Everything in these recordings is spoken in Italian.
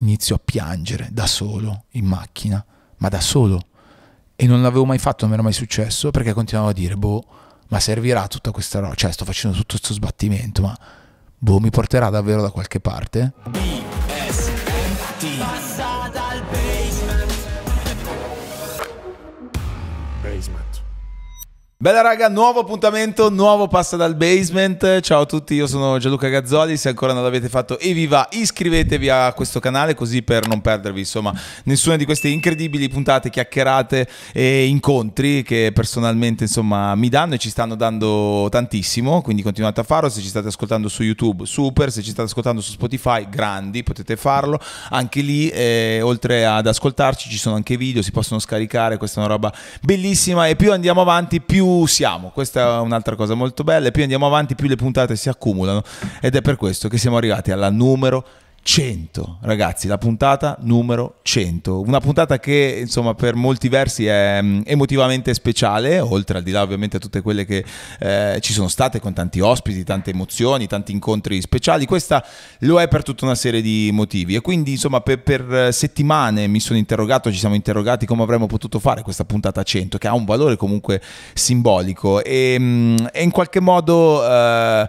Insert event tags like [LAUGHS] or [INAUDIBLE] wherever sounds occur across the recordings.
inizio a piangere da solo in macchina, ma da solo. E non l'avevo mai fatto, non mi era mai successo, perché continuavo a dire, boh, ma servirà tutta questa roba, cioè sto facendo tutto questo sbattimento, ma boh, mi porterà davvero da qualche parte? Bella raga, nuovo appuntamento, nuovo Passa dal Basement. Ciao a tutti, io sono Gianluca Gazzoli, se ancora non l'avete fatto evviva iscrivetevi a questo canale così per non perdervi insomma nessuna di queste incredibili puntate, chiacchierate e incontri che personalmente insomma mi danno e ci stanno dando tantissimo, quindi continuate a farlo, se ci state ascoltando su YouTube super, se ci state ascoltando su Spotify grandi, potete farlo, anche lì eh, oltre ad ascoltarci ci sono anche video, si possono scaricare, questa è una roba bellissima e più andiamo avanti più siamo, questa è un'altra cosa molto bella, e più andiamo avanti, più le puntate si accumulano ed è per questo che siamo arrivati alla numero 100, ragazzi, la puntata numero 100, una puntata che insomma per molti versi è mm, emotivamente speciale, oltre al di là ovviamente a tutte quelle che eh, ci sono state con tanti ospiti, tante emozioni, tanti incontri speciali, questa lo è per tutta una serie di motivi e quindi insomma per, per settimane mi sono interrogato, ci siamo interrogati come avremmo potuto fare questa puntata 100 che ha un valore comunque simbolico e, mm, e in qualche modo... Eh,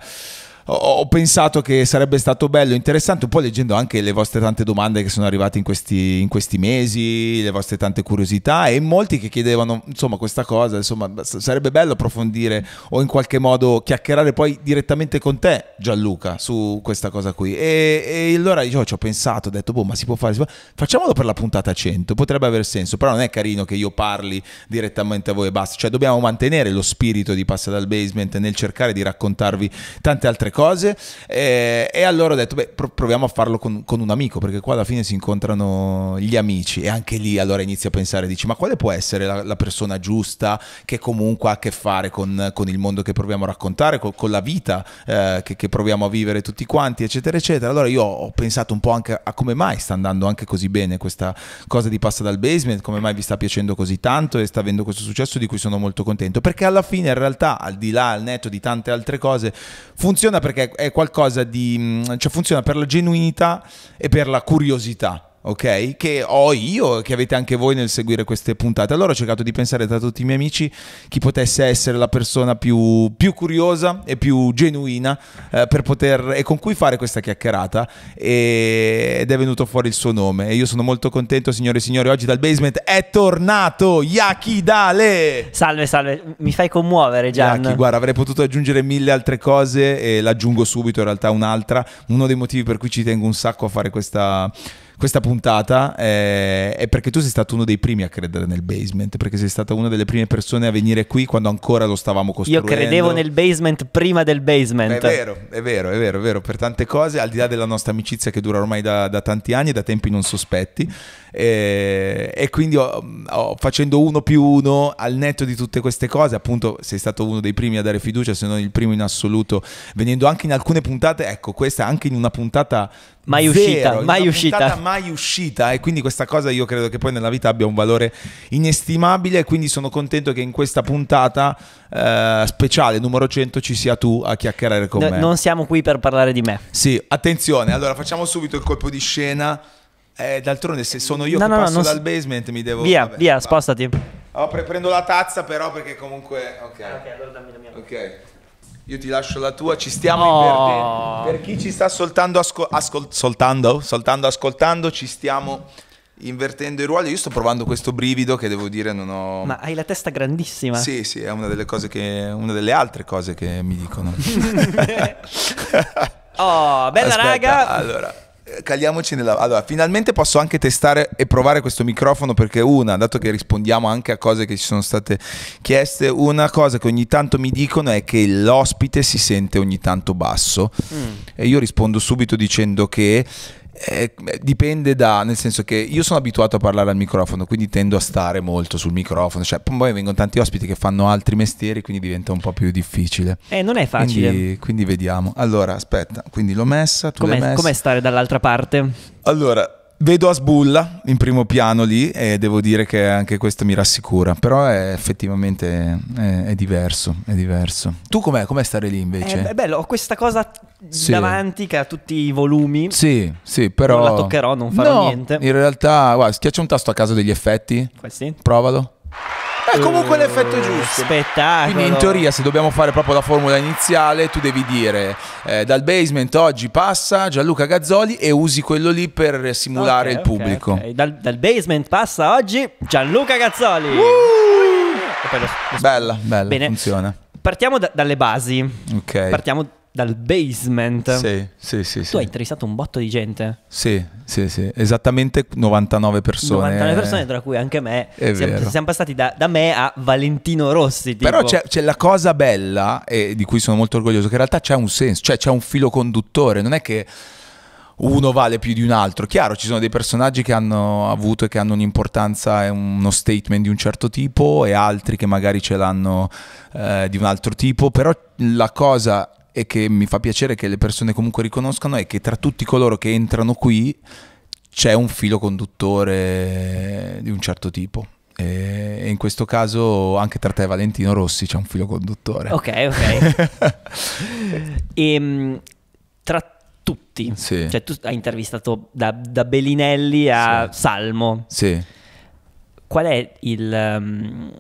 ho, ho, pensato che sarebbe stato bello, interessante, un po' leggendo anche le vostre tante domande che sono arrivate in questi, in questi mesi, le vostre tante curiosità e molti che chiedevano insomma questa cosa, insomma sarebbe bello approfondire o in qualche modo chiacchierare poi direttamente con te Gianluca su questa cosa qui. E, e allora io ci ho pensato, ho detto boh ma si può fare, si può... facciamolo per la puntata 100, potrebbe aver senso, però non è carino che io parli direttamente a voi e basta, cioè dobbiamo mantenere lo spirito di Passa dal Basement nel cercare di raccontarvi tante altre cose cose e, eh, e allora ho detto, beh, proviamo a farlo con, con, un amico, perché qua alla fine si incontrano gli amici e anche lì allora inizi a pensare, dici, ma quale può essere la, la persona giusta che comunque ha a che fare con, con il mondo che proviamo a raccontare, con, con la vita eh, che, che, proviamo a vivere tutti quanti, eccetera, eccetera. Allora io ho pensato un po' anche a come mai sta andando anche così bene questa cosa di pasta dal basement, come mai vi sta piacendo così tanto e sta avendo questo successo di cui sono molto contento, perché alla fine in realtà, al di là, al netto di tante altre cose, funziona per perché è qualcosa di... Mm, cioè funziona per la genuinità e per la curiosità ok? Che ho io e che avete anche voi nel seguire queste puntate. Allora ho cercato di pensare tra tutti i miei amici chi potesse essere la persona più, più curiosa e più genuina eh, per poter, e con cui fare questa chiacchierata e, ed è venuto fuori il suo nome. E io sono molto contento, signore e signori, oggi dal basement è tornato Yakidale! Salve, salve, mi fai commuovere già. Yaki, guarda, avrei potuto aggiungere mille altre cose e l'aggiungo subito in realtà un'altra. Uno dei motivi per cui ci tengo un sacco a fare questa questa puntata è, eh, è perché tu sei stato uno dei primi a credere nel basement, perché sei stata una delle prime persone a venire qui quando ancora lo stavamo costruendo. Io credevo nel basement prima del basement. È vero, è vero, è vero, è vero, per tante cose, al di là della nostra amicizia che dura ormai da, da tanti anni e da tempi non sospetti. E, eh, e quindi ho, ho, facendo uno più uno, al netto di tutte queste cose, appunto sei stato uno dei primi a dare fiducia, se non il primo in assoluto, venendo anche in alcune puntate, ecco questa anche in una puntata mai uscita, mai uscita. mai uscita e quindi questa cosa io credo che poi nella vita abbia un valore inestimabile e quindi sono contento che in questa puntata eh, speciale numero 100 ci sia tu a chiacchierare con no, me. Non siamo qui per parlare di me. Sì, attenzione, allora facciamo subito il colpo di scena. Eh, d'altronde se sono io no, che no, passo dal si... basement mi devo... Via, Vabbè, via, va. spostati. Oh, prendo la tazza però perché comunque... Ok, ah, okay allora dammi la mia. Ok. Io ti lascio la tua, ci stiamo oh. invertendo. Per chi ci sta soltanto, asco- ascol- soltando, soltando, ascoltando, ci stiamo invertendo i ruoli. Io sto provando questo brivido che devo dire non ho... Ma hai la testa grandissima. Sì, sì, è una delle, cose che, una delle altre cose che mi dicono. [LAUGHS] oh, bella Aspetta, raga! Allora... Eh, Cagliamoci nella... Allora, finalmente posso anche testare e provare questo microfono perché una, dato che rispondiamo anche a cose che ci sono state chieste, una cosa che ogni tanto mi dicono è che l'ospite si sente ogni tanto basso mm. e io rispondo subito dicendo che eh, dipende da, nel senso che io sono abituato a parlare al microfono, quindi tendo a stare molto sul microfono. Cioè, poi vengono tanti ospiti che fanno altri mestieri, quindi diventa un po' più difficile. Eh, non è facile. Quindi, quindi vediamo. Allora, aspetta, quindi l'ho messa. Tu com'è, l'hai messa. com'è stare dall'altra parte? Allora, Vedo Asbulla in primo piano lì e devo dire che anche questo mi rassicura, però è effettivamente è, è diverso, è diverso. Tu com'è, com'è stare lì invece? È, eh, bello, ho questa cosa sì. davanti che ha tutti i volumi. Sì, sì, però... Non la toccherò, non farò no, niente. In realtà, guarda, schiaccia un tasto a caso degli effetti. Questi? Provalo. Eh, comunque l'effetto è giusto. Spettacolo. Quindi in teoria se dobbiamo fare proprio la formula iniziale, tu devi dire eh, dal basement oggi passa Gianluca Gazzoli e usi quello lì per simulare okay, il pubblico. Okay, Dal, dal, basement passa oggi Gianluca Gazzoli. Uh! Lo, lo... Bella, bella, Bene. funziona. Partiamo da, dalle basi. Ok. Partiamo dal basement. Sì, sì, sì. Tu sì. hai interessato un botto di gente. Sì, sì, sì. Esattamente 99 persone. 99 persone, tra cui anche me. È siamo, vero. siamo passati da, da, me a Valentino Rossi. Tipo. Però c'è, c'è, la cosa bella, e di cui sono molto orgoglioso, che in realtà c'è un senso, cioè c'è un filo conduttore. Non è che uno vale più di un altro. Chiaro, ci sono dei personaggi che hanno avuto e che hanno un'importanza e uno statement di un certo tipo e altri che magari ce l'hanno eh, di un altro tipo, però la cosa e che mi fa piacere che le persone comunque riconoscano è che tra tutti coloro che entrano qui c'è un filo conduttore di un certo tipo. E in questo caso anche tra te e Valentino Rossi c'è un filo conduttore. Ok, ok. [LAUGHS] e, ehm, tra tutti, sì. cioè tu hai intervistato da, da Bellinelli a sì. Salmo. Sì. Qual è il, um,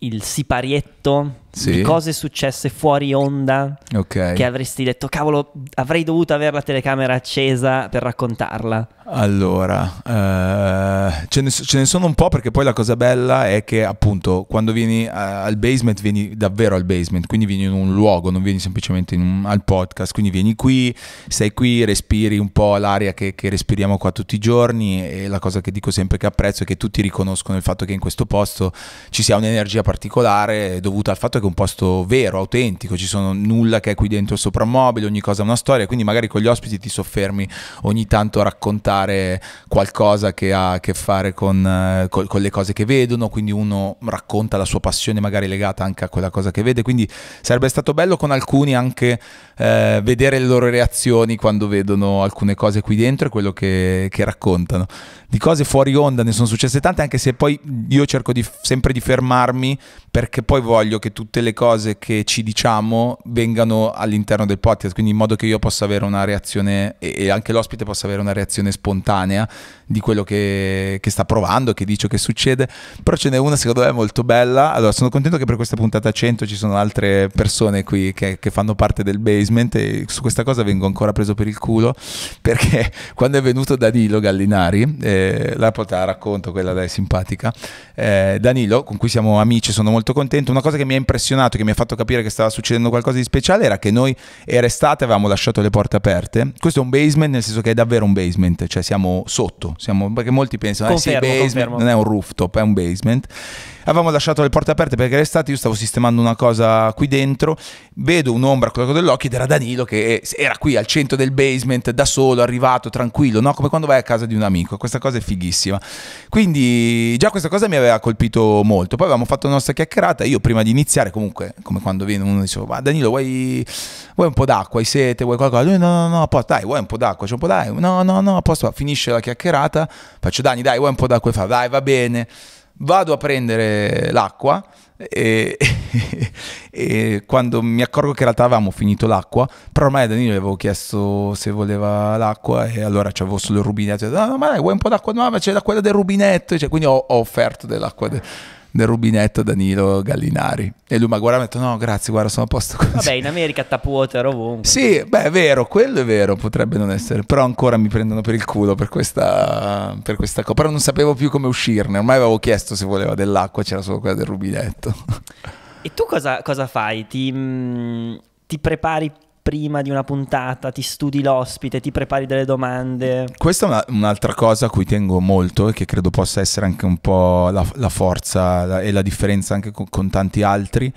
il siparietto? sì. di cose successe fuori onda okay. che avresti detto, cavolo, avrei dovuto avere la telecamera accesa per raccontarla? Allora, eh, ce, ne, ce, ne, sono un po' perché poi la cosa bella è che appunto quando vieni a, eh, al basement vieni davvero al basement, quindi vieni in un luogo, non vieni semplicemente un, al podcast, quindi vieni qui, sei qui, respiri un po' l'aria che, che respiriamo qua tutti i giorni e la cosa che dico sempre che apprezzo è che tutti riconoscono il fatto che in questo posto ci sia un'energia particolare dovuta al fatto che un posto vero, autentico, ci sono nulla che è qui dentro il soprammobile, ogni cosa ha una storia, quindi magari con gli ospiti ti soffermi ogni tanto a raccontare qualcosa che ha a che fare con, eh, con, con le cose che vedono, quindi uno racconta la sua passione magari legata anche a quella cosa che vede, quindi sarebbe stato bello con alcuni anche eh, vedere le loro reazioni quando vedono alcune cose qui dentro e quello che, che raccontano. Di cose fuori onda ne sono successe tante, anche se poi io cerco di, sempre di fermarmi perché poi voglio che tu tutte le cose che ci diciamo vengano all'interno del podcast, quindi in modo che io possa avere una reazione e anche l'ospite possa avere una reazione spontanea di quello che, che sta provando, che dice, che succede. Però ce n'è una secondo me molto bella. Allora, sono contento che per questa puntata 100 ci sono altre persone qui che, che fanno parte del basement e su questa cosa vengo ancora preso per il culo perché [LAUGHS] quando è venuto Danilo Gallinari, eh, la porta racconto, quella è simpatica, eh, Danilo con cui siamo amici, sono molto contento. Una cosa che mi ha impressionato impressionato, che mi ha fatto capire che stava succedendo qualcosa di speciale, era che noi era estate, avevamo lasciato le porte aperte. Questo è un basement, nel senso che è davvero un basement, cioè siamo sotto, siamo, perché molti pensano, confermo, eh sì, basement, confermo. non è un rooftop, è un basement. Avevamo lasciato le porte aperte perché era io stavo sistemando una cosa qui dentro, vedo un'ombra con dell'occhio ed era Danilo che era qui al centro del basement da solo, arrivato, tranquillo, no? come quando vai a casa di un amico, questa cosa è fighissima. Quindi già questa cosa mi aveva colpito molto, poi avevamo fatto la nostra chiacchierata, io prima di iniziare comunque, come quando viene uno dicevo, ma Danilo vuoi, vuoi un po' d'acqua, hai sete, vuoi qualcosa? Lui no, no, no, apposta, dai, vuoi un po' d'acqua, c'è un po' dai, no, no, no, apposta, finisce la chiacchierata, faccio Dani, dai, vuoi un po' d'acqua e fa, dai, va bene vado a prendere l'acqua e, [LAUGHS] e, quando mi accorgo che in realtà avevamo finito l'acqua, però ormai a Danilo gli avevo chiesto se voleva l'acqua e allora avevo solo il rubinetto, ho detto, no, no, ma dai, vuoi un po' d'acqua? nuova, ma c'è quella del rubinetto, cioè, quindi ho, ho offerto dell'acqua. De- nel rubinetto Danilo Gallinari. E lui mi ha guardato e ha detto: No, grazie, guarda, sono a posto così. Vabbè, in America tap water ovunque. Sì, beh, è vero, quello è vero, potrebbe non essere. Però ancora mi prendono per il culo per questa, per questa cosa. Però non sapevo più come uscirne. Ormai avevo chiesto se voleva dell'acqua, c'era solo quella del rubinetto. E tu cosa, cosa fai? Ti, mh, mm, ti prepari prima di una puntata, ti studi l'ospite, ti prepari delle domande. Questa è una, un'altra cosa a cui tengo molto e che credo possa essere anche un po' la, la forza la, e la differenza anche con, con, tanti altri,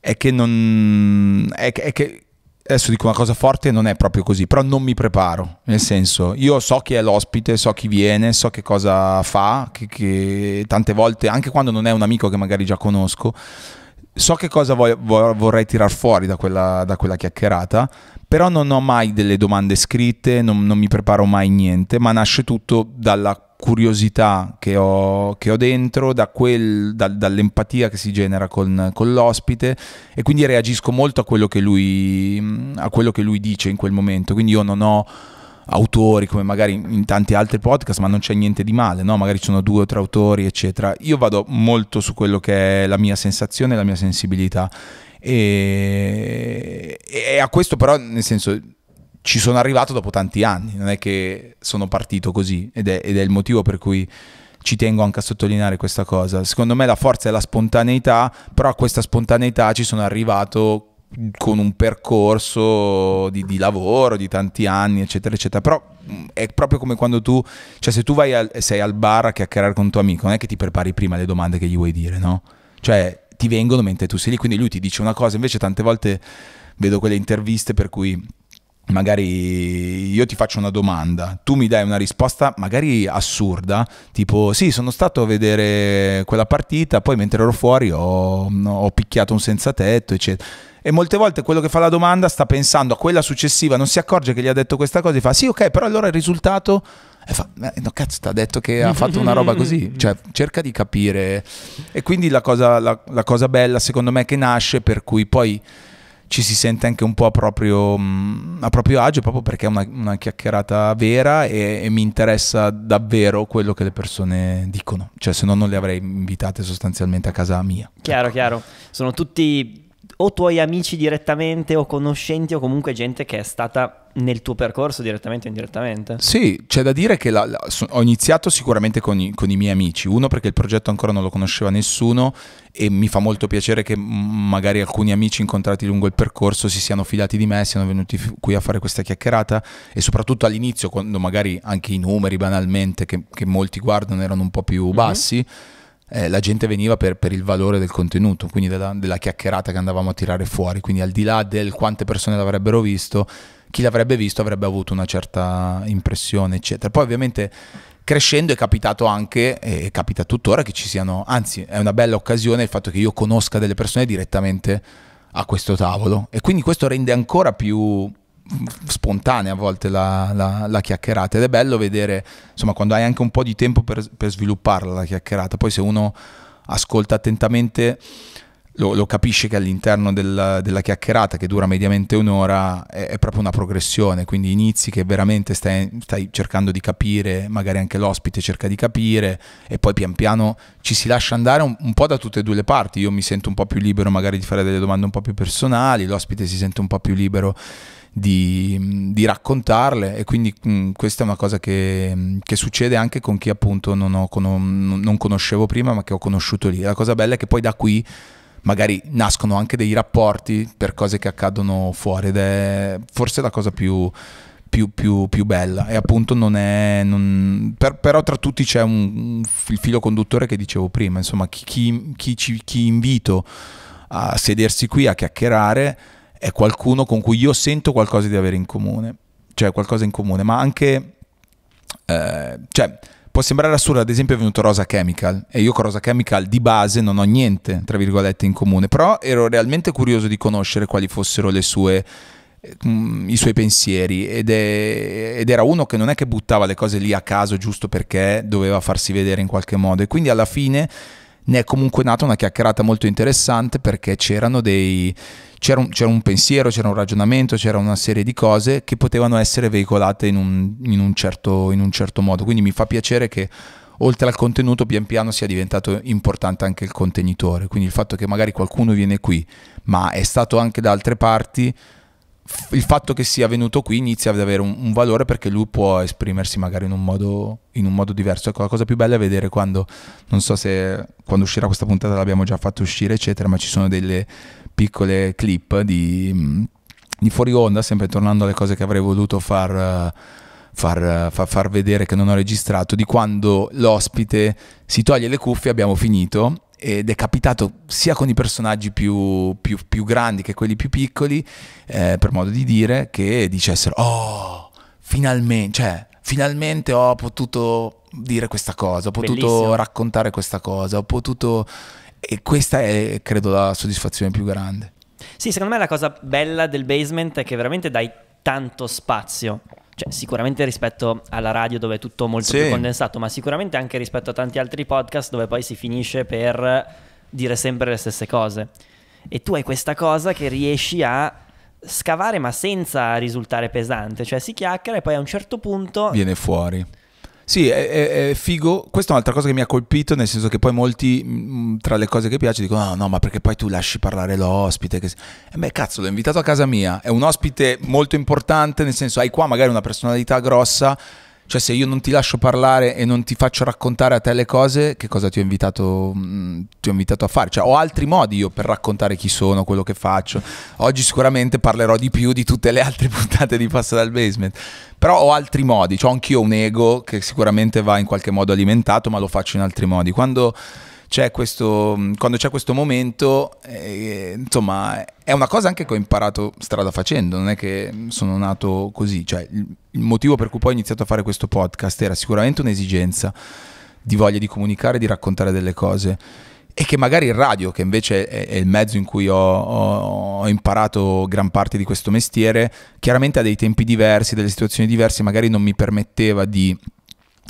è che non... È è che, adesso dico una cosa forte, non è proprio così, però non mi preparo, nel senso, io so chi è l'ospite, so chi viene, so che cosa fa, che, che tante volte, anche quando non è un amico che magari già conosco, so che cosa voglio, vorrei tirar fuori da quella, da quella, chiacchierata, però non ho mai delle domande scritte, non, non mi preparo mai niente, ma nasce tutto dalla curiosità che ho, che ho dentro, da quel, da, dall'empatia che si genera con, con l'ospite e quindi reagisco molto a quello, lui, a quello che lui dice in quel momento, quindi io non ho autori come magari in tanti altri podcast, ma non c'è niente di male, no? magari ci sono due o tre autori, eccetera. Io vado molto su quello che è la mia sensazione, la mia sensibilità. E, e a questo però, nel senso, ci sono arrivato dopo tanti anni, non è che sono partito così ed è, ed è il motivo per cui ci tengo anche a sottolineare questa cosa. Secondo me la forza è la spontaneità, però a questa spontaneità ci sono arrivato con un percorso di, di, lavoro di tanti anni, eccetera, eccetera. Però mm, è proprio come quando tu, cioè se tu vai al, sei al bar a chiacchierare con un tuo amico, non è che ti prepari prima le domande che gli vuoi dire, no? Cioè ti vengono mentre tu sei lì, quindi lui ti dice una cosa, invece tante volte vedo quelle interviste per cui magari io ti faccio una domanda, tu mi dai una risposta magari assurda, tipo sì, sono stato a vedere quella partita, poi mentre ero fuori ho, ho picchiato un senza tetto, eccetera e molte volte quello che fa la domanda sta pensando a quella successiva, non si accorge che gli ha detto questa cosa e fa sì ok, però allora il risultato... E fa, no cazzo, ti ha detto che ha fatto una roba così, [LAUGHS] cioè cerca di capire. E quindi la cosa, la, la cosa bella secondo me che nasce, per cui poi ci si sente anche un po' a proprio, mm, a proprio agio, proprio perché è una, una chiacchierata vera e, e, mi interessa davvero quello che le persone dicono, cioè se no non le avrei invitate sostanzialmente a casa mia. Chiaro, ecco. chiaro, sono tutti o tuoi amici direttamente o conoscenti o comunque gente che è stata nel tuo percorso direttamente o indirettamente? Sì, c'è da dire che la, la, ho iniziato sicuramente con i, con i, miei amici, uno perché il progetto ancora non lo conosceva nessuno e mi fa molto piacere che magari alcuni amici incontrati lungo il percorso si siano fidati di me, siano venuti qui a fare questa chiacchierata e soprattutto all'inizio quando magari anche i numeri banalmente che, che molti guardano erano un po' più mhm. bassi. Mm-hmm eh, la gente veniva per, per, il valore del contenuto, quindi della, della chiacchierata che andavamo a tirare fuori, quindi al di là del quante persone l'avrebbero visto, chi l'avrebbe visto avrebbe avuto una certa impressione, eccetera. Poi ovviamente crescendo è capitato anche, e capita tuttora, che ci siano, anzi è una bella occasione il fatto che io conosca delle persone direttamente a questo tavolo e quindi questo rende ancora più spontanea a volte la, la, la, chiacchierata ed è bello vedere, insomma, quando hai anche un po' di tempo per, per svilupparla la chiacchierata, poi se uno ascolta attentamente lo, lo capisce che all'interno del, della chiacchierata che dura mediamente un'ora è, è, proprio una progressione, quindi inizi che veramente stai, stai cercando di capire, magari anche l'ospite cerca di capire e poi pian piano ci si lascia andare un, un po' da tutte e due le parti, io mi sento un po' più libero magari di fare delle domande un po' più personali, l'ospite si sente un po' più libero di, di raccontarle e quindi mh, mm, questa è una cosa che, mm, che, succede anche con chi appunto non, ho, con, non conoscevo prima ma che ho conosciuto lì. La cosa bella è che poi da qui magari nascono anche dei rapporti per cose che accadono fuori ed è forse la cosa più... Più, più, più, bella. E appunto non è. Non, per, però tra tutti c'è un, il filo conduttore che dicevo prima. Insomma, chi, chi, chi, chi invito a sedersi qui a chiacchierare è qualcuno con cui io sento qualcosa di avere in comune, cioè qualcosa in comune, ma anche... Eh, cioè, Può sembrare assurdo, ad esempio è venuto Rosa Chemical e io con Rosa Chemical di base non ho niente, tra virgolette, in comune, però ero realmente curioso di conoscere quali fossero sue, mm, i suoi pensieri ed, è, ed, era uno che non è che buttava le cose lì a caso giusto perché doveva farsi vedere in qualche modo e quindi alla fine ne è comunque nata una chiacchierata molto interessante perché c'erano dei c'era un, c'era un pensiero, c'era un ragionamento, c'era una serie di cose che potevano essere veicolate in un, in un, certo, in un certo modo. Quindi mi fa piacere che oltre al contenuto pian piano sia diventato importante anche il contenitore, quindi il fatto che magari qualcuno viene qui, ma è stato anche da altre parti, il fatto che sia venuto qui inizia ad avere un, un valore perché lui può esprimersi magari in un modo, in un modo diverso. Ecco, la cosa più bella è vedere quando, non so se quando uscirà questa puntata l'abbiamo già fatto uscire, eccetera, ma ci sono delle piccole clip di, mm, di fuori onda, sempre tornando alle cose che avrei voluto far... Far, far, far, vedere che non ho registrato di quando l'ospite si toglie le cuffie, abbiamo finito ed è capitato sia con i personaggi più, più, più grandi che quelli più piccoli, eh, per modo di dire, che dicessero oh, finalmente, cioè, finalmente ho potuto dire questa cosa, ho potuto Bellissimo. raccontare questa cosa, ho potuto e questa è, credo, la soddisfazione più grande. Sì, secondo me la cosa bella del basement è che veramente dai tanto spazio. Cioè, sicuramente rispetto alla radio dove è tutto molto sì. più condensato, ma sicuramente anche rispetto a tanti altri podcast dove poi si finisce per dire sempre le stesse cose. E tu hai questa cosa che riesci a scavare ma senza risultare pesante, cioè si chiacchiera e poi a un certo punto viene fuori. Sì, è, è, è, figo. Questa è un'altra cosa che mi ha colpito, nel senso che poi molti, mm, mm, tra le cose che piace, dicono: no, ah, no, ma perché poi tu lasci parlare l'ospite? Che... E eh, beh, cazzo, l'ho invitato a casa mia. È un ospite molto importante, nel senso, hai qua magari una personalità grossa cioè se io non ti lascio parlare e non ti faccio raccontare a te le cose, che cosa ti ho invitato, mm, ti ho invitato a fare? Cioè ho altri modi io per raccontare chi sono, quello che faccio. Oggi sicuramente parlerò di più di tutte le altre [LAUGHS] puntate di Passa dal Basement. Però ho altri modi, cioè, ho anch'io un ego che sicuramente va in qualche modo alimentato, ma lo faccio in altri modi. Quando c'è questo, quando c'è questo momento, eh, insomma, è una cosa anche che ho imparato strada facendo, non è che sono nato così, cioè il, motivo per cui poi ho iniziato a fare questo podcast era sicuramente un'esigenza di voglia di comunicare, di raccontare delle cose e che magari il radio, che invece è, il mezzo in cui ho, ho, imparato gran parte di questo mestiere, chiaramente ha dei tempi diversi, delle situazioni diverse, magari non mi permetteva di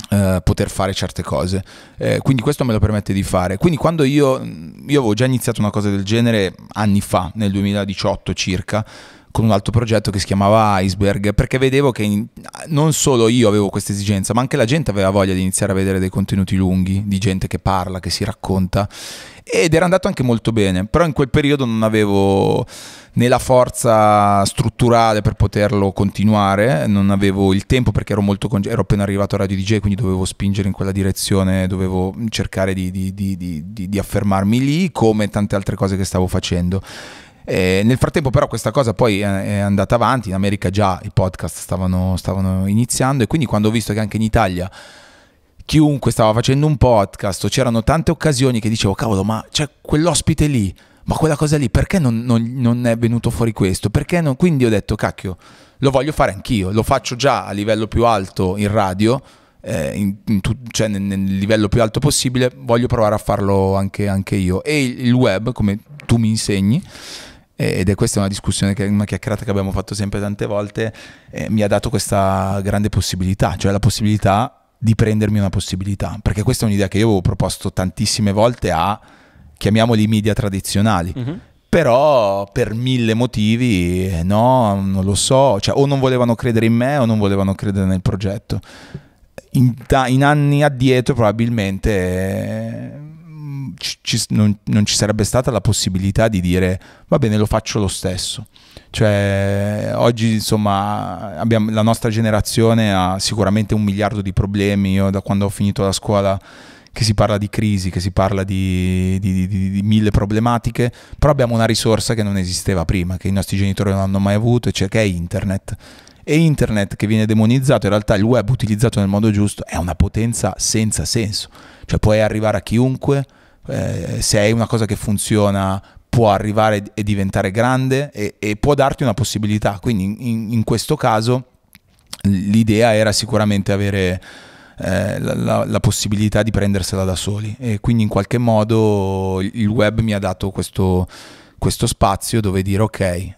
eh, poter fare certe cose. Uh, quindi questo me lo permette di fare. Quindi quando io, io avevo già iniziato una cosa del genere anni fa, nel 2018 circa, con un altro progetto che si chiamava Iceberg, perché vedevo che in, non solo io avevo questa esigenza, ma anche la gente aveva voglia di iniziare a vedere dei contenuti lunghi, di gente che parla, che si racconta, ed era andato anche molto bene, però in quel periodo non avevo né la forza strutturale per poterlo continuare, non avevo il tempo perché ero, molto conge- ero appena arrivato a Radio DJ, quindi dovevo spingere in quella direzione, dovevo cercare di, di, di, di affermarmi lì, come tante altre cose che stavo facendo. Eh, nel frattempo però questa cosa poi eh, è andata avanti, in America già i podcast stavano, stavano iniziando e quindi quando ho visto che anche in Italia chiunque stava facendo un podcast, c'erano tante occasioni che dicevo, cavolo, ma c'è quell'ospite lì, ma quella cosa lì, perché non, non, non è venuto fuori questo? Non... Quindi ho detto, cacchio, lo voglio fare anch'io, lo faccio già a livello più alto in radio, eh, in, in tu, cioè nel, nel, livello più alto possibile, voglio provare a farlo anche, anche io. E il web, come tu mi insegni, ed è questa una discussione, che, una chiacchierata che abbiamo fatto sempre tante volte, eh, mi ha dato questa grande possibilità, cioè la possibilità di prendermi una possibilità, perché questa è un'idea che io avevo proposto tantissime volte a, chiamiamoli media tradizionali. Mm-hmm però per mille motivi no, non lo so, cioè, o non volevano credere in me o non volevano credere nel progetto. In, in anni addietro probabilmente ci, non, non, ci sarebbe stata la possibilità di dire va bene lo faccio lo stesso. Cioè, oggi insomma abbiamo, la nostra generazione ha sicuramente un miliardo di problemi, io da quando ho finito la scuola che si parla di crisi, che si parla di, di, di, di, mille problematiche, però abbiamo una risorsa che non esisteva prima, che i nostri genitori non hanno mai avuto, cioè che è internet. E internet che viene demonizzato, in realtà il web utilizzato nel modo giusto è una potenza senza senso, cioè puoi arrivare a chiunque, eh, se è una cosa che funziona può arrivare e diventare grande e, e può darti una possibilità. Quindi in, in questo caso l'idea era sicuramente avere eh, la, la, la, possibilità di prendersela da soli e quindi in qualche modo il web mi ha dato questo, questo spazio dove dire ok, eh,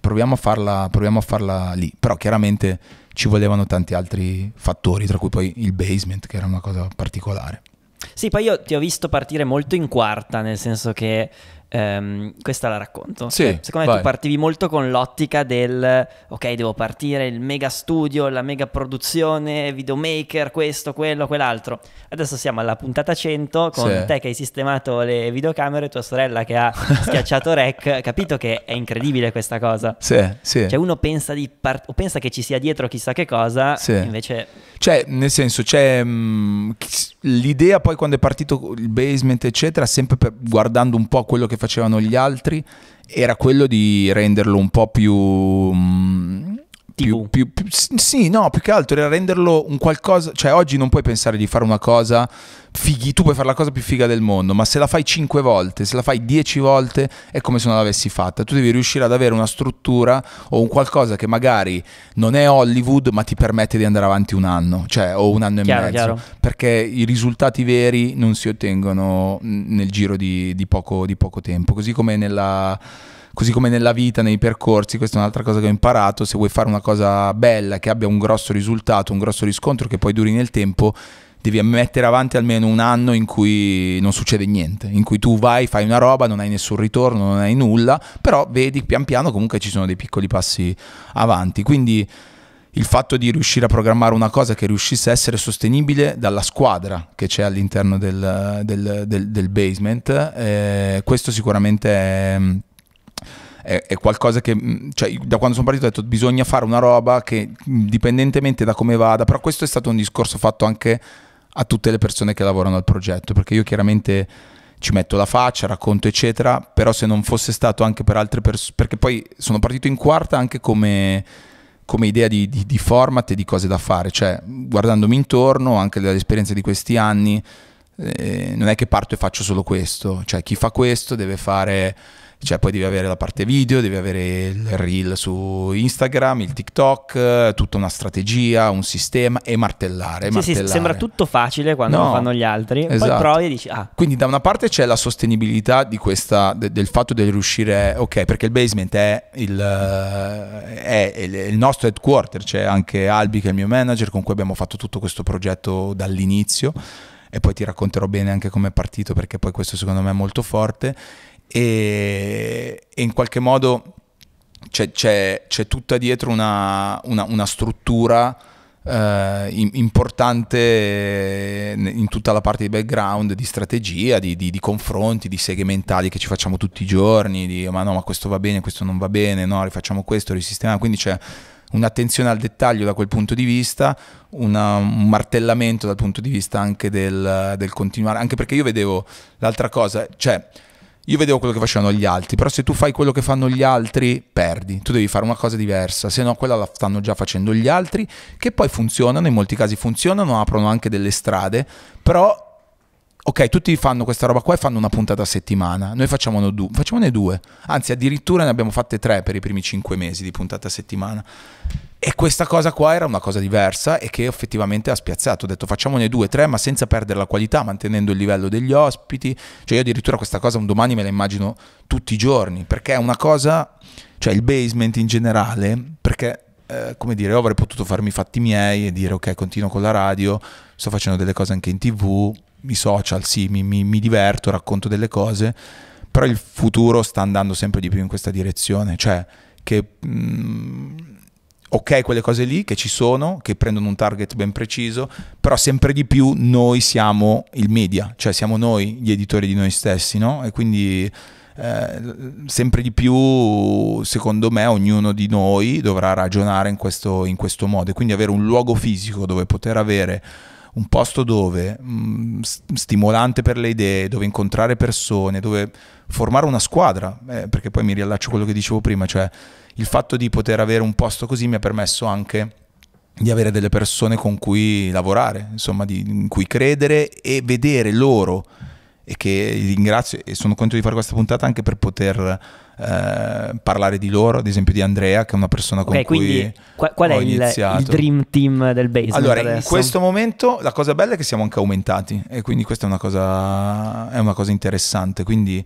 proviamo, a farla, proviamo a farla lì, però chiaramente ci volevano tanti altri fattori, tra cui poi il basement che era una cosa particolare. Sì, poi io ti ho visto partire molto in quarta, nel senso che Um, questa la racconto. Sì, eh, Secondo me vai. tu partivi molto con l'ottica del ok, devo partire il mega studio, la mega produzione, videomaker, questo, quello, quell'altro. Adesso siamo alla puntata 100 con sì. te che hai sistemato le videocamere, tua sorella che ha [LAUGHS] schiacciato rec, capito che è incredibile questa cosa. Sì, sì. Cioè uno pensa, part- pensa che ci sia dietro chissà che cosa, sì. invece Cioè, nel senso, c'è mh, mm, l'idea poi quando è partito il basement eccetera, sempre per, guardando un po' quello che che facevano gli altri era quello di renderlo un po' più mh, mm, più, più, più, sì, no, più che altro era renderlo un qualcosa. Cioè, oggi non puoi pensare di fare una cosa fighi, tu puoi fare la cosa più figa del mondo, ma se la fai 5 volte, se la fai 10 volte, è come se non l'avessi fatta. Tu devi riuscire ad avere una struttura o un qualcosa che magari non è Hollywood, ma ti permette di andare avanti un anno, cioè o un anno chiaro, e mezzo. Chiaro. Perché i risultati veri non si ottengono nel giro di, di, poco, di poco tempo. Così come nella così come nella vita, nei percorsi, questa è un'altra cosa che ho imparato, se vuoi fare una cosa bella, che abbia un grosso risultato, un grosso riscontro, che poi duri nel tempo, devi mettere avanti almeno un anno in cui non succede niente, in cui tu vai, fai una roba, non hai nessun ritorno, non hai nulla, però vedi pian piano comunque ci sono dei piccoli passi avanti. Quindi il fatto di riuscire a programmare una cosa che riuscisse a essere sostenibile dalla squadra che c'è all'interno del, del, del, del basement, eh, questo sicuramente è è, è qualcosa che, mm, cioè, da quando sono partito ho detto bisogna fare una roba che, indipendentemente da come vada, però questo è stato un discorso fatto anche a tutte le persone che lavorano al progetto, perché io chiaramente ci metto la faccia, racconto eccetera, però se non fosse stato anche per altre persone, perché poi sono partito in quarta anche come, come idea di, di, di, format e di cose da fare, cioè guardandomi intorno, anche dall'esperienza di questi anni, eh, non è che parto e faccio solo questo, cioè chi fa questo deve fare cioè, poi devi avere la parte video, devi avere il reel su Instagram, il TikTok, tutta una strategia, un sistema e martellare. Sì, martellare. Sì, sembra tutto facile quando no, lo fanno gli altri, esatto. poi provi e dici ah. Quindi da una parte c'è la sostenibilità di questa, de, del fatto di riuscire, ok, perché il basement è il, è il, il nostro headquarter, c'è anche Albi che è il mio manager con cui abbiamo fatto tutto questo progetto dall'inizio e poi ti racconterò bene anche come è partito perché poi questo secondo me è molto forte e, e in qualche modo c'è, c'è, c'è tutta dietro una, una, una struttura eh, importante in tutta la parte di background, di strategia, di, di, di confronti, di segmentali che ci facciamo tutti i giorni, di ma no, ma questo va bene, questo non va bene, no, rifacciamo questo, risistemiamo, quindi c'è un'attenzione al dettaglio da quel punto di vista, una, un martellamento dal punto di vista anche del, del continuare, anche perché io vedevo l'altra cosa, cioè io vedevo quello che facevano gli altri, però se tu fai quello che fanno gli altri, perdi. Tu devi fare una cosa diversa, se no quella la stanno già facendo gli altri, che poi funzionano, in molti casi funzionano, aprono anche delle strade, però ok, tutti fanno questa roba qua e fanno una puntata a settimana, noi facciamone, du- facciamone due, anzi addirittura ne abbiamo fatte tre per i primi cinque mesi di puntata a settimana. E questa cosa qua era una cosa diversa e che effettivamente ha spiazzato. Ho detto facciamone due, tre, ma senza perdere la qualità, mantenendo il livello degli ospiti. Cioè io addirittura questa cosa un domani me la immagino tutti i giorni, perché è una cosa, cioè il basement in generale, perché eh, come dire, io avrei potuto farmi i fatti miei e dire ok, continuo con la radio, sto facendo delle cose anche in tv, i social, sì, mi, mi, mi diverto, racconto delle cose, però il futuro sta andando sempre di più in questa direzione, cioè che... Mh, mm, ok quelle cose lì che ci sono, che prendono un target ben preciso, però sempre di più noi siamo il media, cioè siamo noi gli editori di noi stessi, no? E quindi eh, sempre di più, secondo me, ognuno di noi dovrà ragionare in questo, in questo modo e quindi avere un luogo fisico dove poter avere un posto dove mh, mm, stimolante per le idee, dove incontrare persone, dove formare una squadra, eh, perché poi mi riallaccio a quello che dicevo prima, cioè il fatto di poter avere un posto così mi ha permesso anche di avere delle persone con cui lavorare, insomma, di, in cui credere e vedere loro e che ringrazio e sono contento di fare questa puntata anche per poter eh, parlare di loro, ad esempio di Andrea che è una persona con okay, cui quindi, qual, qual è il, il, dream team del basement Allora, adesso. in questo momento la cosa bella è che siamo anche aumentati e quindi questa è una cosa, è una cosa interessante, quindi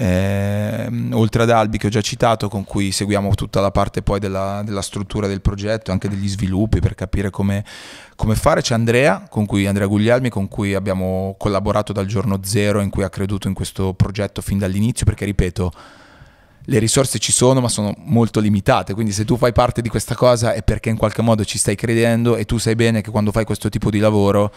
eh, oltre ad Albi che ho già citato, con cui seguiamo tutta la parte poi della, della struttura del progetto, anche degli sviluppi per capire come, come fare. C'è Andrea, con cui, Andrea Guglielmi, con cui abbiamo collaborato dal giorno zero, in cui ha creduto in questo progetto fin dall'inizio, perché ripeto, le risorse ci sono ma sono molto limitate, quindi se tu fai parte di questa cosa è perché in qualche modo ci stai credendo e tu sai bene che quando fai questo tipo di lavoro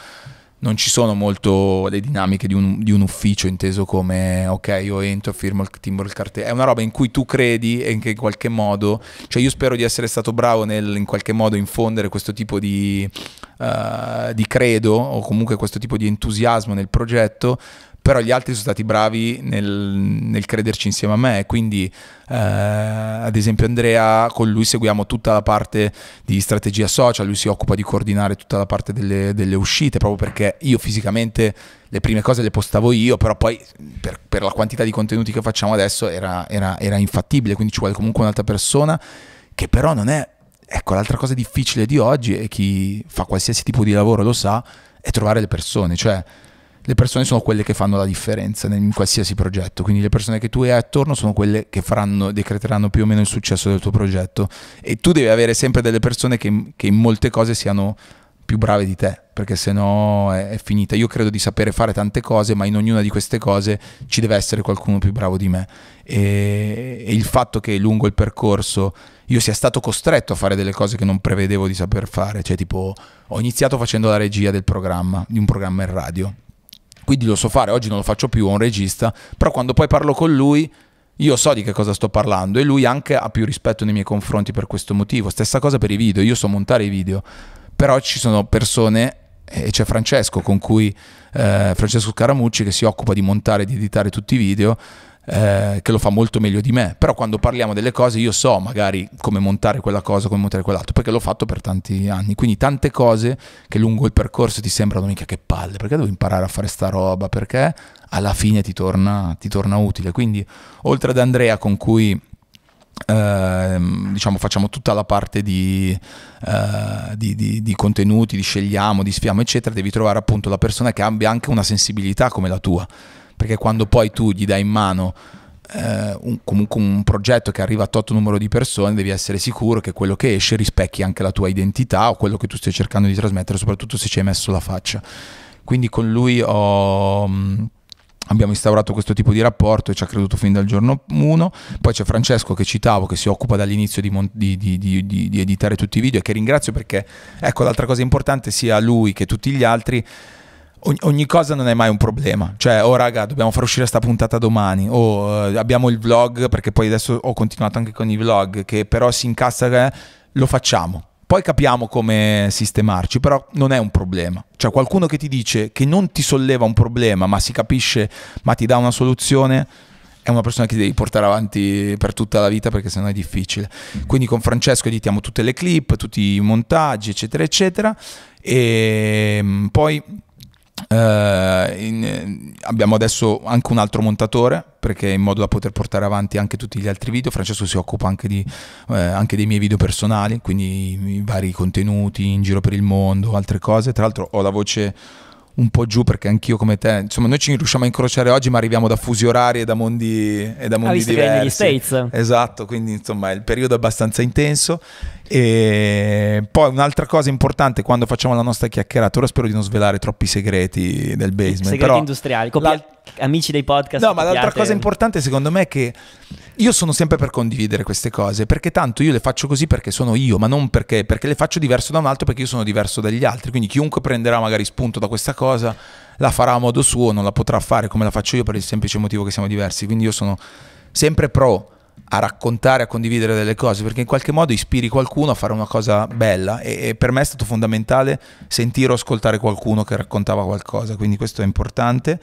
non ci sono molto le dinamiche di un, di un, ufficio inteso come ok io entro, firmo il timbro il cartello, è una roba in cui tu credi e che in qualche modo, cioè io spero di essere stato bravo nel in qualche modo infondere questo tipo di, uh, di credo o comunque questo tipo di entusiasmo nel progetto però gli altri sono stati bravi nel, nel crederci insieme a me, quindi eh, ad esempio Andrea, con lui seguiamo tutta la parte di strategia social, lui si occupa di coordinare tutta la parte delle, delle uscite, proprio perché io fisicamente le prime cose le postavo io, però poi per, per la quantità di contenuti che facciamo adesso era, era, era infattibile, quindi ci vuole comunque un'altra persona che però non è ecco, l'altra cosa difficile di oggi, e chi fa qualsiasi tipo di lavoro lo sa, è trovare le persone. Cioè, le persone sono quelle che fanno la differenza in qualsiasi progetto, quindi le persone che tu hai attorno sono quelle che faranno, decreteranno più o meno il successo del tuo progetto e tu devi avere sempre delle persone che, che in molte cose siano più brave di te, perché se no è, è, finita. Io credo di sapere fare tante cose, ma in ognuna di queste cose ci deve essere qualcuno più bravo di me. E, e il fatto che lungo il percorso io sia stato costretto a fare delle cose che non prevedevo di saper fare, cioè tipo ho iniziato facendo la regia del programma, di un programma in radio quindi lo so fare, oggi non lo faccio più, ho un regista, però quando poi parlo con lui io so di che cosa sto parlando e lui anche ha più rispetto nei miei confronti per questo motivo. Stessa cosa per i video, io so montare i video, però ci sono persone e c'è Francesco con cui eh, Francesco Scaramucci che si occupa di montare e di editare tutti i video eh, che lo fa molto meglio di me, però quando parliamo delle cose io so magari come montare quella cosa, come montare quell'altro, perché l'ho fatto per tanti anni, quindi tante cose che lungo il percorso ti sembrano mica che palle, perché devo imparare a fare sta roba, perché alla fine ti torna, ti torna utile, quindi oltre ad Andrea con cui... Eh, diciamo facciamo tutta la parte di, eh, di, di, di, contenuti, di scegliamo, di sfiamo eccetera, devi trovare appunto la persona che abbia anche una sensibilità come la tua perché quando poi tu gli dai in mano eh, un, comunque un progetto che arriva a tot numero di persone, devi essere sicuro che quello che esce rispecchi anche la tua identità o quello che tu stai cercando di trasmettere, soprattutto se ci hai messo la faccia. Quindi con lui ho... Mh, mm, abbiamo instaurato questo tipo di rapporto e ci ha creduto fin dal giorno 1. Poi c'è Francesco che citavo, che si occupa dall'inizio di, mon- di, di, di editare tutti i video e che ringrazio perché, ecco, l'altra cosa importante, sia lui che tutti gli altri ogni, cosa non è mai un problema. Cioè, oh raga, dobbiamo far uscire questa puntata domani. O oh, eh, abbiamo il vlog, perché poi adesso ho continuato anche con i vlog, che però si incassa, eh, lo facciamo. Poi capiamo come sistemarci, però non è un problema. Cioè qualcuno che ti dice che non ti solleva un problema, ma si capisce, ma ti dà una soluzione, è una persona che devi portare avanti per tutta la vita perché sennò è difficile. Quindi con Francesco editiamo tutte le clip, tutti i montaggi, eccetera, eccetera. E ehm, poi Uh, in, abbiamo adesso anche un altro montatore perché in modo da poter portare avanti anche tutti gli altri video. Francesco si occupa anche, di, eh, anche dei miei video personali, quindi i vari contenuti in giro per il mondo, altre cose. Tra l'altro ho la voce un po' giù perché anch'io come te, insomma, noi ci riusciamo a incrociare oggi, ma arriviamo da fusi orari e da mondi, e da ah, mondi ah, diversi. Negli States. Esatto, quindi insomma il periodo è abbastanza intenso e poi un'altra cosa importante quando facciamo la nostra chiacchierata, ora spero di non svelare troppi segreti del basement. Segreti però industriali, copia- amici dei podcast. No, ma l'altra cosa importante secondo me è che io sono sempre per condividere queste cose, perché tanto io le faccio così perché sono io, ma non perché, perché le faccio diverso da un altro, perché io sono diverso dagli altri. Quindi chiunque prenderà magari spunto da questa cosa la farà a modo suo, non la potrà fare come la faccio io per il semplice motivo che siamo diversi. Quindi io sono sempre pro a raccontare, a condividere delle cose, perché in qualche modo ispiri qualcuno a fare una cosa bella e, e, per me è stato fondamentale sentire o ascoltare qualcuno che raccontava qualcosa, quindi questo è importante.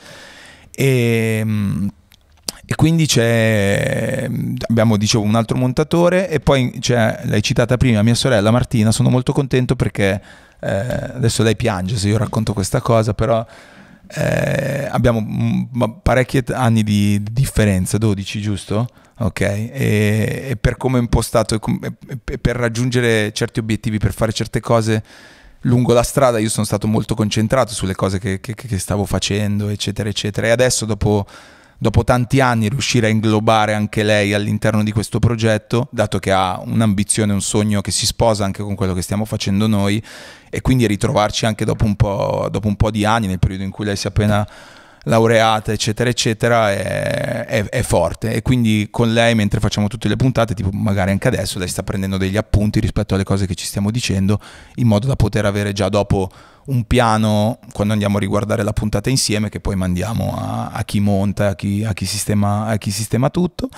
E, ehm, e quindi c'è, abbiamo dicevo, un altro montatore e poi c'è, l'hai citata prima, mia sorella Martina, sono molto contento perché eh, adesso lei piange se io racconto questa cosa, però... Eh, abbiamo mm, parecchi anni di differenza, 12 giusto? ok? E, e per come è impostato e, com- e per raggiungere certi obiettivi, per fare certe cose lungo la strada io sono stato molto concentrato sulle cose che, che, che stavo facendo, eccetera, eccetera. E adesso, dopo, dopo, tanti anni, riuscire a inglobare anche lei all'interno di questo progetto, dato che ha un'ambizione, un sogno che si sposa anche con quello che stiamo facendo noi, e quindi ritrovarci anche dopo un po', dopo un po di anni, nel periodo in cui lei si è appena laureata, eccetera, eccetera, è, è, è, forte. E quindi con lei, mentre facciamo tutte le puntate, tipo magari anche adesso, lei sta prendendo degli appunti rispetto alle cose che ci stiamo dicendo, in modo da poter avere già dopo un piano quando andiamo a riguardare la puntata insieme che poi mandiamo a, a chi monta, a chi, a, chi sistema, a chi, sistema, tutto.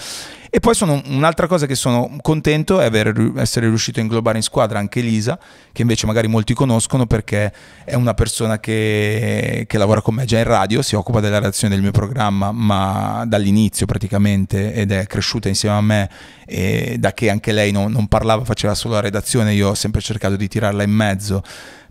E poi sono, un'altra cosa che sono contento è aver, essere riuscito a inglobare in squadra anche Elisa, che invece magari molti conoscono perché è una persona che, che lavora con me già in radio, si occupa della redazione del mio programma, ma dall'inizio praticamente ed è cresciuta insieme a me da che anche lei non, non parlava, faceva solo la redazione, io ho sempre cercato di tirarla in mezzo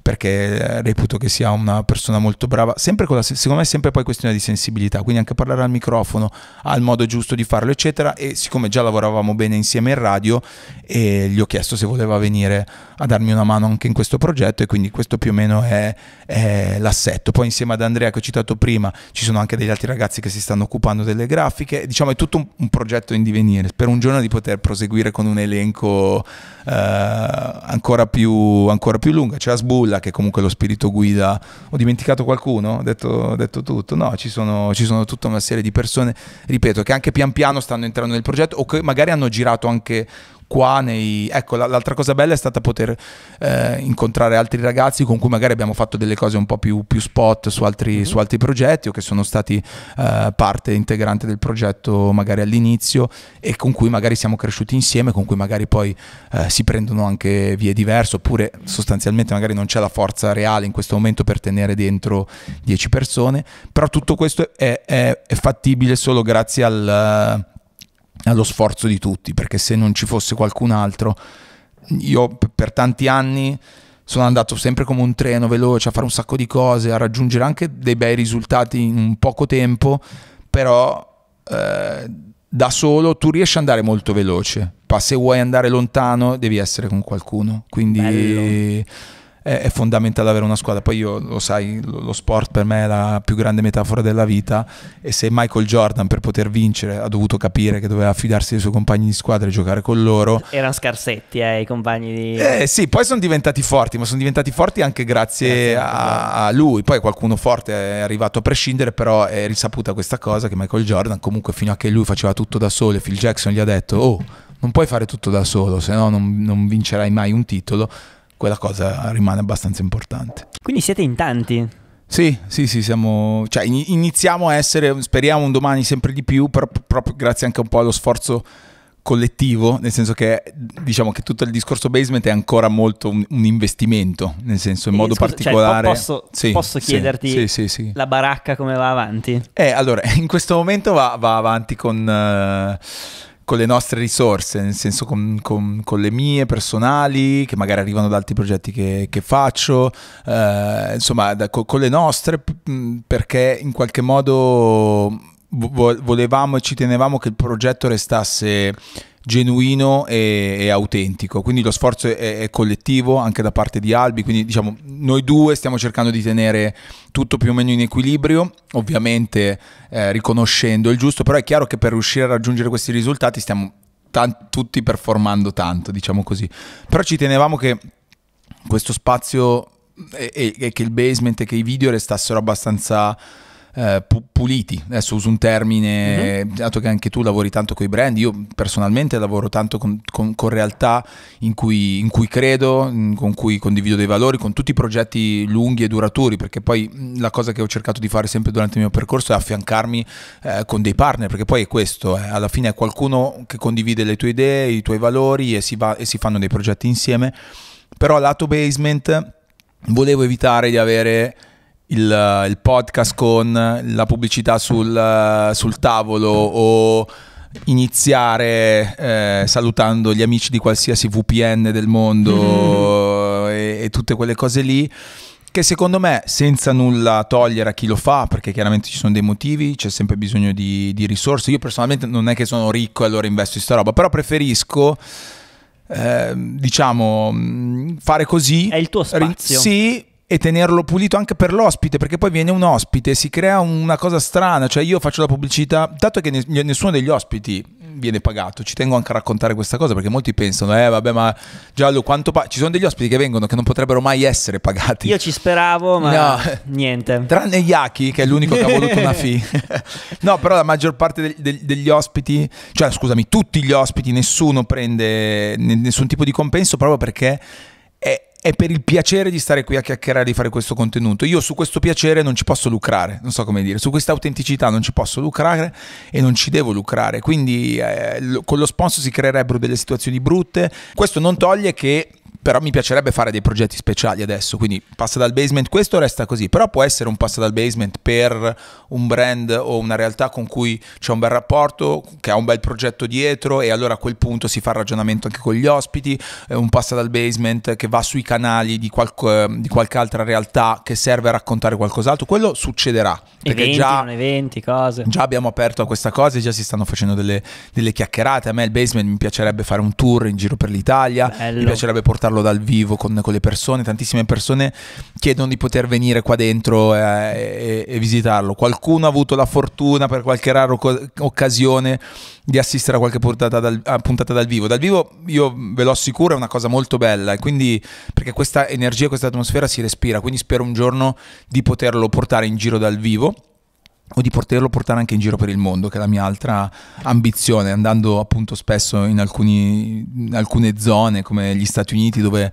perché eh, reputo che sia una persona molto brava, sempre con la, secondo me è sempre poi questione di sensibilità, quindi anche parlare al microfono, al modo giusto di farlo, eccetera, e siccome già lavoravamo bene insieme in radio, eh, gli ho chiesto se voleva venire a darmi una mano anche in questo progetto e quindi questo più o meno è, è l'assetto. Poi insieme ad Andrea che ho citato prima ci sono anche degli altri ragazzi che si stanno occupando delle grafiche, diciamo è tutto un, un progetto in divenire, spero un giorno di poter proseguire con un elenco eh, ancora, più, ancora più lungo, c'è la sbulla, guida, che comunque lo spirito guida, ho dimenticato qualcuno, ho detto, detto tutto, no, ci sono, ci sono, tutta una serie di persone, ripeto, che anche pian piano stanno entrando nel progetto o che magari hanno girato anche qua nei... Ecco, l'altra cosa bella è stata poter eh, incontrare altri ragazzi con cui magari abbiamo fatto delle cose un po' più, più spot su altri, mm-hmm. su altri, progetti o che sono stati eh, parte integrante del progetto magari all'inizio e con cui magari siamo cresciuti insieme, con cui magari poi eh, si prendono anche vie diverse oppure sostanzialmente magari non c'è la forza reale in questo momento per tenere dentro 10 persone, però tutto questo è, è, è fattibile solo grazie al allo sforzo di tutti, perché se non ci fosse qualcun altro, io per tanti anni sono andato sempre come un treno veloce a fare un sacco di cose, a raggiungere anche dei bei risultati in un poco tempo, però eh, da solo tu riesci ad andare molto veloce, ma se vuoi andare lontano devi essere con qualcuno, quindi... Bello è, è, fondamentale avere una squadra. Poi io lo sai, lo, lo, sport per me è la più grande metafora della vita e se Michael Jordan per poter vincere ha dovuto capire che doveva affidarsi ai suoi compagni di squadra e giocare con loro... Erano scarsetti eh, i compagni di... Eh sì, poi sono diventati forti, ma sono diventati forti anche grazie, grazie eh, a, esatto. a, lui. Poi qualcuno forte è arrivato a prescindere, però è risaputa questa cosa che Michael Jordan comunque fino a che lui faceva tutto da solo e Phil Jackson gli ha detto... Oh, non puoi fare tutto da solo, se no non, non vincerai mai un titolo quella cosa rimane abbastanza importante. Quindi siete in tanti? Sì, sì, sì, siamo, cioè, iniziamo a essere, speriamo un domani sempre di più, però proprio grazie anche un po' allo sforzo collettivo, nel senso che diciamo che tutto il discorso basement è ancora molto un, un investimento, nel senso in e modo scusa, cioè, particolare... Cioè, posso, sì, posso, chiederti sì, sì, la baracca come va avanti? Eh, allora, [LAUGHS] in questo momento va, va avanti con... Uh, con le nostre risorse, nel senso con, con, con, le mie personali, che magari arrivano da altri progetti che, che faccio, eh, insomma da, con, con le nostre, perché in qualche modo volevamo e ci tenevamo che il progetto restasse genuino e, e autentico. Quindi lo sforzo è, è, collettivo anche da parte di Albi, quindi diciamo noi due stiamo cercando di tenere tutto più o meno in equilibrio, ovviamente eh, riconoscendo il giusto, però è chiaro che per riuscire a raggiungere questi risultati stiamo t- tutti performando tanto, diciamo così. Però ci tenevamo che questo spazio e, e, e che il basement e che i video restassero abbastanza eh, pu- puliti. Adesso uso un termine, mm-hmm. dato che anche tu lavori tanto con i brand, io personalmente lavoro tanto con, con, con realtà in cui, in cui credo, in, con cui condivido dei valori, con tutti i progetti lunghi e duraturi, perché poi mm, la cosa che ho cercato di fare sempre durante il mio percorso è affiancarmi eh, con dei partner, perché poi è questo, eh, alla fine è qualcuno che condivide le tue idee, i tuoi valori e si, va, e si fanno dei progetti insieme. Però lato basement volevo evitare di avere il, il podcast con la pubblicità sul, sul tavolo o iniziare eh, salutando gli amici di qualsiasi VPN del mondo mm. e, e, tutte quelle cose lì. Che secondo me, senza nulla togliere a chi lo fa, perché chiaramente ci sono dei motivi, c'è sempre bisogno di, di risorse. Io personalmente non è che sono ricco e allora investo in sta roba, però preferisco. Eh, diciamo mm, fare così è il tuo spazio ri- sì e tenerlo pulito anche per l'ospite, perché poi viene un ospite, e si crea una cosa strana, cioè io faccio la pubblicità, dato che nessuno degli ospiti viene pagato, ci tengo anche a raccontare questa cosa perché molti pensano, eh vabbè ma Giallo quanto pa-? ci sono degli ospiti che vengono che non potrebbero mai essere pagati. Io ci speravo ma no. niente. Tranne Yaki che è l'unico che ha voluto una [LAUGHS] fee. [LAUGHS] no però la maggior parte de- de- degli ospiti, cioè scusami tutti gli ospiti, nessuno prende nessun tipo di compenso proprio perché è per il piacere di stare qui a chiacchierare, di fare questo contenuto. Io su questo piacere non ci posso lucrare, non so come dire, su questa autenticità non ci posso lucrare e non ci devo lucrare. Quindi eh, con lo sponsor si creerebbero delle situazioni brutte. Questo non toglie che però mi piacerebbe fare dei progetti speciali adesso, quindi passa dal basement, questo resta così, però può essere un passa dal basement per un brand o una realtà con cui c'è un bel rapporto, che ha un bel progetto dietro e allora a quel punto si fa il ragionamento anche con gli ospiti, un passa dal basement che va sui canali di, qualche, di qualche altra realtà che serve a raccontare qualcos'altro, quello succederà, perché eventi, già, eventi, cose. già, abbiamo aperto a questa cosa e già si stanno facendo delle, delle, chiacchierate, a me il basement mi piacerebbe fare un tour in giro per l'Italia, Bello. mi piacerebbe portarlo farlo dal vivo con, con le persone, tantissime persone chiedono di poter venire qua dentro eh, e, e, visitarlo. Qualcuno ha avuto la fortuna per qualche rara occasione di assistere a qualche puntata dal, a puntata dal vivo. Dal vivo io ve lo assicuro è una cosa molto bella e quindi perché questa energia, questa atmosfera si respira, quindi spero un giorno di poterlo portare in giro dal vivo o di poterlo portare anche in giro per il mondo, che è la mia altra ambizione, andando appunto spesso in, alcuni, in alcune zone come gli Stati Uniti dove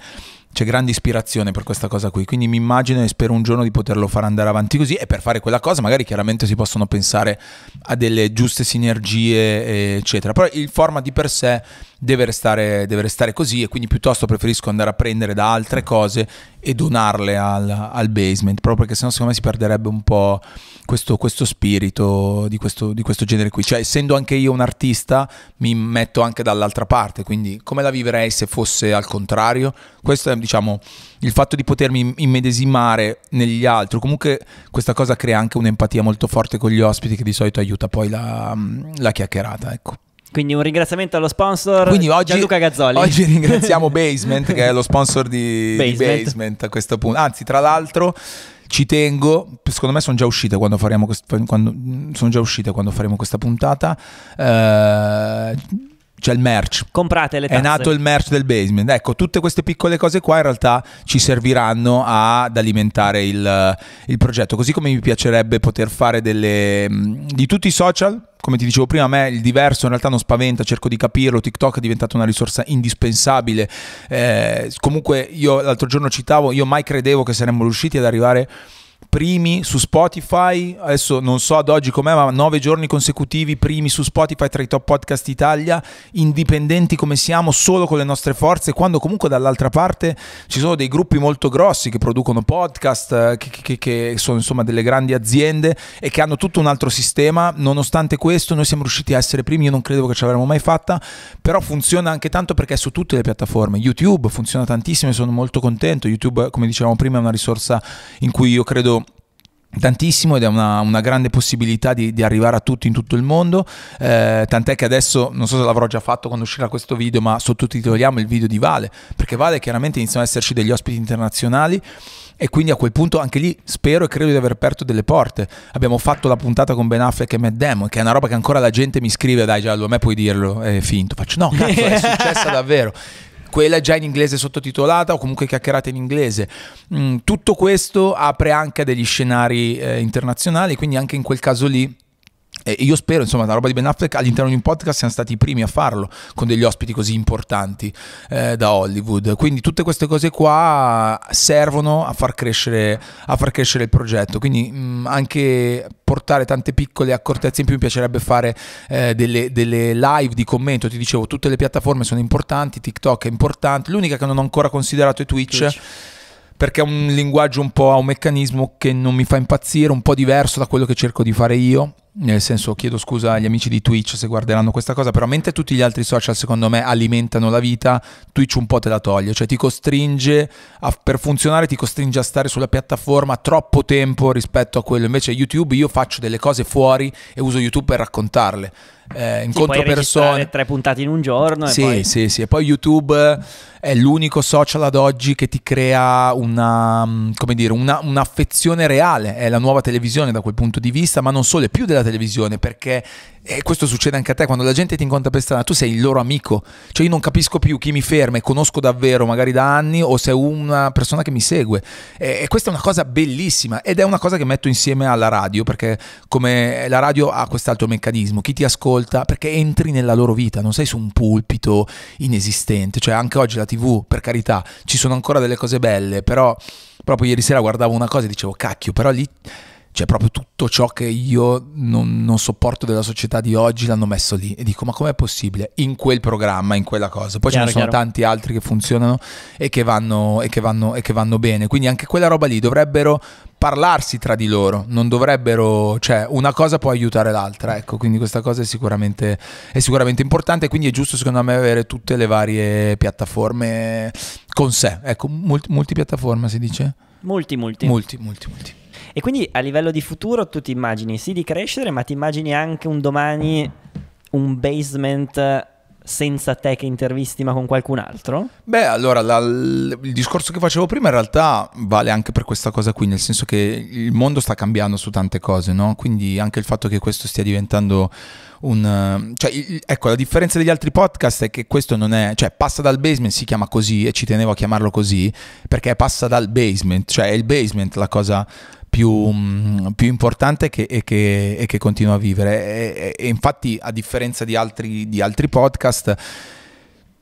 c'è grande ispirazione per questa cosa qui, quindi mi immagino e spero un giorno di poterlo far andare avanti così e per fare quella cosa magari chiaramente si possono pensare a delle giuste sinergie eccetera, però il format di per sé deve restare, deve restare così e quindi piuttosto preferisco andare a prendere da altre cose e donarle al, al basement, proprio perché sennò secondo me si perderebbe un po' questo, questo spirito di questo, di questo, genere qui. Cioè, essendo anche io un artista, mi metto anche dall'altra parte, quindi come la viverei se fosse al contrario? Questo è, diciamo, il fatto di potermi immedesimare negli altri. Comunque questa cosa crea anche un'empatia molto forte con gli ospiti che di solito aiuta poi la, la chiacchierata, ecco. Quindi un ringraziamento allo sponsor Quindi oggi, Gianluca Gazzoli. Oggi [LAUGHS] ringraziamo Basement, che è lo sponsor di Basement. di Basement a questo punto. Anzi, tra l'altro ci tengo, secondo me sono già uscite quando faremo, quest- quando, sono già uscite quando faremo questa puntata. Eh, c'è il merch. Comprate le tazze. È nato il merch del basement. Ecco, tutte queste piccole cose qua in realtà ci serviranno ad alimentare il, eh, il progetto. Così come mi piacerebbe poter fare delle... Mm, di tutti i social, come ti dicevo prima, a me il diverso in realtà non spaventa, cerco di capirlo, TikTok è diventata una risorsa indispensabile. Eh, comunque io l'altro giorno citavo, io mai credevo che saremmo riusciti ad arrivare primi su Spotify, adesso non so ad oggi com'è, ma nove giorni consecutivi primi su Spotify tra i top podcast Italia, indipendenti come siamo, solo con le nostre forze, quando comunque dall'altra parte ci sono dei gruppi molto grossi che producono podcast, eh, che, che, che sono insomma delle grandi aziende e che hanno tutto un altro sistema, nonostante questo noi siamo riusciti a essere primi, io non credevo che ce l'avremmo mai fatta, però funziona anche tanto perché è su tutte le piattaforme, YouTube funziona tantissimo e sono molto contento, YouTube come dicevamo prima è una risorsa in cui io credo tantissimo ed è una, una grande possibilità di, di, arrivare a tutti in tutto il mondo eh, tant'è che adesso non so se l'avrò già fatto quando uscirà questo video ma sottotitoliamo il video di Vale perché Vale chiaramente iniziano ad esserci degli ospiti internazionali e quindi a quel punto anche lì spero e credo di aver aperto delle porte abbiamo fatto la puntata con Ben Affleck e Matt Damon che è una roba che ancora la gente mi scrive dai Giallo a me puoi dirlo è finto faccio no cazzo è [LAUGHS] successa davvero quella già in inglese sottotitolata o comunque chiacchierata in inglese. Mm, tutto questo apre anche a degli scenari eh, internazionali, quindi anche in quel caso lì e io spero, insomma, la roba di Ben Affleck all'interno di un podcast siamo stati i primi a farlo con degli ospiti così importanti eh, da Hollywood. Quindi tutte queste cose qua servono a far crescere, a far crescere il progetto. Quindi mh, mm, anche portare tante piccole accortezze in più mi piacerebbe fare eh, delle, delle, live di commento. Ti dicevo, tutte le piattaforme sono importanti, TikTok è importante. L'unica che non ho ancora considerato è Twitch. Twitch perché è un linguaggio un po' ha un meccanismo che non mi fa impazzire, un po' diverso da quello che cerco di fare io nel senso chiedo scusa agli amici di Twitch se guarderanno questa cosa, però mentre tutti gli altri social secondo me alimentano la vita, Twitch un po' te la toglie, cioè ti costringe a, per funzionare, ti costringe a stare sulla piattaforma troppo tempo rispetto a quello, invece YouTube io faccio delle cose fuori e uso YouTube per raccontarle. Eh, incontro sì, persone tre puntate in un giorno sì, poi... sì, sì, e poi YouTube è l'unico social ad oggi che ti crea una, mm, come dire, una, un'affezione reale è la nuova televisione da quel punto di vista ma non solo, è più della televisione perché e questo succede anche a te quando la gente ti incontra per strada, tu sei il loro amico. Cioè io non capisco più chi mi ferma e conosco davvero, magari da anni o se è una persona che mi segue. E, e questa è una cosa bellissima ed è una cosa che metto insieme alla radio perché come la radio ha quest'altro meccanismo, chi ti ascolta perché entri nella loro vita, non sei su un pulpito inesistente, cioè anche oggi la TV, per carità, ci sono ancora delle cose belle, però proprio ieri sera guardavo una cosa e dicevo cacchio, però lì cioè proprio tutto ciò che io non, non sopporto della società di oggi l'hanno messo lì e dico ma com'è possibile in quel programma, in quella cosa. Poi chiaro, ce ne sono chiaro. tanti altri che funzionano e che, vanno, e, che vanno, e che vanno bene. Quindi anche quella roba lì dovrebbero parlarsi tra di loro, non dovrebbero, cioè una cosa può aiutare l'altra, ecco, quindi questa cosa è sicuramente, è sicuramente importante, quindi è giusto secondo me avere tutte le varie piattaforme con sé, ecco, multi, multipiattaforma si dice? multi multi multi multi, molti. E quindi a livello di futuro tu ti immagini sì di crescere, ma ti immagini anche un domani un basement senza te che intervisti ma con qualcun altro? Beh, allora la, il discorso che facevo prima in realtà vale anche per questa cosa qui, nel senso che il mondo sta cambiando su tante cose, no? Quindi anche il fatto che questo stia diventando un... Cioè, ecco, la differenza degli altri podcast è che questo non è... Cioè, passa dal basement, si chiama così e ci tenevo a chiamarlo così, perché passa dal basement, cioè è il basement la cosa, più, mm, più importante che, e, che, e, che, continua a vivere. E, e, infatti, a differenza di altri, di altri podcast,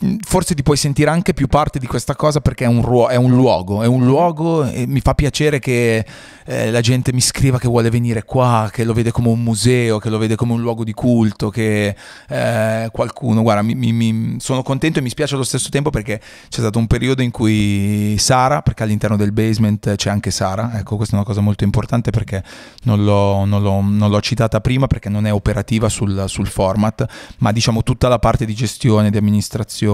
Mm, forse ti puoi sentire anche più parte di questa cosa perché è un, ruo- è un luogo, è un luogo e mi fa piacere che eh, la gente mi scriva che vuole venire qua, che lo vede come un museo, che lo vede come un luogo di culto, che eh, qualcuno, guarda, mi, mi, mi sono contento e mi spiace allo stesso tempo perché c'è stato un periodo in cui Sara, perché all'interno del basement c'è anche Sara, ecco questa è una cosa molto importante perché non l'ho, non l'ho, non l'ho citata prima perché non è operativa sul, sul format, ma diciamo tutta la parte di gestione, di amministrazione,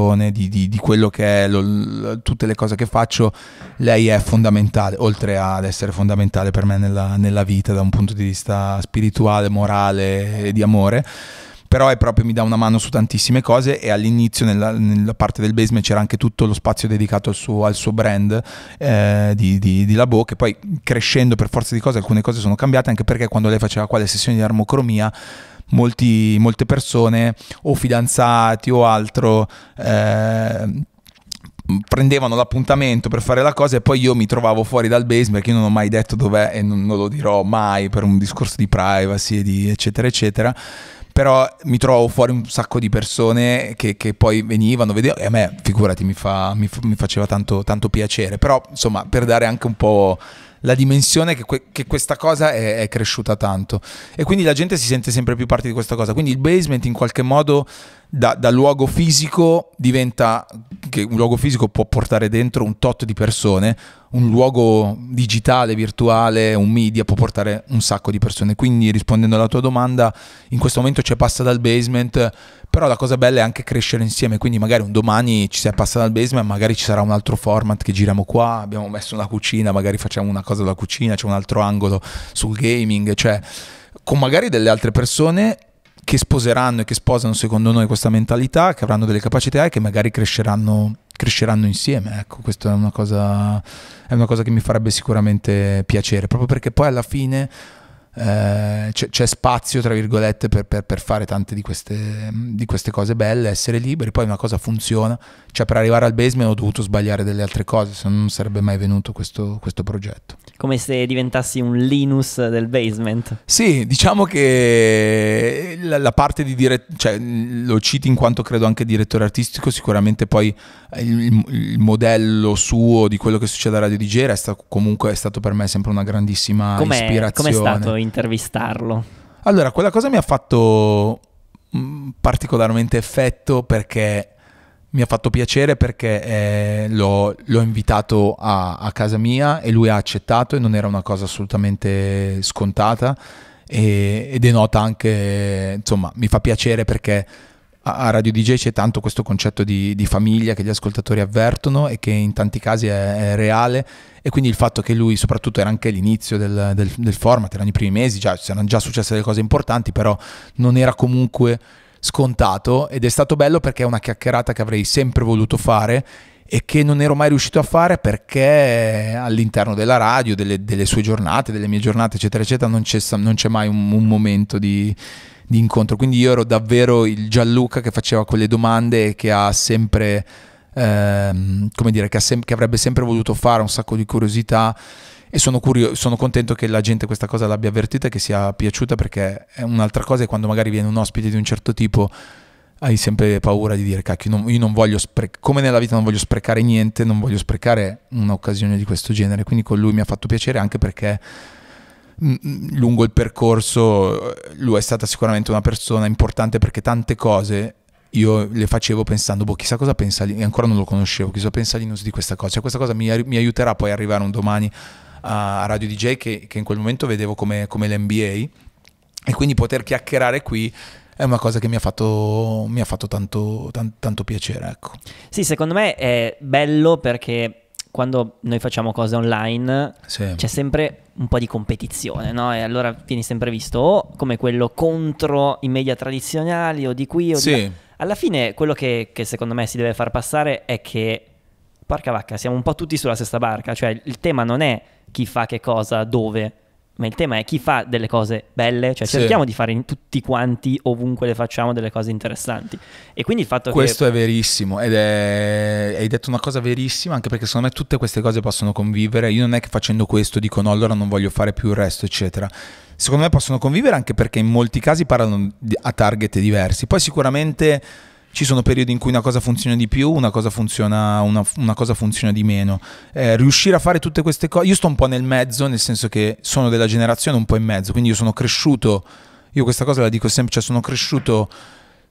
gestione di, di, di quello che è lo, tutte le cose che faccio, lei è fondamentale, oltre ad essere fondamentale per me nella, nella vita da un punto di vista spirituale, morale e di amore però è proprio mi dà una mano su tantissime cose e all'inizio nella, nella parte del basement c'era anche tutto lo spazio dedicato al suo, al suo brand eh, di, di, di Labo che poi crescendo per forza di cose alcune cose sono cambiate anche perché quando lei faceva qua le sessioni di armocromia molti, molte persone o fidanzati o altro eh, prendevano l'appuntamento per fare la cosa e poi io mi trovavo fuori dal basement perché io non ho mai detto dov'è e non, non lo dirò mai per un discorso di privacy di eccetera eccetera però mi trovo fuori un sacco di persone che, che poi venivano, vedevano, e a me, figurati, mi, fa, mi, mi faceva tanto, tanto piacere, però insomma, per dare anche un po' la dimensione che, que- che questa cosa è-, è cresciuta tanto. E quindi la gente si sente sempre più parte di questa cosa. Quindi il basement in qualche modo... Da, da, luogo fisico diventa che un luogo fisico può portare dentro un tot di persone, un luogo digitale, virtuale, un media può portare un sacco di persone. Quindi rispondendo alla tua domanda, in questo momento c'è passa dal basement però la cosa bella è anche crescere insieme, quindi magari un domani ci si è passati al basement, magari ci sarà un altro format che giriamo qua, abbiamo messo una cucina, magari facciamo una cosa da cucina, c'è un altro angolo sul gaming, cioè con magari delle altre persone che sposeranno e che sposano secondo noi questa mentalità, che avranno delle capacità e che magari cresceranno, cresceranno insieme. Ecco, questa è una, cosa, è una cosa che mi farebbe sicuramente piacere, proprio perché poi alla fine eh, c'è, c'è, spazio, tra virgolette, per, per, per fare tante di queste, di queste, cose belle, essere liberi, poi una cosa funziona, cioè per arrivare al basement ho dovuto sbagliare delle altre cose, se no non sarebbe mai venuto questo, questo progetto. Come se diventassi un Linus del basement. Sì, diciamo che la, la parte di dire, cioè, lo citi in quanto credo anche direttore artistico, sicuramente poi il, il modello suo di quello che succede a Radio DJ è stato, comunque è stato per me sempre una grandissima Com'è, ispirazione. Com'è stato intervistarlo? Allora, quella cosa mi ha fatto mm, particolarmente effetto perché mi ha fatto piacere perché eh, l'ho, l'ho, invitato a, a, casa mia e lui ha accettato e non era una cosa assolutamente scontata e, e denota anche, insomma, mi fa piacere perché a Radio DJ c'è tanto questo concetto di, di, famiglia che gli ascoltatori avvertono e che in tanti casi è, è reale e quindi il fatto che lui soprattutto era anche l'inizio del, del, del, format, erano i primi mesi, già, erano già successe delle cose importanti, però non era comunque scontato ed è stato bello perché è una chiacchierata che avrei sempre voluto fare e che non ero mai riuscito a fare perché all'interno della radio, delle, delle sue giornate, delle mie giornate, eccetera, eccetera, non c'è, non c'è mai un, un momento di di incontro. Quindi io ero davvero il Gianluca che faceva quelle domande e che ha sempre, ehm, come dire, che, sem che avrebbe sempre voluto fare, un sacco di curiosità e sono, curio- sono contento che la gente questa cosa l'abbia avvertita e che sia piaciuta perché è un'altra cosa è quando magari viene un ospite di un certo tipo hai sempre paura di dire cacchio non, io non voglio sprecare come nella vita non voglio sprecare niente non voglio sprecare un'occasione di questo genere quindi con lui mi ha fatto piacere anche perché lungo il percorso eh, lui è stata sicuramente una persona importante perché tante cose io le facevo pensando, boh, chissà cosa pensa Linus, ancora non lo conoscevo, chissà pensa Linus di questa cosa, cioè questa cosa mi, mi aiuterà poi ad arrivare un domani a Radio DJ che, che in quel momento vedevo come, come l'NBA e quindi poter chiacchierare qui è una cosa che mi ha fatto, mi ha fatto tanto, tan, tanto piacere. Ecco. Sì, secondo me è bello perché quando noi facciamo cose online sì. c'è sempre un po' di competizione, no? E allora vieni sempre visto o come quello contro i media tradizionali o di qui o sì. di là. Alla fine quello che, che secondo me si deve far passare è che, porca vacca, siamo un po' tutti sulla stessa barca, cioè il tema non è chi fa che cosa, dove, ma il tema è chi fa delle cose belle, cioè sì. cerchiamo di fare in tutti quanti, ovunque le facciamo, delle cose interessanti. E quindi il fatto Questo che... Questo è verissimo, ed è... hai detto una cosa verissima, anche perché secondo me tutte queste cose possono convivere. Io non è che facendo questo dico no, allora non voglio fare più il resto, eccetera secondo me possono convivere anche perché in molti casi parlano a target diversi. Poi sicuramente ci sono periodi in cui una cosa funziona di più, una cosa funziona, una, una cosa funziona di meno. Eh, riuscire a fare tutte queste cose, io sto un po' nel mezzo, nel senso che sono della generazione un po' in mezzo, quindi io sono cresciuto, io questa cosa la dico sempre, cioè sono cresciuto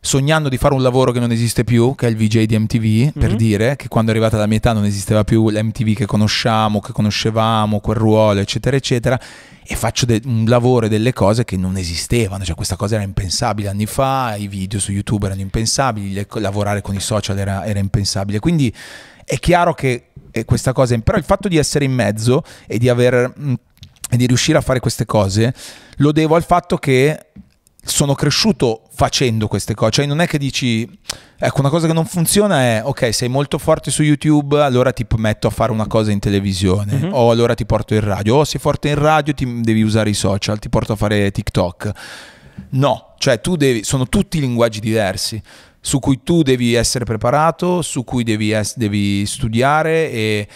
sognando di fare un lavoro che non esiste più, che è il VJ di MTV, mm-hmm. per mhm. dire che quando è arrivata la mia età non esisteva più l'MTV che conosciamo, che conoscevamo, quel ruolo, eccetera, eccetera, e faccio de- un lavoro e delle cose che non esistevano, cioè questa cosa era impensabile anni fa, i video su YouTube erano impensabili, le- lavorare con i social era, era impensabile, quindi è chiaro che è eh, questa cosa, però il fatto di essere in mezzo e di aver... Mh, mm, e di riuscire a fare queste cose lo devo al fatto che sono cresciuto facendo queste cose, cioè non è che dici, ecco una cosa che non funziona è, ok sei molto forte su YouTube, allora ti metto a fare una cosa in televisione, mm-hmm. o allora ti porto in radio, o sei forte in radio ti devi usare i social, ti porto a fare TikTok. No, cioè tu devi, sono tutti linguaggi diversi su cui tu devi essere preparato, su cui devi, es- devi studiare e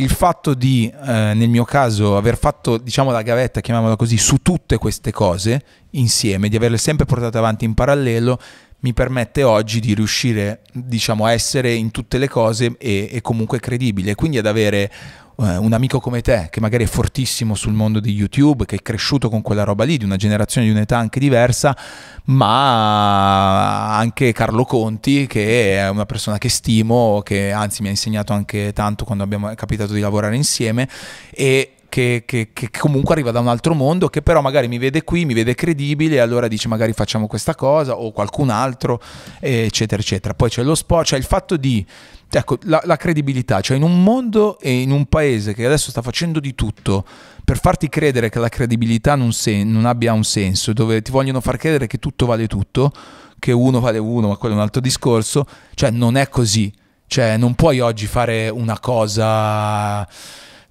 il fatto di, eh, nel mio caso, aver fatto, diciamo, la gavetta, chiamiamola così, su tutte queste cose insieme, di averle sempre portate avanti in parallelo, mi permette oggi di riuscire, diciamo, a essere in tutte le cose e, e comunque credibile, quindi ad avere eh, un amico come te, che magari è fortissimo sul mondo di YouTube, che è cresciuto con quella roba lì, di una generazione, di un'età anche diversa, ma anche Carlo Conti, che è una persona che stimo, che anzi mi ha insegnato anche tanto quando abbiamo capitato di lavorare insieme, e che, che, che, comunque arriva da un altro mondo, che però magari mi vede qui, mi vede credibile, e allora dice magari facciamo questa cosa o qualcun altro, eccetera, eccetera. Poi c'è lo sport, cioè il fatto di, ecco, la, la credibilità, cioè in un mondo e in un paese che adesso sta facendo di tutto per farti credere che la credibilità non, sen- non abbia un senso, dove ti vogliono far credere che tutto vale tutto, che uno vale uno, ma quello è un altro discorso, cioè non è così. Cioè, non puoi oggi fare una cosa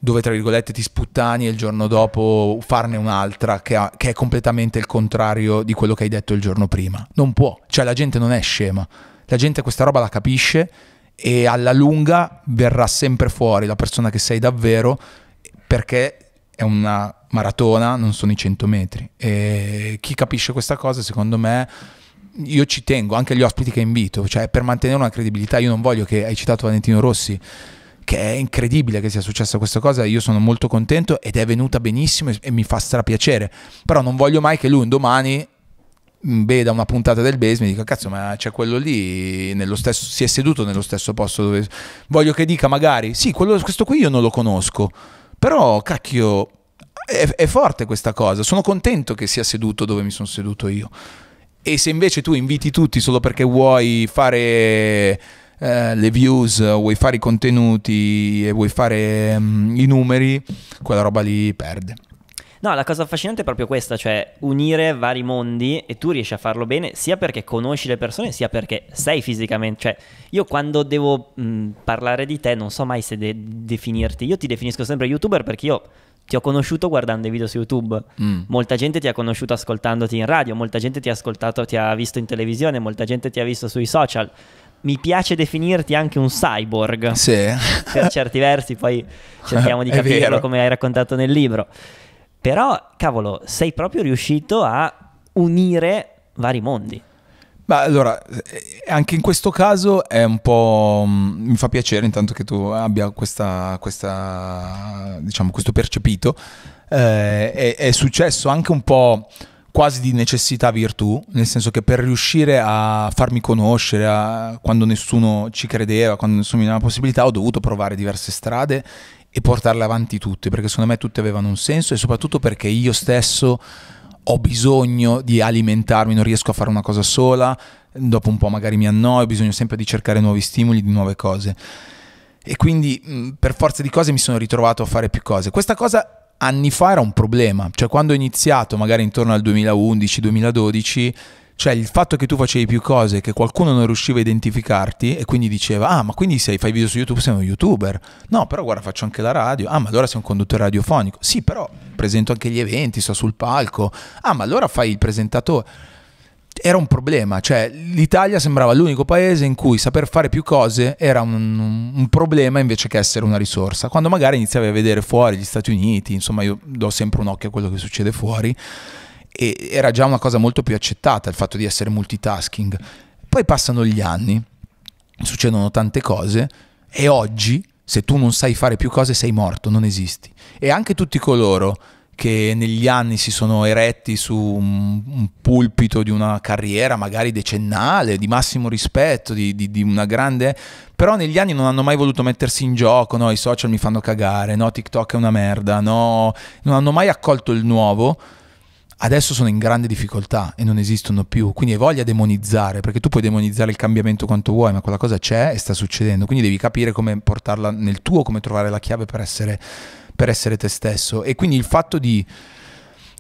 dove tra virgolette ti sputtani e il giorno dopo farne un'altra che, ha, che è completamente il contrario di quello che hai detto il giorno prima. Non può, cioè la gente non è scema, la gente questa roba la capisce e alla lunga verrà sempre fuori la persona che sei davvero perché è una maratona, non sono i 100 metri. E chi capisce questa cosa, secondo me, io ci tengo, anche gli ospiti che invito, cioè per mantenere una credibilità, io non voglio che, hai citato Valentino Rossi, che è incredibile che sia successa questa cosa, io sono molto contento ed è venuta benissimo e, e mi fa strapiacere, però non voglio mai che lui un domani veda mm, una puntata del base e mi dica cazzo ma c'è quello lì stesso, si è seduto nello stesso posto dove voglio che dica magari sì quello, questo qui io non lo conosco però cacchio è, è forte questa cosa sono contento che sia seduto dove mi sono seduto io e se invece tu inviti tutti solo perché vuoi fare eh, le views, eh, vuoi fare i contenuti e vuoi fare um, i numeri, quella roba lì perde. No, la cosa affascinante è proprio questa, cioè unire vari mondi e tu riesci a farlo bene sia perché conosci le persone, sia perché sei fisicamente, cioè io quando devo mh, mm, parlare di te non so mai se de- definirti, io ti definisco sempre youtuber perché io ti ho conosciuto guardando i video su YouTube, mm. molta gente ti ha conosciuto ascoltandoti in radio, molta gente ti ha ascoltato, ti ha visto in televisione, molta gente ti ha visto sui social mi piace definirti anche un cyborg. Sì. Per certi versi, poi cerchiamo di [LAUGHS] capirlo come hai raccontato nel libro. Però, cavolo, sei proprio riuscito a unire vari mondi. Beh, allora, eh, anche in questo caso è un po'. Mm, mi fa piacere intanto che tu abbia questa, questa diciamo, questo percepito. Eh, è, è successo anche un po' quasi di necessità virtù, nel senso che per riuscire a farmi conoscere, a, quando nessuno ci credeva, quando nessuno mi dava la possibilità, ho dovuto provare diverse strade e portarle avanti tutte, perché secondo me tutte avevano un senso e soprattutto perché io stesso ho bisogno di alimentarmi, non riesco a fare una cosa sola, dopo un po' magari mi annoio, ho bisogno sempre di cercare nuovi stimoli, di nuove cose. E quindi per forza di cose mi sono ritrovato a fare più cose. Questa cosa anni fa era un problema, cioè quando ho iniziato magari intorno al 2011-2012 cioè il fatto che tu facevi più cose che qualcuno non riusciva a identificarti e quindi diceva ah ma quindi sei, fai video su YouTube sei uno youtuber no però guarda faccio anche la radio ah ma allora sei un conduttore radiofonico sì però presento anche gli eventi sto sul palco ah ma allora fai il presentatore era un problema, cioè l'Italia sembrava l'unico paese in cui saper fare più cose era un, un, problema invece che essere una risorsa, quando magari iniziavi a vedere fuori gli Stati Uniti, insomma io do sempre un occhio a quello che succede fuori, e era già una cosa molto più accettata il fatto di essere multitasking. Poi passano gli anni, succedono tante cose e oggi se tu non sai fare più cose sei morto, non esisti. E anche tutti coloro che negli anni si sono eretti su un, un pulpito di una carriera magari decennale, di massimo rispetto, di, di, di, una grande... però negli anni non hanno mai voluto mettersi in gioco, no? i social mi fanno cagare, no? TikTok è una merda, no? non hanno mai accolto il nuovo adesso sono in grande difficoltà e non esistono più, quindi hai voglia demonizzare, perché tu puoi demonizzare il cambiamento quanto vuoi, ma quella cosa c'è e sta succedendo, quindi devi capire come portarla nel tuo, come trovare la chiave per essere per essere te stesso. E quindi il fatto di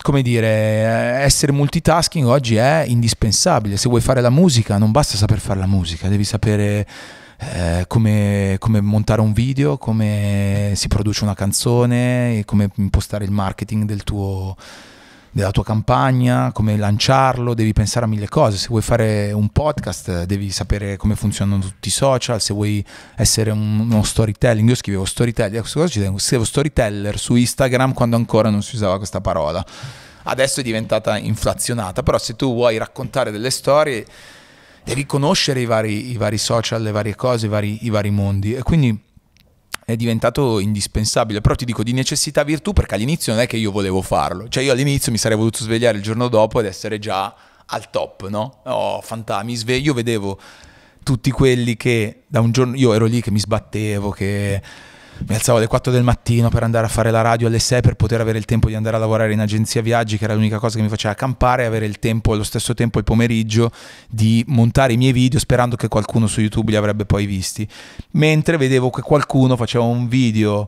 come dire, eh, essere multitasking oggi è indispensabile. Se vuoi fare la musica, non basta saper fare la musica, devi sapere eh, come, come, montare un video, come si produce una canzone, come impostare il marketing del tuo, della tua campagna, come lanciarlo, devi pensare a mille cose, se vuoi fare un podcast devi sapere come funzionano tutti i social, se vuoi essere uno storytelling, io scrivevo storytelling, scrivevo storyteller su Instagram quando ancora non si usava questa parola, adesso è diventata inflazionata, però se tu vuoi raccontare delle storie devi conoscere i vari, i vari social, le varie cose, i vari, i vari mondi e quindi è diventato indispensabile, però ti dico di necessità virtù perché all'inizio non è che io volevo farlo, cioè io all'inizio mi sarei voluto svegliare il giorno dopo ed essere già al top, no? Oh, fantasma, mi sveglio, vedevo tutti quelli che da un giorno io ero lì che mi sbattevo, che mi alzavo alle 4 del mattino per andare a fare la radio alle 6 per poter avere il tempo di andare a lavorare in agenzia viaggi, che era l'unica cosa che mi faceva campare e avere il tempo, allo stesso tempo il pomeriggio, di montare i miei video sperando che qualcuno su YouTube li avrebbe poi visti. Mentre vedevo che qualcuno faceva un video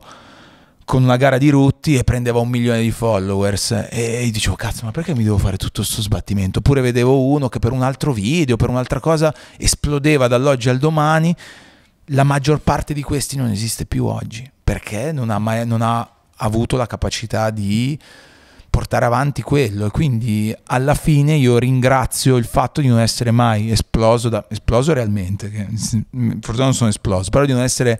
con una gara di rutti e prendeva un milione di followers e dicevo cazzo ma perché mi devo fare tutto questo sbattimento oppure vedevo uno che per un altro video per un'altra cosa esplodeva dall'oggi al domani la maggior parte di questi non esiste più oggi perché non ha, mai, non ha avuto la capacità di portare avanti quello e quindi alla fine io ringrazio il fatto di non essere mai esploso, da, esploso realmente, che, forse non sono esploso, però di non essere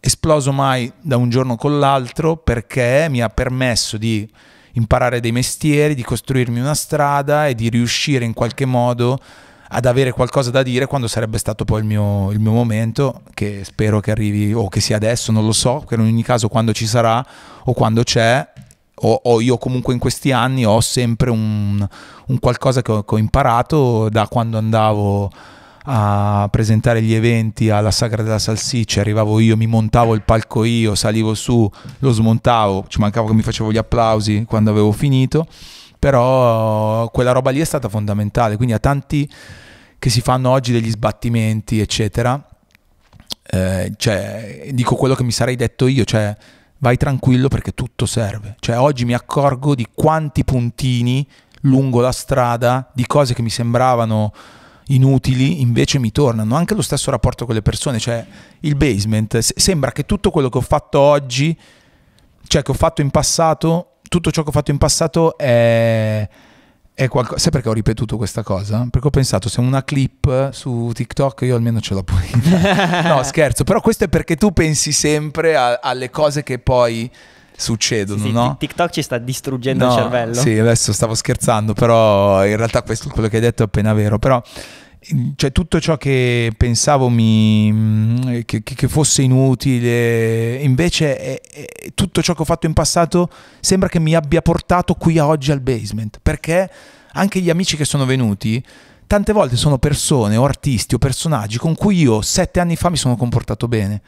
esploso mai da un giorno con l'altro perché mi ha permesso di imparare dei mestieri, di costruirmi una strada e di riuscire in qualche modo a ad avere qualcosa da dire quando sarebbe stato poi il mio, il mio momento, che spero che arrivi o che sia adesso, non lo so, che in ogni caso quando ci sarà o quando c'è, o, o io comunque in questi anni ho sempre un, un qualcosa che ho, che ho imparato da quando andavo a presentare gli eventi alla Sagra della Salsiccia, arrivavo io, mi montavo il palco io, salivo su, lo smontavo, ci mancava che mi facevo gli applausi quando avevo finito però quella roba lì è stata fondamentale, quindi a tanti che si fanno oggi degli sbattimenti, eccetera, eh, cioè, dico quello che mi sarei detto io, cioè vai tranquillo perché tutto serve, cioè oggi mi accorgo di quanti puntini lungo la strada, di cose che mi sembravano inutili invece mi tornano. Anche lo stesso rapporto con le persone, cioè il basement. sembra che tutto quello che ho fatto oggi, cioè che ho fatto in passato, tutto ciò che ho fatto in passato è... è qualcosa... Sai perché ho ripetuto questa cosa? Perché ho pensato, se una clip su TikTok io almeno ce l'ho pulita. [LAUGHS] no, scherzo, però questo è perché tu pensi sempre a, alle cose che poi succedono. Sì, sì, no? TikTok ci sta distruggendo no, il cervello. Sì, adesso stavo scherzando, però in realtà questo, quello che hai detto è appena vero. Però cioè tutto ciò che pensavo mi, mm, che, che, fosse inutile, invece è, è, tutto ciò che ho fatto in passato sembra che mi abbia portato qui a oggi al basement, perché anche gli amici che sono venuti, tante volte sono persone o artisti o personaggi con cui io sette anni fa mi sono comportato bene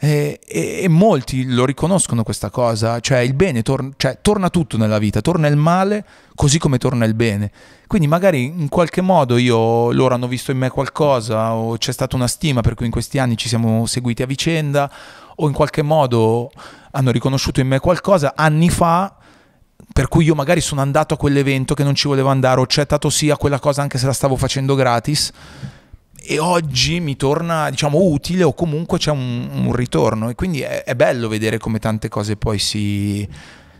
eh, e, e, molti lo riconoscono questa cosa, cioè il bene tor- cioè, torna tutto nella vita, torna il male così come torna il bene. Quindi magari in qualche modo io, loro hanno visto in me qualcosa o c'è stata una stima per cui in questi anni ci siamo seguiti a vicenda o in qualche modo hanno riconosciuto in me qualcosa anni fa per cui io magari sono andato a quell'evento che non ci volevo andare, ho accettato sì a quella cosa anche se la stavo facendo gratis e oggi mi torna diciamo utile o comunque c'è un, un ritorno e quindi è, è, bello vedere come tante cose poi si,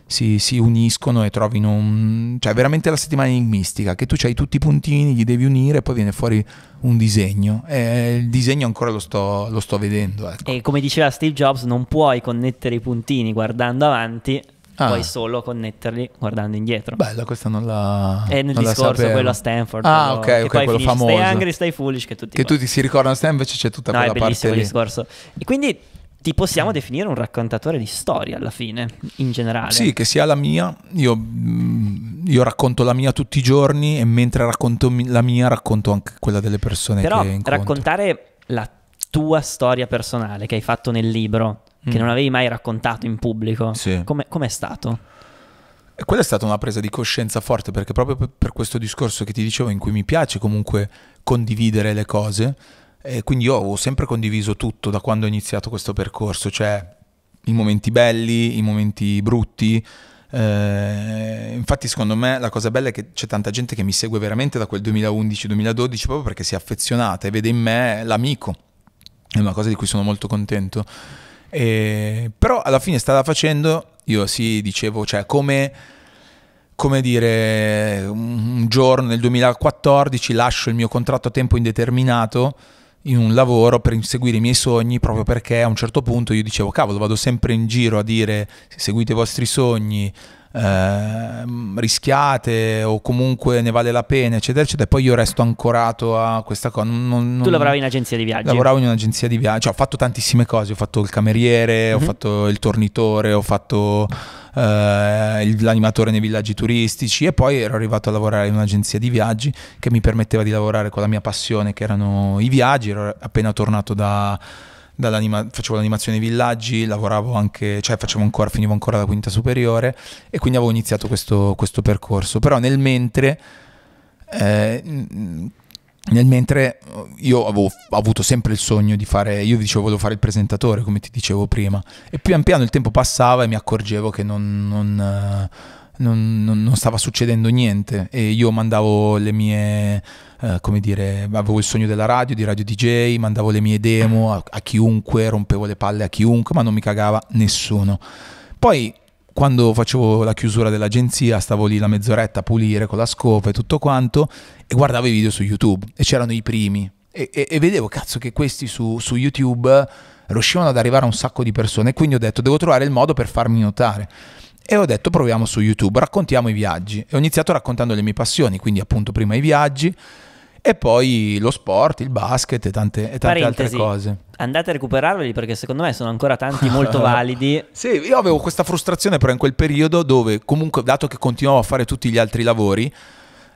si, si uniscono e trovino un, cioè veramente la settimana enigmistica che tu hai tutti i puntini li devi unire e poi viene fuori un disegno e il disegno ancora lo sto, lo sto vedendo ecco. e come diceva Steve Jobs non puoi connettere i puntini guardando avanti Ah. Puoi solo connetterli guardando indietro. Bella, questa non la. È nel discorso quello a Stanford. Ah, ok, okay poi quello finisce, famoso. Stai angry, stai foolish. Che tutti, che tutti si ricordano. Stai invece c'è tutta no, quella parte. è bellissimo il discorso. E quindi ti possiamo definire un raccontatore di storie alla fine, in generale. Sì, che sia la mia, io, mm, io racconto la mia tutti i giorni e mentre racconto la mia racconto anche quella delle persone Però, che incontro. raccontare la tua storia personale che hai fatto nel libro che mm. non avevi mai raccontato in pubblico. Sì. Come, è stato? E quella è stata una presa di coscienza forte perché proprio per questo discorso che ti dicevo in cui mi piace comunque condividere le cose, e quindi io ho sempre condiviso tutto da quando ho iniziato questo percorso, cioè i momenti belli, i momenti brutti. Eh, infatti, secondo me la cosa bella è che c'è tanta gente che mi segue veramente da quel 2011-2012 proprio perché si è affezionata e vede in me l'amico. È una cosa di cui sono molto contento. E, eh, però alla fine stava facendo, io sì dicevo, cioè come, come dire, un giorno nel 2014 lascio il mio contratto a tempo indeterminato in un lavoro per inseguire i miei sogni proprio perché a un certo punto io dicevo cavolo vado sempre in giro a dire seguite i vostri sogni eh, rischiate o comunque ne vale la pena, eccetera, eccetera. E poi io resto ancorato a questa cosa. Non, non, tu lavoravi in agenzia di viaggio? Lavoravo in un'agenzia di viaggio, cioè, ho fatto tantissime cose, ho fatto il cameriere, mm-hmm. ho mhm. fatto il tornitore, ho fatto eh, l'animatore nei villaggi turistici e poi ero arrivato a lavorare in un'agenzia di viaggi che mi permetteva di lavorare con la mia passione che erano i viaggi, ero appena tornato da facevo l'animazione villaggi, lavoravo anche, cioè facevo ancora, finivo ancora la quinta superiore e quindi avevo iniziato questo, questo percorso. Però nel mentre, eh, nel mentre eh, io avevo avuto sempre il sogno di fare, io dicevo volevo fare il presentatore, come ti dicevo prima, e pian piano il tempo passava e mi accorgevo che non, non eh, non, non, non stava succedendo niente e io mandavo le mie, eh, come dire, avevo il sogno della radio, di radio DJ, mandavo le mie demo a, a chiunque, rompevo le palle a chiunque, ma non mi cagava nessuno. Poi quando facevo la chiusura dell'agenzia stavo lì la mezz'oretta a pulire con la scopa e tutto quanto e guardavo i video su YouTube e c'erano i primi e, e, e vedevo cazzo che questi su, su, YouTube riuscivano ad arrivare a un sacco di persone e quindi ho detto devo trovare il modo per farmi notare e ho detto proviamo su YouTube, raccontiamo i viaggi. E ho iniziato raccontando le mie passioni, quindi appunto prima i viaggi e poi lo sport, il basket e tante, e tante altre cose. Andate a recuperarveli perché secondo me sono ancora tanti molto [LAUGHS] validi. sì, io avevo questa frustrazione però in quel periodo dove comunque dato che continuavo a fare tutti gli altri lavori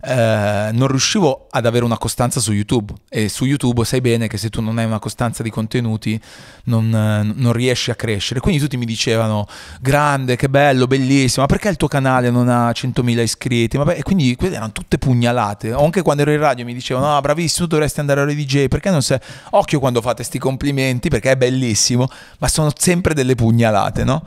eh, non riuscivo ad avere una costanza su YouTube e su YouTube sai bene che se tu non hai una costanza di contenuti non, eh, non riesci a crescere. Quindi tutti mi dicevano grande, che bello, bellissimo, ma perché il tuo canale non ha 100.000 iscritti? Beh, e quindi quelle erano tutte pugnalate. O anche quando ero in radio mi dicevano ah bravissimo, dovresti andare a Radio DJ, perché non sei... Occhio quando fate questi complimenti perché è bellissimo, ma sono sempre delle pugnalate, no?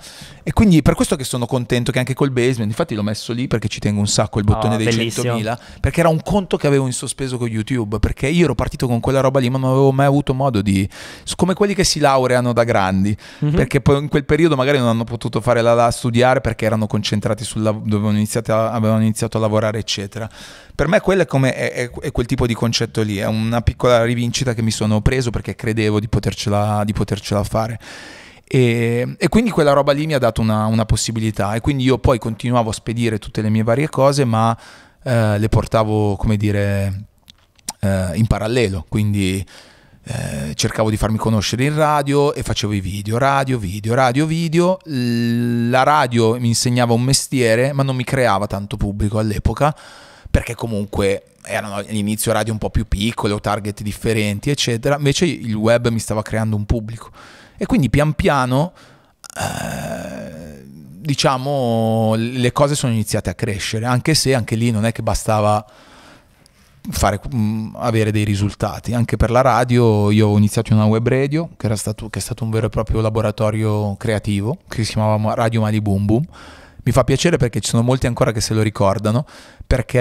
E quindi per questo che sono contento che anche col basement, infatti l'ho messo lì perché ci tengo un sacco il ah, bottone oh, dei bellissimo. 100.000, perché era un conto che avevo in sospeso con YouTube, perché io ero partito con quella roba lì, ma non avevo mai avuto modo di... come quelli che si laureano da grandi, mm-hmm. perché poi in quel periodo magari non hanno potuto fare la, la studiare perché erano concentrati sul lavoro, dove avevano iniziato a lavorare, eccetera. Per me quello è, come, è, è, è, quel tipo di concetto lì, è una piccola rivincita che mi sono preso perché credevo di potercela, di potercela fare. E, e, quindi quella roba lì mi ha dato una, una, possibilità e quindi io poi continuavo a spedire tutte le mie varie cose ma eh, le portavo come dire eh, in parallelo quindi eh, cercavo di farmi conoscere in radio e facevo i video radio video radio video la radio mi insegnava un mestiere ma non mi creava tanto pubblico all'epoca perché comunque erano all'inizio radio un po' più piccole o target differenti eccetera invece il web mi stava creando un pubblico e quindi pian piano, eh, diciamo, le cose sono iniziate a crescere, anche se anche lì non è che bastava fare, mm, avere dei risultati. Anche per la radio io ho iniziato una web radio che, era stato, che è stato un vero e proprio laboratorio creativo che si chiamava Radio Mali Boom Boom. Mi fa piacere perché ci sono molti ancora che se lo ricordano, perché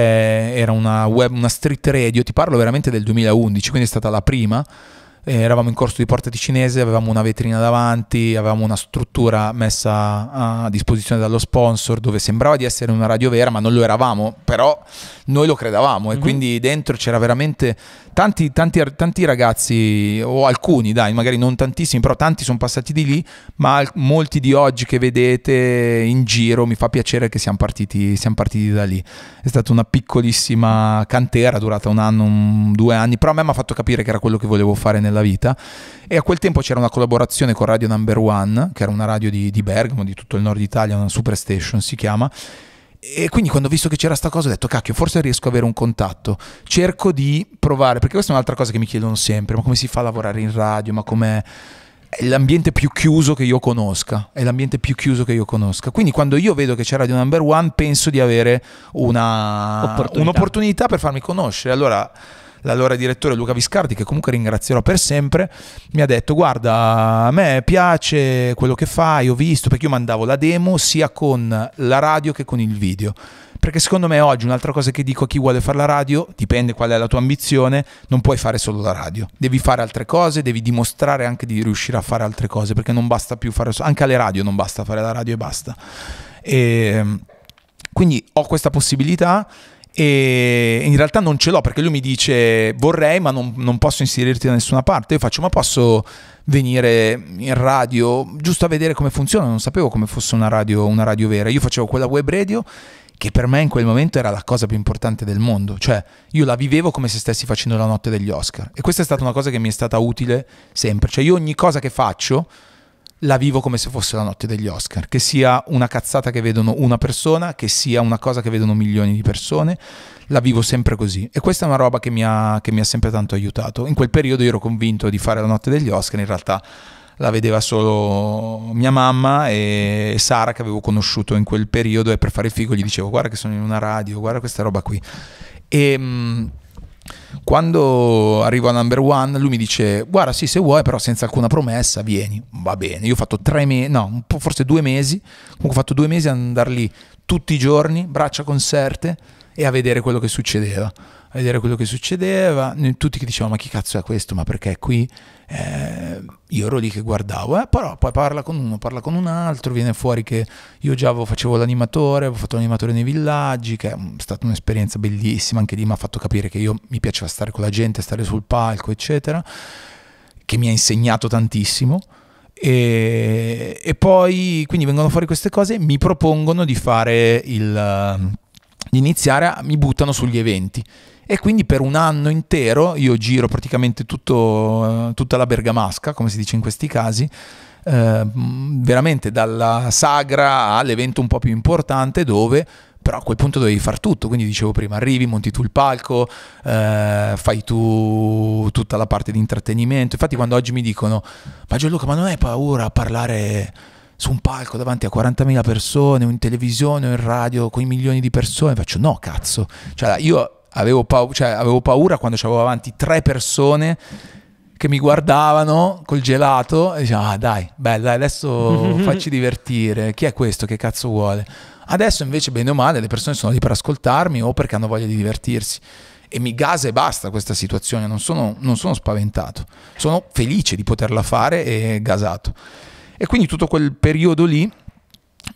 era una, web, una street radio, ti parlo veramente del 2011, quindi è stata la prima eh, eravamo in corso di Porta di cinese, avevamo una vetrina davanti, avevamo una struttura messa a disposizione dallo sponsor dove sembrava di essere una radio vera, ma non lo eravamo, però noi lo credevamo e mm-hmm. quindi dentro c'era veramente tanti, tanti, tanti, ragazzi, o alcuni dai, magari non tantissimi, però tanti sono passati di lì, ma molti di oggi che vedete in giro mi fa piacere che siamo partiti, siamo partiti da lì. È stata una piccolissima cantera durata un anno, un, due anni, però a me mi ha fatto capire che era quello che volevo fare nella nella vita e a quel tempo c'era una collaborazione con Radio Number One, che era una radio di, di Bergamo, di tutto il nord Italia, una superstation si chiama. E quindi quando ho visto che c'era questa cosa ho detto cacchio, forse riesco ad avere un contatto. Cerco di provare, perché questa è un'altra cosa che mi chiedono sempre, ma come si fa a lavorare in radio, ma com'è è l'ambiente più chiuso che io conosca. È l'ambiente più chiuso che io conosca. Quindi quando io vedo che c'è Radio Number One, penso di avere una, un'opportunità per farmi conoscere. Allora l'allora direttore Luca Viscardi, che comunque ringrazierò per sempre, mi ha detto guarda, a me piace quello che fai, ho visto, perché io mandavo la demo sia con la radio che con il video perché secondo me oggi un'altra cosa che dico a chi vuole fare la radio, dipende qual è la tua ambizione, non puoi fare solo la radio, devi fare altre cose, devi dimostrare anche di riuscire a fare altre cose, perché non basta più fare, anche alle radio non basta fare la radio e basta. E ehm, quindi ho questa possibilità, e in realtà non ce l'ho perché lui mi dice vorrei ma non, non, posso inserirti da nessuna parte. Io faccio ma posso venire in radio giusto a vedere come funziona, non sapevo come fosse una radio, una radio vera. Io facevo quella web radio che per me in quel momento era la cosa più importante del mondo, cioè io la vivevo come se stessi facendo la notte degli Oscar e questa è stata una cosa che mi è stata utile sempre, cioè io ogni cosa che faccio la vivo come se fosse la notte degli Oscar, che sia una cazzata che vedono una persona, che sia una cosa che vedono milioni di persone, la vivo sempre così. E questa è una roba che mi ha, che mi ha sempre tanto aiutato. In quel periodo io ero convinto di fare la notte degli Oscar, in realtà la vedeva solo mia mamma e Sara che avevo conosciuto in quel periodo e per fare il figo gli dicevo guarda che sono in una radio, guarda questa roba qui. E mm, quando arrivo a number one, lui mi dice: Guarda, sì, se vuoi, però senza alcuna promessa, vieni. Va bene. Io ho fatto tre mesi, no, forse due mesi. Comunque, ho fatto due mesi ad andare lì tutti i giorni, braccia conserte e a vedere quello che succedeva a vedere quello che succedeva, tutti che dicevano ma chi cazzo è questo, ma perché è qui? Eh, io ero lì che guardavo, eh, però poi parla con uno, parla con un altro, viene fuori che io già facevo l'animatore, avevo fatto l'animatore nei villaggi, che è stata un'esperienza bellissima, anche lì mi ha fatto capire che io mi piaceva stare con la gente, stare sul palco, eccetera, che mi ha insegnato tantissimo. E, e, poi quindi vengono fuori queste cose mi propongono di fare il di iniziare a, mi buttano sugli eventi e quindi per un anno intero io giro praticamente tutto, eh, tutta la bergamasca, come si dice in questi casi, eh, veramente dalla sagra all'evento un po' più importante dove però a quel punto dovevi far tutto, quindi dicevo prima arrivi, monti tu il palco, eh, fai tu tutta la parte di intrattenimento, infatti quando oggi mi dicono ma Gianluca ma non hai paura a parlare su un palco davanti a 40.000 persone, in televisione, o in radio, con i milioni di persone, faccio no cazzo, cioè io avevo, pa- cioè, avevo paura quando avevo avanti tre persone che mi guardavano col gelato e dicevano, ah dai, bella, adesso [LAUGHS] facci divertire, chi è questo, che cazzo vuole? Adesso invece, bene o male, le persone sono lì per ascoltarmi o perché hanno voglia di divertirsi. E mi gasa e basta questa situazione, non sono, non sono spaventato, sono felice di poterla fare e gasato. E quindi tutto quel periodo lì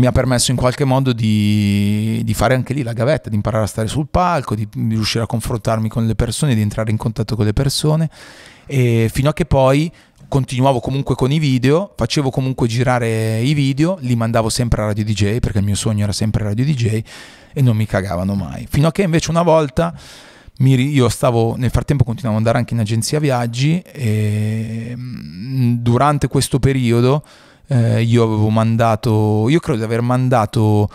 mi ha permesso in qualche modo di, di, fare anche lì la gavetta, di imparare a stare sul palco, di, di riuscire a confrontarmi con le persone, di entrare in contatto con le persone e fino a che poi continuavo comunque con i video, facevo comunque girare i video, li mandavo sempre a Radio DJ perché il mio sogno era sempre Radio DJ e non mi cagavano mai. Fino a che invece una volta io stavo, nel frattempo continuavo ad andare anche in agenzia viaggi e mm, durante questo periodo eh, io avevo mandato, io credo di aver mandato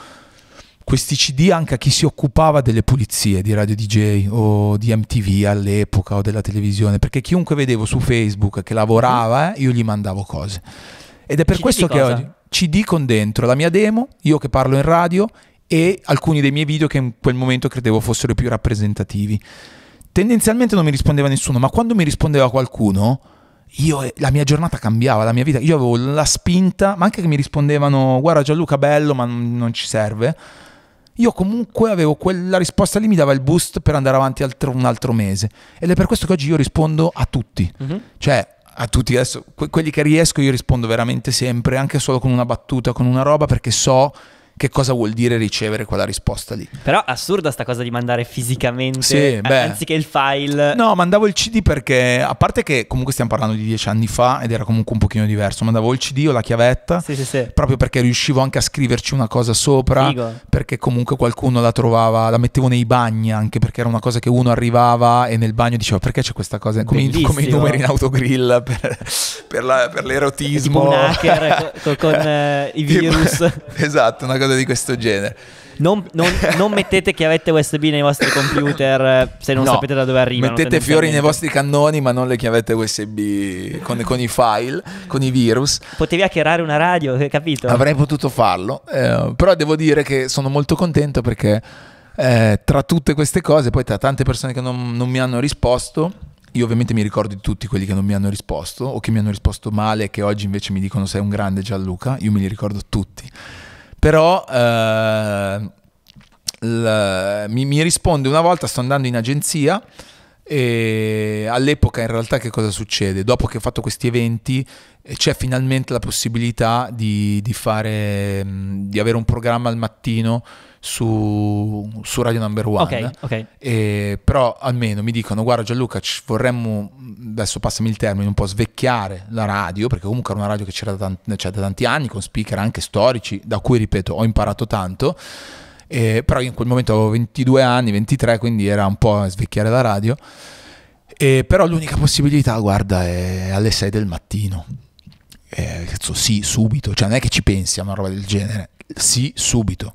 questi CD anche a chi si occupava delle pulizie di Radio DJ o di MTV all'epoca o della televisione, perché chiunque vedevo su Facebook che lavorava, mhm. eh, io gli mandavo cose. Ed è per CD questo che oggi CD con dentro la mia demo, io che parlo in radio e alcuni dei miei video che in quel momento credevo fossero più rappresentativi. Tendenzialmente non mi rispondeva nessuno, ma quando mi rispondeva qualcuno, io, la mia giornata cambiava, la mia vita, io avevo la spinta, ma anche che mi rispondevano guarda Gianluca bello ma non ci serve, io comunque avevo quella risposta lì, mi dava il boost per andare avanti altro, un altro mese ed è per questo che oggi io rispondo a tutti, mm-hmm. cioè a tutti adesso, que- quelli che riesco io rispondo veramente sempre, anche solo con una battuta, con una roba perché so che cosa vuol dire ricevere quella risposta lì. Però assurda sta cosa di mandare fisicamente sì, eh, beh, anziché il file. No, mandavo il CD perché, a parte che comunque stiamo parlando di dieci anni fa ed era comunque un pochino diverso, mandavo il CD o la chiavetta sì, sì, proprio perché riuscivo anche a scriverci una cosa sopra, Figo. perché comunque qualcuno la trovava, la mettevo nei bagni anche perché era una cosa che uno arrivava e nel bagno diceva perché c'è questa cosa, come, i, come i numeri in autogrill per, per, la, per l'erotismo. Tipo un hacker con, con eh, i [LAUGHS] virus. Tipo, [LAUGHS] esatto, una cosa cose di questo genere. Non, non, [LAUGHS] non, mettete chiavette USB nei vostri computer eh, se non no, sapete da dove arrivano. Mettete fiori nei vostri cannoni, ma non le chiavette USB con, con, i file, con i virus. Potevi hackerare una radio, capito? Avrei potuto farlo, eh, però devo dire che sono molto contento perché eh, tra tutte queste cose, poi tra tante persone che non, non mi hanno risposto. Io ovviamente mi ricordo di tutti quelli che non mi hanno risposto o che mi hanno risposto male e che oggi invece mi dicono sei un grande Gianluca, io me li ricordo tutti però eh, l, mi, mi risponde una volta, sto andando in agenzia e all'epoca in realtà che cosa succede? Dopo che ho fatto questi eventi eh, c'è finalmente la possibilità di, di, fare, mm, di avere un programma al mattino su, su Radio Number One. Okay, okay. E, però almeno mi dicono guarda Gianluca vorremmo, mm, adesso passami il termine, un po' svecchiare la radio perché comunque era una radio che c'era da tanti, cioè da tanti anni con speaker anche storici da cui ripeto ho imparato tanto e, però io in quel momento avevo 22 anni, 23, quindi era un po' a svecchiare la radio. E, però l'unica possibilità, guarda, è alle 6 del mattino. E, eh, cazzo, sì, subito. Cioè, non è che ci pensi a una roba del genere. Sì, subito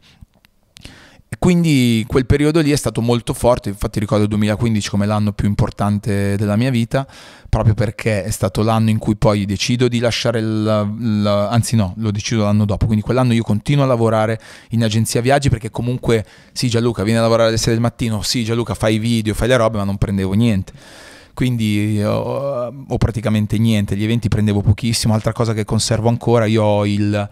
quindi quel periodo lì è stato molto forte, infatti ricordo il 2015 come l'anno più importante della mia vita, proprio perché è stato l'anno in cui poi decido di lasciare il, il anzi no, lo decido l'anno dopo, quindi quell'anno io continuo a lavorare in agenzia viaggi perché comunque sì Gianluca vieni a lavorare alle 6 del mattino, sì Gianluca fai i video, fai le robe, ma non prendevo niente quindi ho, ho praticamente niente, gli eventi prendevo pochissimo, altra cosa che conservo ancora, io ho il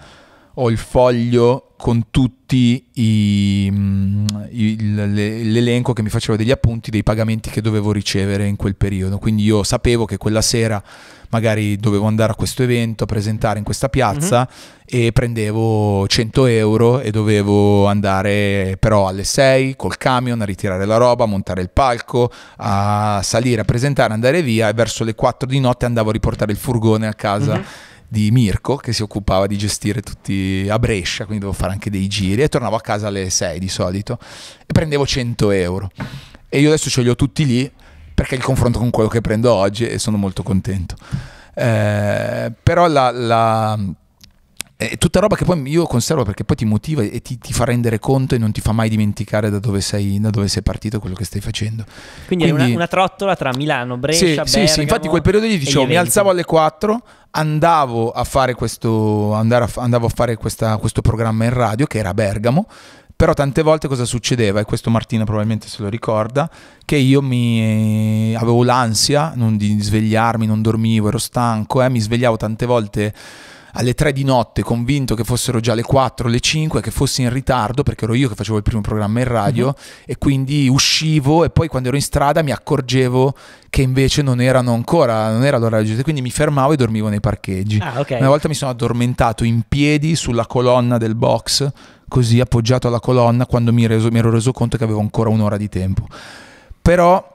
ho il foglio con tutti i, mm, i, l'elenco che mi faceva degli appunti dei pagamenti che dovevo ricevere in quel periodo. Quindi io sapevo che quella sera magari dovevo andare a questo evento, a presentare in questa piazza mm-hmm. e prendevo 100 euro e dovevo andare però alle 6 col camion a ritirare la roba, a montare il palco, a salire a presentare, andare via e verso le 4 di notte andavo a riportare il furgone a casa. Mm-hmm di Mirko che si occupava di gestire tutti a Brescia, quindi dovevo fare anche dei giri e tornavo a casa alle 6 di solito e prendevo 100 euro. E io adesso ce li ho tutti lì perché il confronto con quello che prendo oggi e sono molto contento. Eh, però la, la eh, è tutta roba che poi io conservo perché poi ti motiva e ti, ti fa rendere conto e non ti fa mai dimenticare da dove sei, da dove sei partito quello che stai facendo. Quindi, Quindi è una, una, trottola tra Milano, Brescia, sì, Bergamo. Sì, sì, infatti quel periodo lì dicevo, mi alzavo alle 4, andavo a fare, questo, a, andavo a fare questa, questo programma in radio che era a Bergamo. Però tante volte cosa succedeva, e questo Martina probabilmente se lo ricorda, che io mi eh, avevo l'ansia di svegliarmi, non dormivo, ero stanco, eh, mi svegliavo tante volte alle 3 di notte convinto che fossero già le 4, le 5, che fossi in ritardo perché ero io che facevo il primo programma in radio mm-hmm. e quindi uscivo e poi quando ero in strada mi accorgevo che invece non erano ancora, non era l'orario giusto, quindi mi fermavo e dormivo nei parcheggi. Ah, okay. Una volta mi sono addormentato in piedi sulla colonna del box, così appoggiato alla colonna quando mi, reso, mi ero reso conto che avevo ancora un'ora di tempo. Però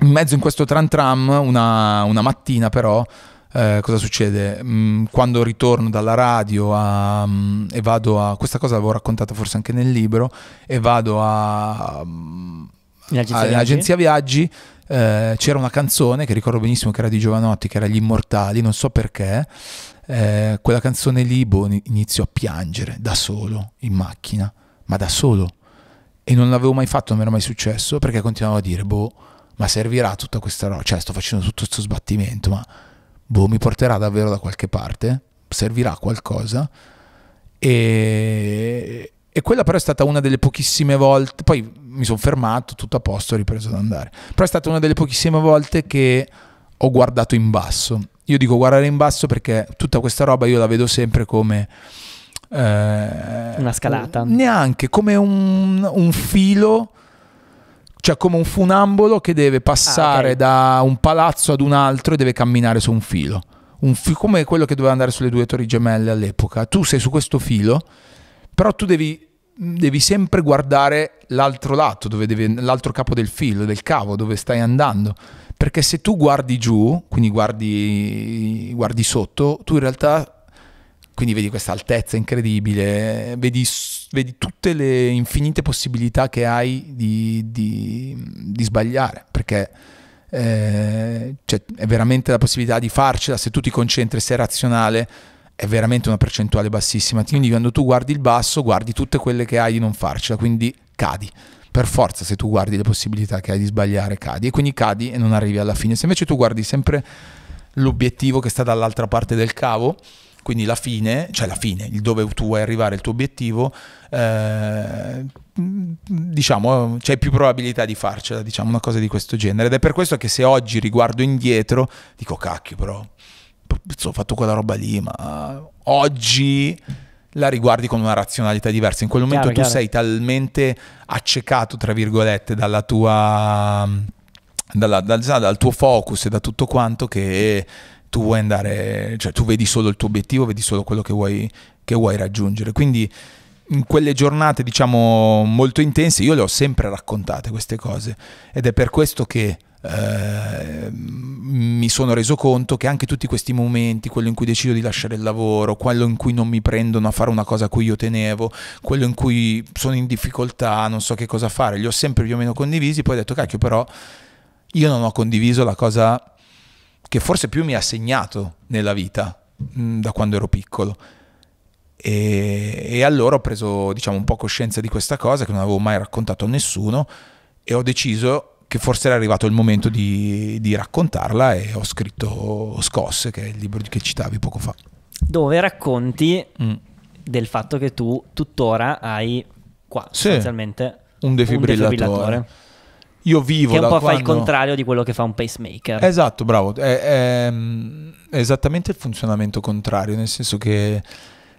in mezzo in questo tram tram una, una mattina però eh, cosa succede? Mm, quando ritorno dalla radio a, mm, e vado a... Questa cosa l'avevo raccontata forse anche nel libro, e vado a... all'agenzia mm, viaggi, viaggi eh, c'era una canzone che ricordo benissimo che era di Giovanotti, che era Gli Immortali, non so perché, eh, quella canzone lì boh, inizio a piangere da solo in macchina, ma da solo. E non l'avevo mai fatto, non mi era mai successo, perché continuavo a dire, boh, ma servirà tutta questa roba, cioè sto facendo tutto questo sbattimento, ma boh, mi porterà davvero da qualche parte, servirà a qualcosa. E, e quella però è stata una delle pochissime volte, poi mi sono fermato, tutto a posto, ho ripreso ad andare, però è stata una delle pochissime volte che ho guardato in basso. Io dico guardare in basso perché tutta questa roba io la vedo sempre come... Eh, una scalata. Neanche come un, un filo cioè come un funambolo che deve passare ah, okay. da un palazzo ad un altro e deve camminare su un filo. Un fi- come quello che doveva andare sulle due torri gemelle all'epoca. Tu sei su questo filo, però tu devi devi sempre guardare l'altro lato, devi, l'altro capo del filo, del cavo, dove stai andando. Perché se tu guardi giù, quindi guardi, guardi sotto, tu in realtà quindi vedi questa altezza incredibile, vedi, vedi tutte le infinite possibilità che hai di, di, di sbagliare, perché eh, cioè, è veramente la possibilità di farcela se tu ti concentri, sei razionale, è veramente una percentuale bassissima. Quindi quando tu guardi il basso, guardi tutte quelle che hai di non farcela, quindi cadi. Per forza, se tu guardi le possibilità che hai di sbagliare, cadi e quindi cadi e non arrivi alla fine. Se invece tu guardi sempre l'obiettivo che sta dall'altra parte del cavo, quindi la fine, cioè la fine, il dove tu vuoi arrivare, il tuo obiettivo, eh, diciamo, c'è più probabilità di farcela, diciamo, una cosa di questo genere. Ed è per questo che se oggi riguardo indietro, dico cacchio però, ho fatto quella roba lì, ma oggi la riguardi con una razionalità diversa. In quel momento chiaro, tu chiaro. sei talmente accecato, tra virgolette, dalla tua... Dalla, dal, dal, tuo focus e da tutto quanto che tu vuoi andare, cioè tu vedi solo il tuo obiettivo, vedi solo quello che vuoi, che vuoi raggiungere. Quindi in quelle giornate, diciamo, molto intense, io le ho sempre raccontate queste cose ed è per questo che eh, mi sono reso conto che anche tutti questi momenti, quello in cui decido di lasciare il lavoro, quello in cui non mi prendono a fare una cosa a cui io tenevo, quello in cui sono in difficoltà, non so che cosa fare, li ho sempre più o meno condivisi, poi ho detto cacchio però io non ho condiviso la cosa che forse più mi ha segnato nella vita mm, da quando ero piccolo. E, e, allora ho preso diciamo, un po' coscienza di questa cosa che non avevo mai raccontato a nessuno e ho deciso che forse era arrivato il momento di, di raccontarla e ho scritto Scosse, che è il libro che citavi poco fa. Dove racconti mm. del fatto che tu tuttora hai qua sì, sostanzialmente un defibrillatore. Un defibrillatore io vivo che un po' quando... fa il contrario di quello che fa un pacemaker esatto bravo è, è, mm, è esattamente il funzionamento contrario nel senso che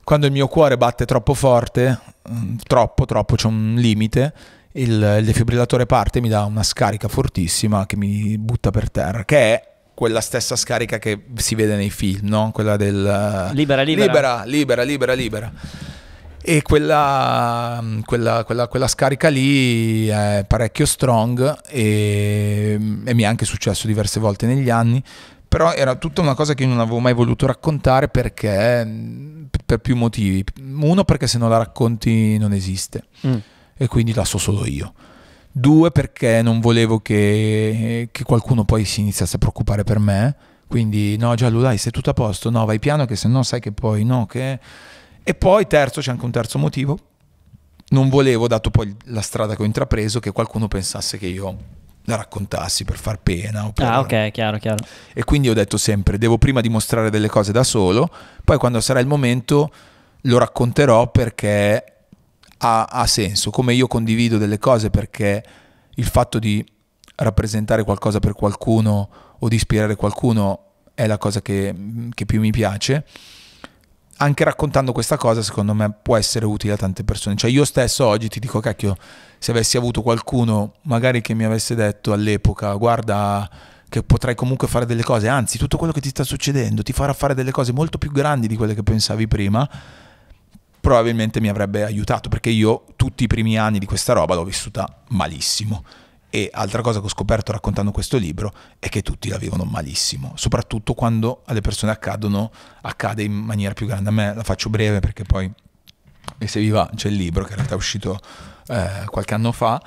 quando il mio cuore batte troppo forte mm, troppo troppo c'è un limite il, il defibrillatore parte e mi dà una scarica fortissima che mi butta per terra che è quella stessa scarica che si vede nei film, no? quella del libera, libera, libera, libera, libera. libera e quella, quella, quella, quella, scarica lì è parecchio strong e, e, mi è anche successo diverse volte negli anni, però era tutta una cosa che io non avevo mai voluto raccontare perché, per più motivi. Uno perché se non la racconti non esiste mm. e quindi la so solo io. Due perché non volevo che, che qualcuno poi si iniziasse a preoccupare per me. Quindi no, già dai, sei tutto a posto, no, vai piano che se no sai che poi no, che e poi terzo, c'è anche un terzo motivo. Non volevo, dato poi la strada che ho intrapreso, che qualcuno pensasse che io la raccontassi per far pena. O Ah, ok, chiaro, chiaro. E quindi ho detto sempre, devo prima dimostrare delle cose da solo, poi quando sarà il momento lo racconterò perché ha, ha senso, come io condivido delle cose perché il fatto di rappresentare qualcosa per qualcuno o di ispirare qualcuno è la cosa che, che più mi piace anche raccontando questa cosa, secondo me può essere utile a tante persone. Cioè, io stesso oggi ti dico, cacchio, se avessi avuto qualcuno magari che mi avesse detto all'epoca, guarda che potrai comunque fare delle cose, anzi tutto quello che ti sta succedendo ti farà fare delle cose molto più grandi di quelle che pensavi prima, probabilmente mi avrebbe aiutato perché io tutti i primi anni di questa roba l'ho vissuta malissimo. E altra cosa che ho scoperto raccontando questo libro è che tutti la vivono malissimo, soprattutto quando alle persone accadono, accade in maniera più grande. A me la faccio breve perché poi, e se vi va, c'è il libro che in realtà è uscito eh, qualche anno fa.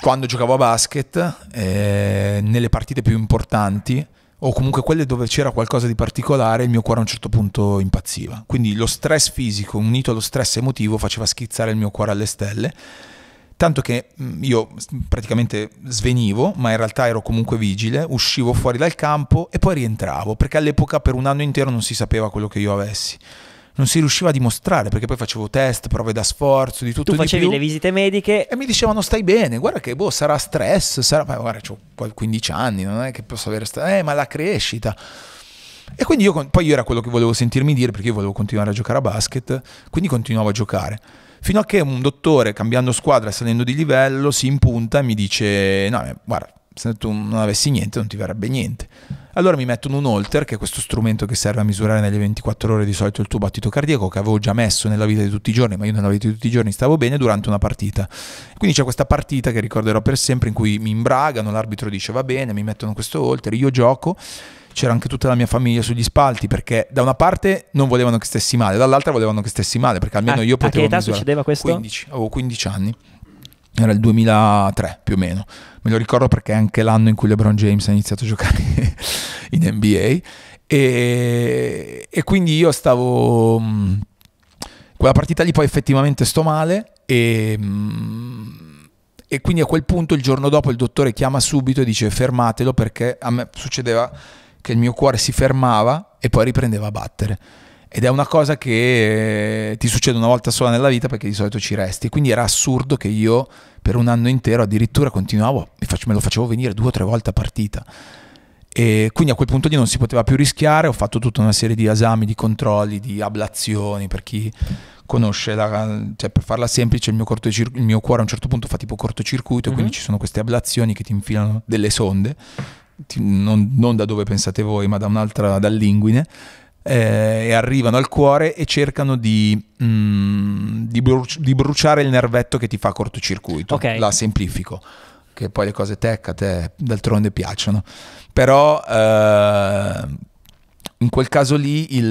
Quando giocavo a basket, eh, nelle partite più importanti, o comunque quelle dove c'era qualcosa di particolare, il mio cuore a un certo punto impazziva. Quindi lo stress fisico unito allo stress emotivo faceva schizzare il mio cuore alle stelle tanto che mm, io praticamente svenivo, ma in realtà ero comunque vigile, uscivo fuori dal campo e poi rientravo, perché all'epoca per un anno intero non si sapeva quello che io avessi non si riusciva a dimostrare perché poi facevo test, prove da sforzo, di tutto. il Tu facevi più, le visite mediche e mi dicevano stai bene, guarda che boh, sarà stress, sarà... Ma guarda, ho 15 anni, non è che posso avere stress, eh, ma la crescita. E quindi io, poi io era quello che volevo sentirmi dire perché io volevo continuare a giocare a basket, quindi continuavo a giocare. Fino a che un dottore, cambiando squadra salendo di livello, si impunta e mi dice: No, eh, guarda, se tu non avessi niente, non ti verrebbe niente. Allora mi mettono un holter, che è questo strumento che serve a misurare nelle 24 ore di solito il tuo battito cardiaco, che avevo già messo nella vita di tutti i giorni, ma io nella vita di tutti i giorni stavo bene durante una partita. Quindi c'è questa partita che ricorderò per sempre, in cui mi imbragano, l'arbitro dice va bene, mi mettono questo holter, io gioco c'era anche tutta la mia famiglia sugli spalti perché da una parte non volevano che stessi male, dall'altra volevano che stessi male perché almeno a, io potevo... A che età misurare. succedeva questo? 15, avevo 15 anni, era il 2003 più o meno, me lo ricordo perché è anche l'anno in cui LeBron James ha iniziato a giocare [LAUGHS] in NBA e, e quindi io stavo... Quella partita lì poi effettivamente sto male e e quindi a quel punto il giorno dopo il dottore chiama subito e dice fermatelo perché a me succedeva che il mio cuore si fermava e poi riprendeva a battere. Ed è una cosa che eh, ti succede una volta sola nella vita perché di solito ci resti. Quindi era assurdo che io per un anno intero addirittura continuavo, e me lo facevo venire due o tre volte a partita. E quindi a quel punto lì non si poteva più rischiare, ho fatto tutta una serie di esami, di controlli, di ablazioni, per chi conosce, la, cioè per farla semplice, il mio, il mio, cuore a un certo punto fa tipo cortocircuito, mm -hmm. quindi ci sono queste ablazioni che ti infilano delle sonde non, non da dove pensate voi, ma da un'altra, dall'inguine, eh, e arrivano al cuore e cercano di, mm, di, bruci- di, bruciare il nervetto che ti fa cortocircuito. Okay. La semplifico, che poi le cose tech a te d'altronde piacciono. Però eh, in quel caso lì il...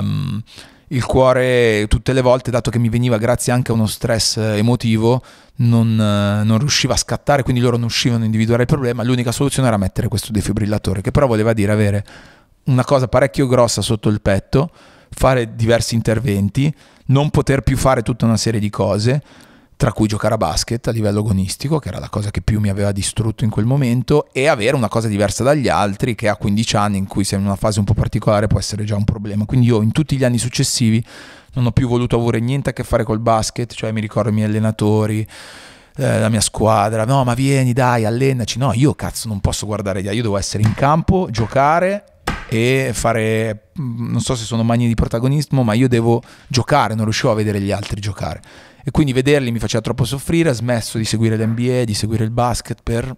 Um, il cuore tutte le volte, dato che mi veniva grazie anche a uno stress eh, emotivo, non, eh, non, riusciva a scattare, quindi loro non uscivano a individuare il problema. L'unica soluzione era mettere questo defibrillatore, che però voleva dire avere una cosa parecchio grossa sotto il petto, fare diversi interventi, non poter più fare tutta una serie di cose tra cui giocare a basket a livello agonistico, che era la cosa che più mi aveva distrutto in quel momento, e avere una cosa diversa dagli altri, che a 15 anni, in cui sei in una fase un po' particolare, può essere già un problema. Quindi io in tutti gli anni successivi non ho più voluto avere niente a che fare col basket, cioè mi ricordo i miei allenatori, eh, la mia squadra, no ma vieni dai, allenaci, no io cazzo non posso guardare gli io devo essere in campo, giocare e fare, mm, non so se sono magni di protagonismo, ma io devo giocare, non riuscivo a vedere gli altri giocare e quindi vederli mi faceva troppo soffrire, ha smesso di seguire l'NBA, di seguire il basket per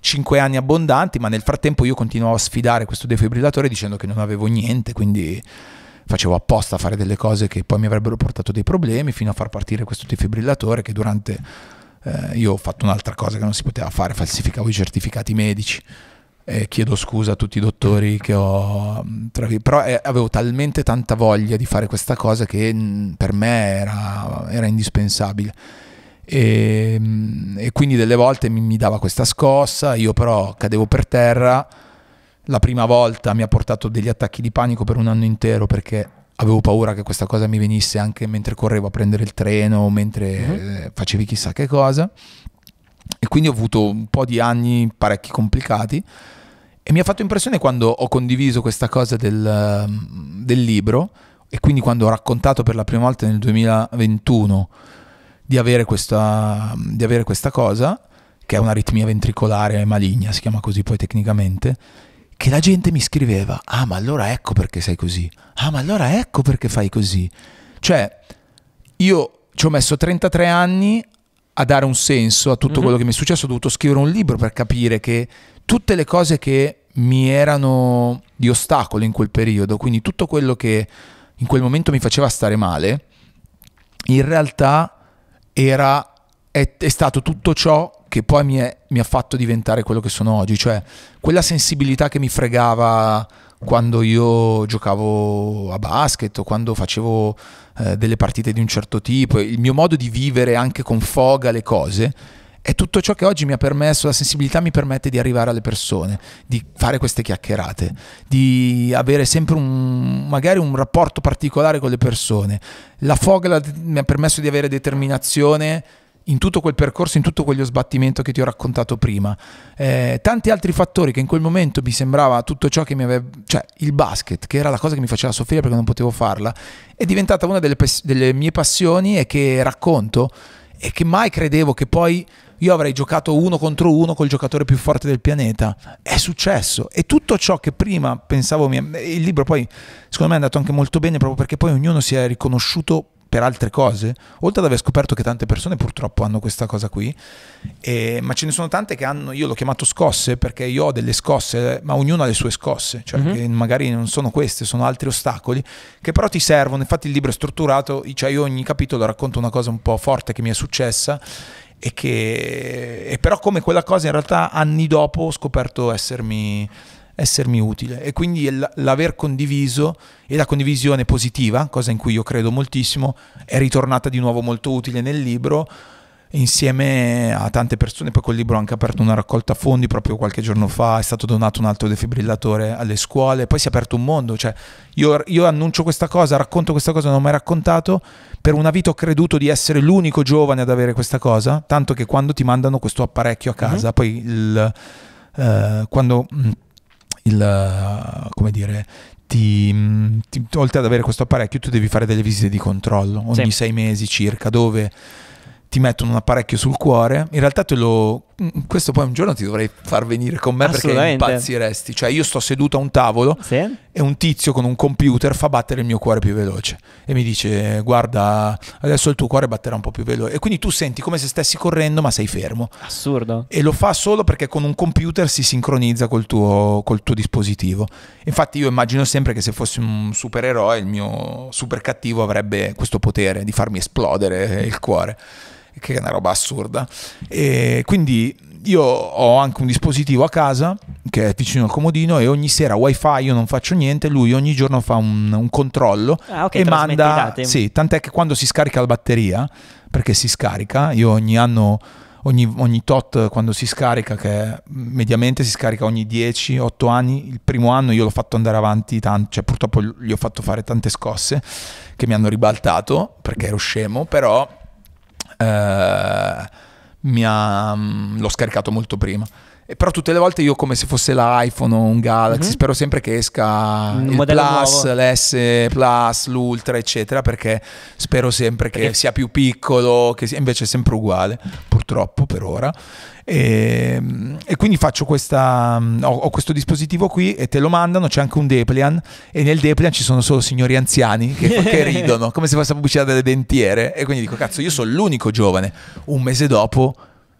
cinque anni abbondanti, ma nel frattempo io continuavo a sfidare questo defibrillatore dicendo che non avevo niente, quindi facevo apposta a fare delle cose che poi mi avrebbero portato dei problemi fino a far partire questo defibrillatore che durante eh, io ho fatto un'altra cosa che non si poteva fare, falsificavo i certificati medici eh, chiedo scusa a tutti i dottori che ho, però eh, avevo talmente tanta voglia di fare questa cosa che mm, per me era, era indispensabile. E, ehm, e, quindi delle volte mi, mi dava questa scossa, io però cadevo per terra. La prima volta mi ha portato degli attacchi di panico per un anno intero perché avevo paura che questa cosa mi venisse anche mentre correvo a prendere il treno o mentre mm-hmm. facevi chissà che cosa. E quindi ho avuto un po' di anni parecchi complicati. E mi ha fatto impressione quando ho condiviso questa cosa del, mm, del libro e quindi quando ho raccontato per la prima volta nel 2021 di avere questa, mm, di avere questa cosa, che è un'aritmia ventricolare maligna, si chiama così poi tecnicamente, che la gente mi scriveva, ah ma allora ecco perché sei così, ah ma allora ecco perché fai così. Cioè, io ci ho messo 33 anni a dare un senso a tutto mm-hmm. quello che mi è successo, ho dovuto scrivere un libro per capire che tutte le cose che mi erano di ostacolo in quel periodo, quindi tutto quello che in quel momento mi faceva stare male, in realtà era, è, è stato tutto ciò che poi mi, è, mi ha fatto diventare quello che sono oggi, cioè quella sensibilità che mi fregava quando io giocavo a basket o quando facevo eh, delle partite di un certo tipo, il mio modo di vivere anche con foga le cose, è tutto ciò che oggi mi ha permesso, la sensibilità mi permette di arrivare alle persone, di fare queste chiacchierate, di avere sempre un, magari un rapporto particolare con le persone. La foga mi ha permesso di avere determinazione in tutto quel percorso, in tutto quello sbattimento che ti ho raccontato prima. Eh, tanti altri fattori che in quel momento mi sembrava tutto ciò che mi aveva... cioè il basket, che era la cosa che mi faceva soffrire perché non potevo farla, è diventata una delle, delle mie passioni e che racconto e che mai credevo che poi io avrei giocato uno contro uno col giocatore più forte del pianeta. È successo e tutto ciò che prima pensavo, mi... il libro poi secondo me è andato anche molto bene proprio perché poi ognuno si è riconosciuto per altre cose, oltre ad aver scoperto che tante persone purtroppo hanno questa cosa qui, eh, ma ce ne sono tante che hanno, io l'ho chiamato scosse perché io ho delle scosse, ma ognuno ha le sue scosse, cioè mm-hmm. che magari non sono queste, sono altri ostacoli, che però ti servono, infatti il libro è strutturato, cioè io ogni capitolo racconto una cosa un po' forte che mi è successa e che e però come quella cosa in realtà anni dopo ho scoperto essermi essermi utile e quindi l'aver condiviso e la condivisione positiva, cosa in cui io credo moltissimo, è ritornata di nuovo molto utile nel libro insieme a tante persone, poi col libro ho anche aperto una raccolta fondi proprio qualche giorno fa, è stato donato un altro defibrillatore alle scuole, poi si è aperto un mondo, cioè io, io annuncio questa cosa, racconto questa cosa, non ho mai raccontato, per una vita ho creduto di essere l'unico giovane ad avere questa cosa, tanto che quando ti mandano questo apparecchio a mhm. casa, mm-hmm. poi il, eh, quando... Mh, mm, il, eh, come dire, ti, ti, oltre ad avere questo apparecchio, tu devi fare delle visite di controllo ogni sì. sei mesi circa, dove ti mettono un apparecchio sul cuore. In realtà te lo Mm, mm, questo poi un giorno ti dovrei far venire con me perché impazziresti. Cioè, io sto seduto a un tavolo sì. e un tizio con un computer fa battere il mio cuore più veloce e mi dice: Guarda, adesso il tuo cuore batterà un po' più veloce. E quindi tu senti come se stessi correndo, ma sei fermo. Assurdo. E lo fa solo perché con un computer si sincronizza col tuo, col tuo dispositivo. Infatti, io immagino sempre che se fossi un supereroe, il mio super cattivo avrebbe questo potere di farmi esplodere il cuore che è una roba assurda. E quindi io ho anche un dispositivo a casa che è vicino al comodino e ogni sera wifi io non faccio niente, lui ogni giorno fa un, un controllo ah, okay, e manda... Sì, tant'è che quando si scarica la batteria, perché si scarica, io ogni anno... Ogni, ogni, tot quando si scarica, che mediamente si scarica ogni 10-8 anni, il primo anno io l'ho fatto andare avanti tanto, cioè purtroppo gli ho fatto fare tante scosse che mi hanno ribaltato perché ero scemo, però eh, ha, mm, l'ho scaricato molto prima. E però tutte le volte io come se fosse l'iPhone o un Galaxy, mm-hmm. spero sempre che esca un il Plus, nuovo. l'S Plus, l'Ultra, eccetera, perché spero sempre che perché... sia più piccolo, che sia... invece è sempre uguale, purtroppo per ora. E, ehm, e quindi faccio questa, mm, ho, ho, questo dispositivo qui e te lo mandano, c'è anche un Deplian e nel Deplian ci sono solo signori anziani che, [LAUGHS] che ridono, come se fosse pubblicità delle dentiere. E quindi dico, cazzo, io sono l'unico giovane. Un mese dopo,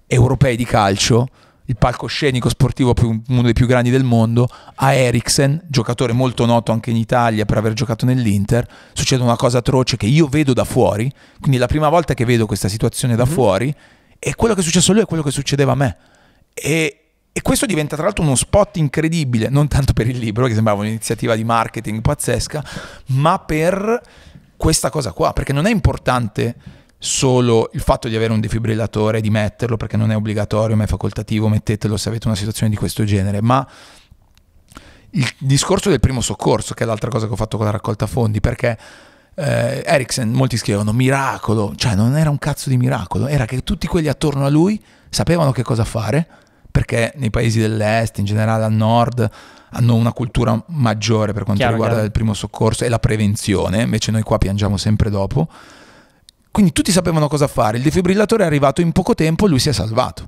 europei di calcio il palcoscenico sportivo più, uno dei più grandi del mondo, a Eriksen, giocatore molto noto anche in Italia per aver giocato nell'Inter, succede una cosa atroce che io vedo da fuori, quindi è la prima volta che vedo questa situazione da mm-hmm. fuori, e quello che è successo a lui è quello che succedeva a me. E, e questo diventa tra l'altro uno spot incredibile, non tanto per il libro, che sembrava un'iniziativa di marketing pazzesca, ma per questa cosa qua, perché non è importante solo il fatto di avere un defibrillatore, di metterlo, perché non è obbligatorio, ma è facoltativo, mettetelo se avete una situazione di questo genere, ma il discorso del primo soccorso, che è l'altra cosa che ho fatto con la raccolta fondi, perché eh, Ericsson, molti scrivono miracolo, cioè non era un cazzo di miracolo, era che tutti quelli attorno a lui sapevano che cosa fare, perché nei paesi dell'est, in generale al nord, hanno una cultura maggiore per quanto chiaro, riguarda chiaro. il primo soccorso e la prevenzione, invece noi qua piangiamo sempre dopo. Quindi tutti sapevano cosa fare, il defibrillatore è arrivato in poco tempo, e lui si è salvato.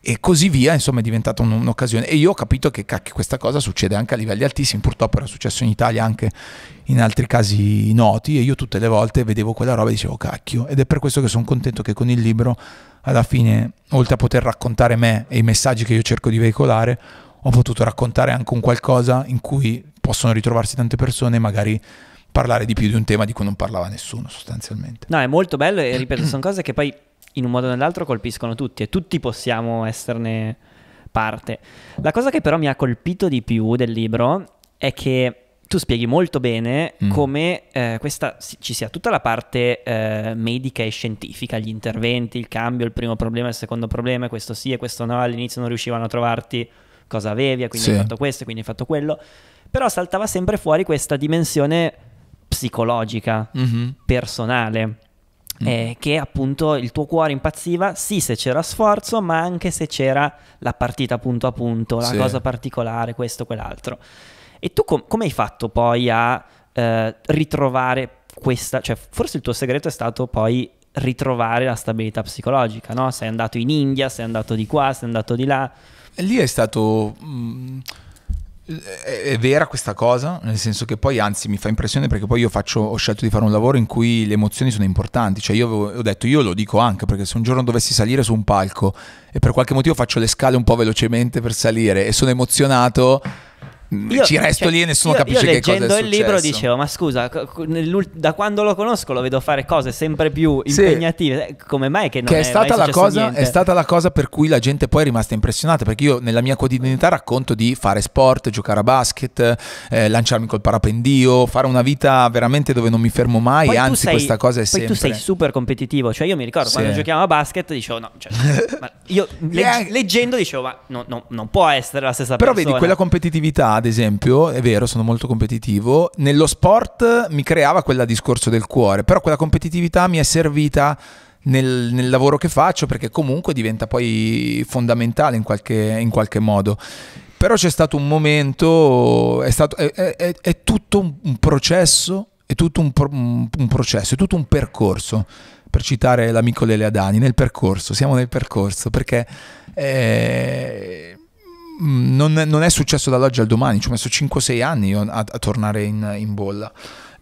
E così via, insomma, è diventata un, un'occasione. E io ho capito che cacchio, questa cosa succede anche a livelli altissimi, purtroppo era successo in Italia anche in altri casi noti e io tutte le volte vedevo quella roba e dicevo cacchio. Ed è per questo che sono contento che con il libro, alla fine, oltre a poter raccontare me e i messaggi che io cerco di veicolare, ho potuto raccontare anche un qualcosa in cui possono ritrovarsi tante persone, magari parlare di più di un tema di cui non parlava nessuno sostanzialmente. No, è molto bello e ripeto, [CLEARS THROAT] sono cose che poi in un modo o nell'altro colpiscono tutti e tutti possiamo esserne parte. La cosa che però mi ha colpito di più del libro è che tu spieghi molto bene mm. come eh, questa, ci sia tutta la parte eh, medica e scientifica, gli interventi, il cambio, il primo problema, il secondo problema, questo sì e questo no, all'inizio non riuscivano a trovarti cosa avevi, quindi sì. hai fatto questo, quindi hai fatto quello, però saltava sempre fuori questa dimensione psicologica, mm-hmm. personale. Mm. Eh, che appunto il tuo cuore impazziva, sì se c'era sforzo, ma anche se c'era la partita punto a punto, la sì. cosa particolare, questo, quell'altro. E tu com- come hai fatto poi a eh, ritrovare questa, cioè forse il tuo segreto è stato poi ritrovare la stabilità psicologica, no? Sei andato in India, sei andato di qua, sei andato di là. E lì è stato... Mh mm, è vera questa cosa, nel senso che poi anzi mi fa impressione perché poi io faccio, ho scelto di fare un lavoro in cui le emozioni sono importanti, cioè io ho detto io lo dico anche perché se un giorno dovessi salire su un palco e per qualche motivo faccio le scale un po' velocemente per salire e sono emozionato Mm, io, ci resto cioè, lì e nessuno io, capisce io che cosa è successo. leggendo il libro dicevo, ma scusa, da quando lo conosco lo vedo fare cose sempre più impegnative, sì. Eh, come mai che non che è, è stata la cosa, niente? È stata la cosa per cui la gente poi è rimasta impressionata, perché io nella mia quotidianità racconto di fare sport, giocare a basket, eh, lanciarmi col parapendio, fare una vita veramente dove non mi fermo mai, poi anzi sei, questa cosa è poi sempre... tu sei super competitivo, cioè io mi ricordo sì. quando giochiamo a basket dicevo no, cioè, cioè [LAUGHS] io legg- leggendo dicevo ma no, no, non può essere la stessa Però persona. Però vedi quella competitività ad esempio, è vero, sono molto competitivo, nello sport mi creava quel discorso del cuore, però quella competitività mi è servita nel, nel, lavoro che faccio perché comunque diventa poi fondamentale in qualche, in qualche modo. Però c'è stato un momento, è, stato, è, è, è tutto un processo, è tutto un, pro, un, processo, è tutto un percorso per citare l'amico Lele Adani, nel percorso, siamo nel percorso, perché eh, Mm, non, non, è successo dall'oggi al domani, ci ho messo 5-6 anni a, a, tornare in, in bolla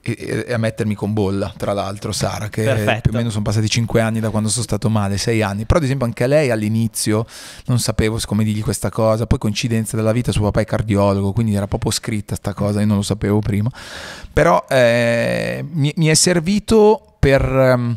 e, a mettermi con bolla, tra l'altro, Sara, che Perfetto. più o meno sono passati 5 anni da quando sono stato male, 6 anni. Però, ad esempio, anche lei all'inizio non sapevo come dirgli questa cosa. Poi, coincidenza della vita, suo papà è cardiologo, quindi era proprio scritta questa cosa, io non lo sapevo prima. Però eh, mi, mi, è servito per. Um,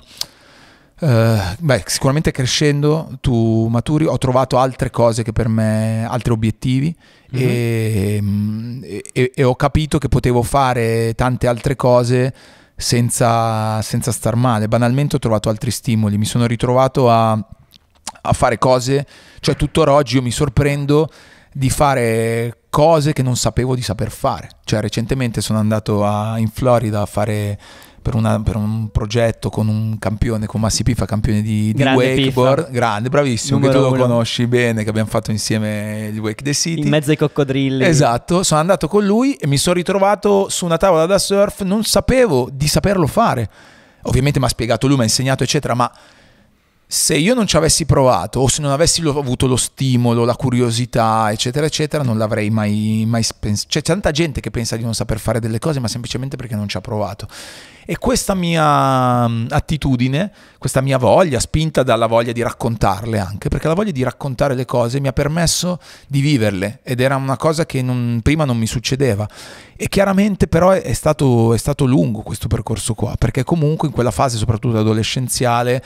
eh, beh, sicuramente crescendo tu maturi, ho trovato altre cose che per me, altri obiettivi mm-hmm. Ehm, e, e, e, ho capito che potevo fare tante altre cose senza, senza star male. Banalmente ho trovato altri stimoli, mi sono ritrovato a, a fare cose, cioè tuttora oggi io mi sorprendo di fare cose che non sapevo di saper fare. Cioè recentemente sono andato a, in Florida a fare per, una, per, un progetto con un campione, con Massi Piffa, campione di, di wakeboard. Piffa. Grande, bravissimo, Numero che tu lo conosci bene, che abbiamo fatto insieme il Wake the City. In mezzo ai coccodrilli. Esatto, sono andato con lui e mi sono ritrovato su una tavola da surf, non sapevo di saperlo fare. Ovviamente mi ha spiegato lui, mi ha insegnato eccetera, ma se io non ci avessi provato o se non avessi avuto lo stimolo, la curiosità, eccetera, eccetera, non l'avrei mai, mai pensato. C'è cioè, tanta gente che pensa di non saper fare delle cose, ma semplicemente perché non ci ha provato. E questa mia mm, attitudine, questa mia voglia, spinta dalla voglia di raccontarle anche, perché la voglia di raccontare le cose mi ha permesso di viverle ed era una cosa che non, prima non mi succedeva. E chiaramente però è stato, è stato lungo questo percorso qua, perché comunque in quella fase, soprattutto adolescenziale,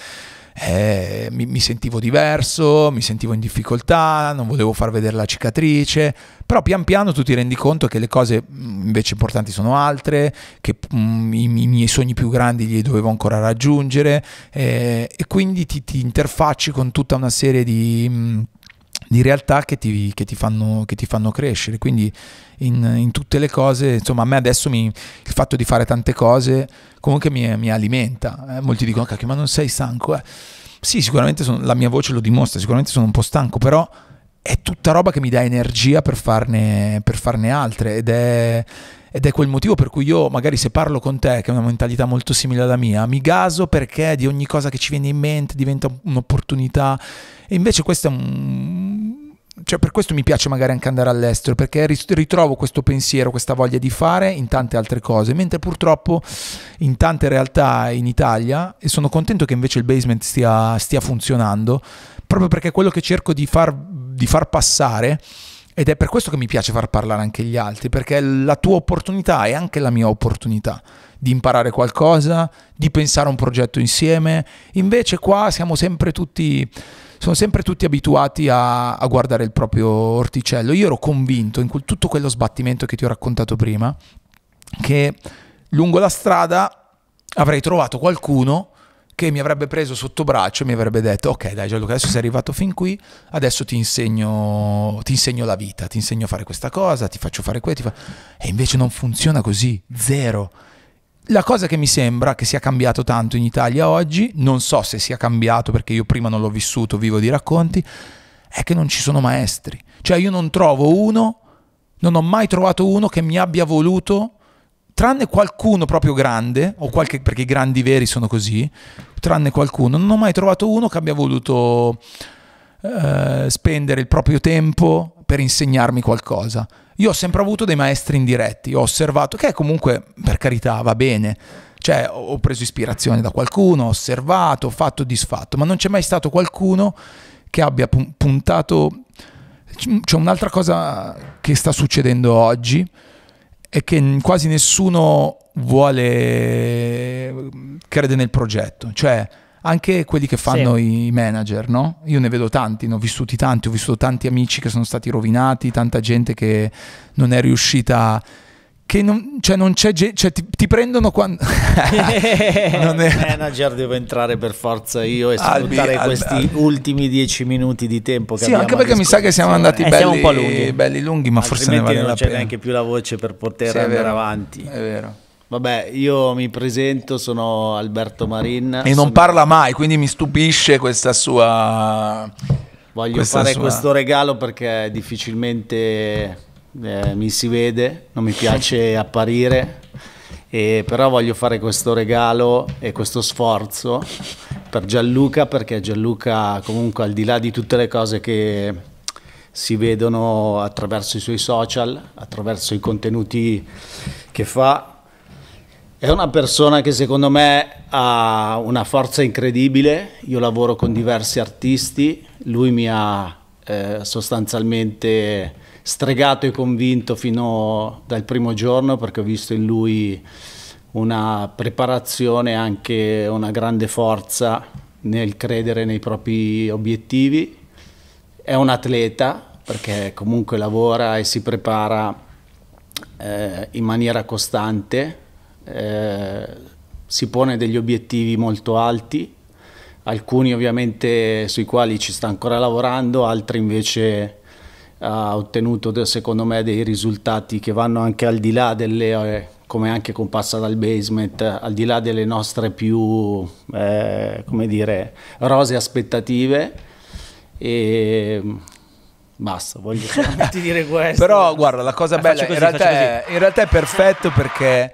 eh, mi, mi, sentivo diverso, mi sentivo in difficoltà, non volevo far vedere la cicatrice, però pian piano tu ti rendi conto che le cose mm, invece importanti sono altre, che mh, mm, i, i, miei sogni più grandi li dovevo ancora raggiungere eh, e quindi ti, ti, interfacci con tutta una serie di... Mh, mm, di realtà che ti, che ti, fanno, che ti fanno, crescere. Quindi in, in, tutte le cose, insomma, a me adesso mi, il fatto di fare tante cose comunque mi, mi alimenta. Eh. Molti dicono, cacchio, ma non sei stanco? Eh. Sì, sicuramente sono, la mia voce lo dimostra, sicuramente sono un po' stanco, però è tutta roba che mi dà energia per farne, per farne altre ed è ed è quel motivo per cui io magari se parlo con te, che è una mentalità molto simile alla mia, mi gaso perché di ogni cosa che ci viene in mente diventa un'opportunità e invece questo è un... Cioè, per questo mi piace magari anche andare all'estero, perché ritrovo questo pensiero, questa voglia di fare in tante altre cose, mentre purtroppo in tante realtà in Italia, e sono contento che invece il basement stia, stia funzionando, proprio perché quello che cerco di far, di far passare ed è per questo che mi piace far parlare anche gli altri, perché la tua opportunità è anche la mia opportunità di imparare qualcosa, di pensare a un progetto insieme. Invece qua siamo sempre tutti, sono sempre tutti abituati a, a guardare il proprio orticello. Io ero convinto in quel, tutto quello sbattimento che ti ho raccontato prima, che lungo la strada avrei trovato qualcuno che mi avrebbe preso sotto braccio e mi avrebbe detto ok dai Gianluca adesso sei arrivato fin qui adesso ti insegno, ti insegno la vita ti insegno a fare questa cosa ti faccio fare questo fa... e invece non funziona così zero la cosa che mi sembra che sia cambiato tanto in Italia oggi non so se sia cambiato perché io prima non l'ho vissuto vivo di racconti è che non ci sono maestri cioè io non trovo uno non ho mai trovato uno che mi abbia voluto tranne qualcuno proprio grande, o qualche, perché i grandi veri sono così, tranne qualcuno, non ho mai trovato uno che abbia voluto eh, spendere il proprio tempo per insegnarmi qualcosa. Io ho sempre avuto dei maestri indiretti, ho osservato, che comunque per carità va bene, cioè ho preso ispirazione da qualcuno, ho osservato, ho fatto disfatto, ma non c'è mai stato qualcuno che abbia puntato... C'è un'altra cosa che sta succedendo oggi, è che quasi nessuno vuole crede nel progetto, cioè anche quelli che fanno sì. i manager, no? Io ne vedo tanti, ne ho vissuti tanti, ho vissuto tanti amici che sono stati rovinati, tanta gente che non è riuscita che non, cioè non c'è gente, cioè ti, ti, prendono quando... [LAUGHS] non è... Manager devo entrare per forza io e sfruttare questi Albi. ultimi dieci minuti di tempo che Sì, anche perché mi sa che siamo andati eh, belli, siamo lunghi. belli, lunghi. ma Altrimenti forse ne vale non la c'è pena. neanche più la voce per poter sì, andare vero, avanti. È vero. Vabbè, io mi presento, sono Alberto Marin. E non parla mai, quindi mi stupisce questa sua... Voglio questa fare sua... questo regalo perché difficilmente eh, mi si vede, non mi piace [LAUGHS] apparire, e però voglio fare questo regalo e questo sforzo per Gianluca perché Gianluca comunque al di là di tutte le cose che si vedono attraverso i suoi social, attraverso i contenuti che fa, è una persona che secondo me ha una forza incredibile, io lavoro con diversi artisti, lui mi ha eh, sostanzialmente stregato e convinto fino dal primo giorno perché ho visto in lui una preparazione e anche una grande forza nel credere nei propri obiettivi. È un atleta perché comunque lavora e si prepara eh, in maniera costante, eh, si pone degli obiettivi molto alti, alcuni ovviamente sui quali ci sta ancora lavorando, altri invece ha ottenuto secondo me dei risultati che vanno anche al di là delle, eh, come anche con Passa dal Basement, al di là delle nostre più, eh, come dire, rose aspettative e basta, voglio [LAUGHS] dire [LAUGHS] questo. Però guarda, la cosa eh, bella in realtà, è, in realtà è perfetto perché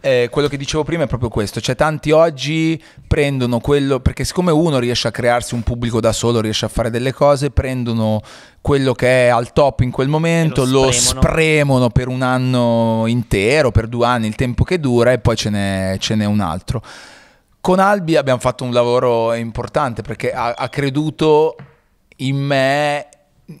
eh, quello che dicevo prima è proprio questo, cioè tanti oggi prendono quello, perché siccome uno riesce a crearsi un pubblico da solo, riesce a fare delle cose, prendono quello che è al top in quel momento, lo, lo spremono. spremono. per un anno intero, per due anni, il tempo che dura e poi ce n'è, ce n'è un altro. Con Albi abbiamo fatto un lavoro importante perché ha, ha creduto in me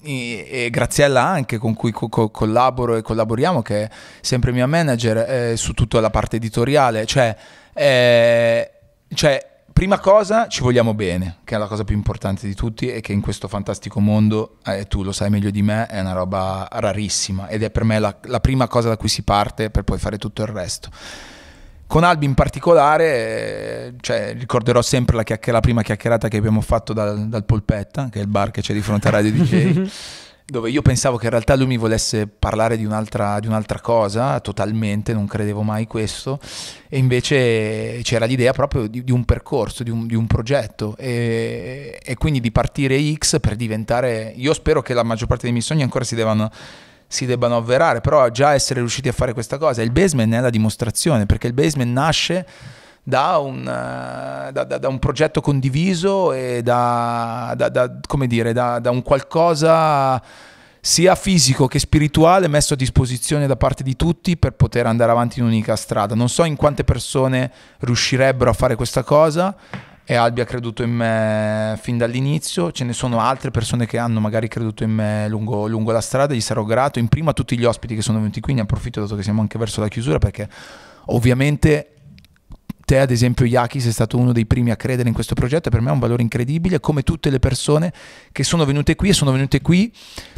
e Graziella anche con cui co- co- collaboro e collaboriamo che è sempre mia manager eh, su tutta la parte editoriale cioè, eh, cioè, prima cosa ci vogliamo bene che è la cosa più importante di tutti e che in questo fantastico mondo eh, tu lo sai meglio di me è una roba rarissima ed è per me la, la prima cosa da cui si parte per poi fare tutto il resto con Albi in particolare, eh, cioè, ricorderò sempre la, chiacch- la, prima chiacchierata che abbiamo fatto dal, dal, Polpetta, che è il bar che c'è di fronte a Radio DJ, [LAUGHS] dove io pensavo che in realtà lui mi volesse parlare di un'altra, di un'altra cosa, totalmente, non credevo mai questo, e invece c'era l'idea proprio di, di un percorso, di un, di un progetto, e, e, quindi di partire X per diventare... Io spero che la maggior parte dei miei sogni ancora si devono si debbano avverare, però già essere riusciti a fare questa cosa, il basement è la dimostrazione, perché il basement nasce da un, eh, da, da, da un progetto condiviso e da, dire, da un qualcosa sia fisico che spirituale messo a disposizione da parte di tutti per poter andare avanti in un'unica strada. Non so in quante persone riuscirebbero a fare questa cosa, e Albi ha creduto in me fin dall'inizio, ce ne sono altre persone che hanno magari creduto in me lungo, lungo la strada, gli sarò grato, in prima a tutti gli ospiti che sono venuti qui, ne approfitto dato che siamo anche verso la chiusura perché ovviamente te ad esempio Yaki sei stato uno dei primi a credere in questo progetto per me è un valore incredibile come tutte le persone che sono venute qui e sono venute qui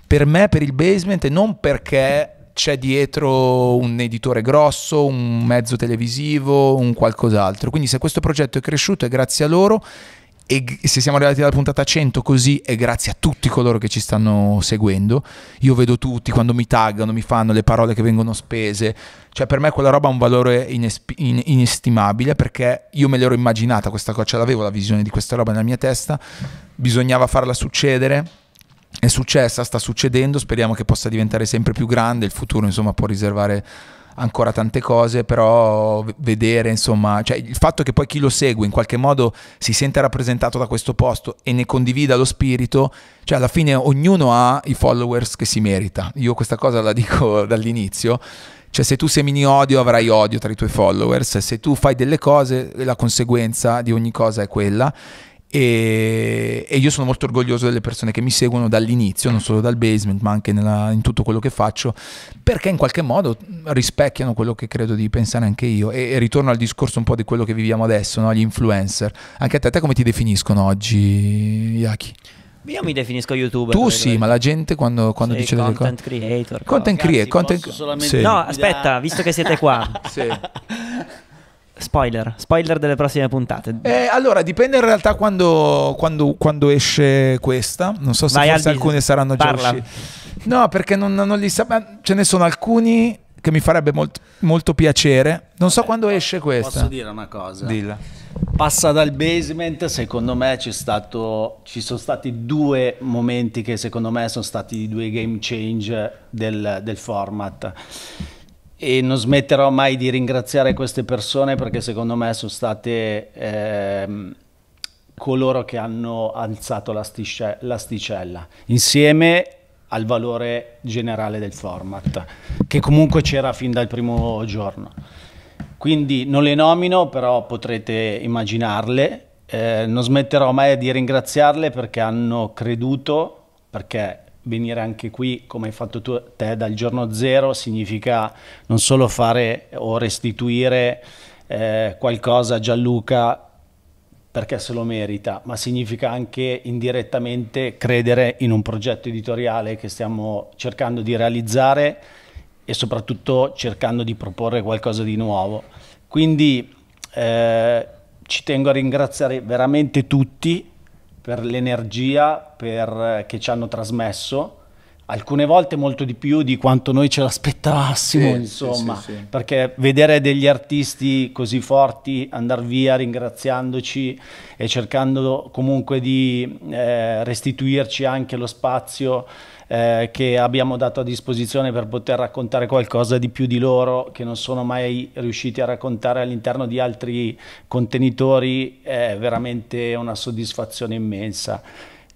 per me, per il basement e non perché c'è dietro un editore grosso, un mezzo televisivo, un qualcos'altro. Quindi se questo progetto è cresciuto è grazie a loro e se siamo arrivati alla puntata 100 così è grazie a tutti coloro che ci stanno seguendo. Io vedo tutti quando mi taggano, mi fanno le parole che vengono spese. Cioè per me quella roba ha un valore inesp- in- inestimabile perché io me l'ero immaginata questa cosa, cioè l'avevo la visione di questa roba nella mia testa, bisognava farla succedere è successa, sta succedendo, speriamo che possa diventare sempre più grande, il futuro insomma può riservare ancora tante cose, però vedere insomma, cioè il fatto che poi chi lo segue in qualche modo si sente rappresentato da questo posto e ne condivida lo spirito, cioè alla fine ognuno ha i followers che si merita. Io questa cosa la dico [LAUGHS] dall'inizio. Cioè, se tu semini odio, avrai odio tra i tuoi followers. Se tu fai delle cose, la conseguenza di ogni cosa è quella. E, e, io sono molto orgoglioso delle persone che mi seguono dall'inizio, non solo dal basement, ma anche nella, in tutto quello che faccio, perché in qualche modo rispecchiano quello che credo di pensare anche io. E, e ritorno al discorso un po' di quello che viviamo adesso, no? gli influencer. Anche a te, te come ti definiscono oggi, Yaki? Io mi definisco youtuber. Tu sì, ma la gente quando, quando dice delle Creator, content creator. Content creator. Content... Sì. No, aspetta, visto che siete qua. [LAUGHS] sì. Spoiler, spoiler delle prossime puntate. Eh, allora, dipende in realtà quando, quando, quando esce questa. Non so se Vai, forse alcune saranno già parla. uscite. No, perché non, non li sa. Ce ne sono alcuni che mi farebbe molt, molto piacere. Non so eh, quando esce questa. Posso dire una cosa? Dilla. Passa dal basement, secondo me stato, ci sono stati due momenti che secondo me sono stati due game change del, del format e non smetterò mai di ringraziare queste persone perché secondo me sono state ehm, coloro che hanno alzato l'asticella insieme al valore generale del format che comunque c'era fin dal primo giorno quindi non le nomino però potrete immaginarle eh, non smetterò mai di ringraziarle perché hanno creduto perché venire anche qui, come hai fatto tu, te dal giorno zero, significa non solo fare o restituire eh, qualcosa a Gianluca perché se lo merita, ma significa anche indirettamente credere in un progetto editoriale che stiamo cercando di realizzare e soprattutto cercando di proporre qualcosa di nuovo. Quindi eh, ci tengo a ringraziare veramente tutti per l'energia per, eh, che ci hanno trasmesso, alcune volte molto di più di quanto noi ce l'aspettassimo, sì, insomma, sì, sì, perché vedere degli artisti così forti andare via ringraziandoci e cercando comunque di eh, restituirci anche lo spazio eh, che abbiamo dato a disposizione per poter raccontare qualcosa di più di loro che non sono mai riusciti a raccontare all'interno di altri contenitori è veramente una soddisfazione immensa.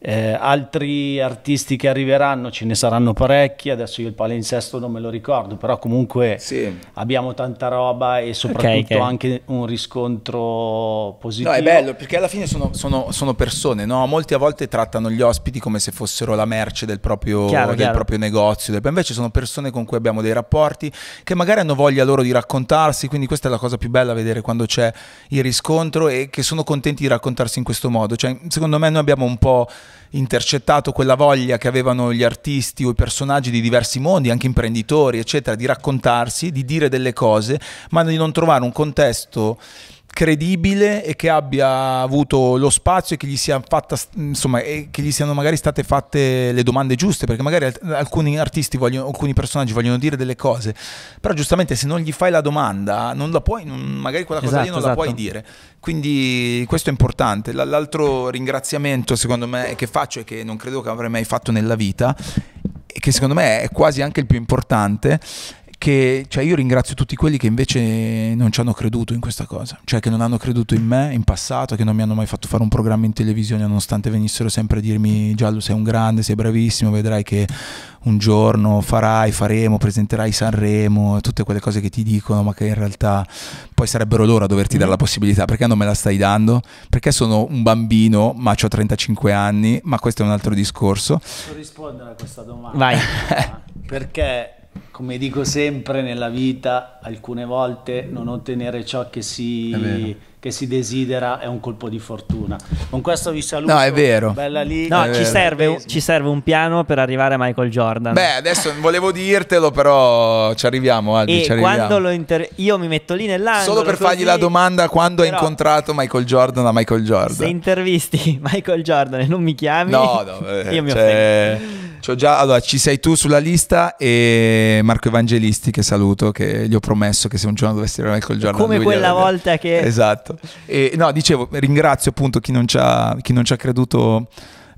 Eh, altri artisti che arriveranno ce ne saranno parecchi, adesso io il palinsesto non me lo ricordo, però comunque sì. abbiamo tanta roba e soprattutto okay, okay. anche un riscontro positivo. No, è bello perché alla fine sono, sono, sono persone, no? a volte trattano gli ospiti come se fossero la merce del proprio, chiaro, del chiaro. proprio negozio, del... invece sono persone con cui abbiamo dei rapporti che magari hanno voglia loro di raccontarsi, quindi questa è la cosa più bella vedere quando c'è il riscontro e che sono contenti di raccontarsi in questo modo. Cioè, secondo me noi abbiamo un po' intercettato quella voglia che avevano gli artisti o i personaggi di diversi mondi, anche imprenditori, eccetera, di raccontarsi, di dire delle cose, ma di non trovare un contesto credibile e che abbia avuto lo spazio e che gli, sia fatta, insomma, che gli siano magari state fatte le domande giuste, perché magari alcuni artisti, vogliono, alcuni personaggi vogliono dire delle cose, però giustamente se non gli fai la domanda, non la puoi, non, magari quella cosa esatto, lì non esatto. la puoi esatto. dire. Quindi questo è importante. L'altro ringraziamento secondo me che faccio e che non credo che avrei mai fatto nella vita, e che secondo me è quasi anche il più importante, che cioè io ringrazio tutti quelli che invece non ci hanno creduto in questa cosa, cioè che non hanno creduto in me in passato, che non mi hanno mai fatto fare un programma in televisione nonostante venissero sempre a dirmi Giallo sei un grande, sei bravissimo, vedrai che un giorno farai, faremo, presenterai Sanremo, tutte quelle cose che ti dicono, ma che in realtà poi sarebbero loro a doverti dare la mm. possibilità, perché non me la stai dando? Perché sono un bambino, ma ho 35 anni, ma questo è un altro discorso. Posso rispondere a questa domanda? Vai. [LAUGHS] perché come dico sempre nella vita, alcune volte non ottenere ciò che si, che si, desidera è un colpo di fortuna. Con questo vi saluto. No, è vero. Bella lì. No, ci serve, ci, serve, un piano per arrivare a Michael Jordan. Beh, adesso volevo dirtelo, però ci arriviamo, Albi, e ci arriviamo. Inter... io mi metto lì nell'angolo. Solo per fargli la domanda quando però... hai incontrato Michael Jordan a Michael Jordan. Se intervisti [LAUGHS] Michael Jordan e non mi chiami, no, no, eh, [LAUGHS] io mi eh, cioè... offendo. C'ho cioè, già, allora, ci sei tu sulla lista e Marco Evangelisti che saluto, che gli ho promesso che se un giorno dovessi arrivare col giorno... Come quella glielo... volta che... [LAUGHS] Esatto. E, no, dicevo, ringrazio appunto chi non ci ha, chi non ci ha creduto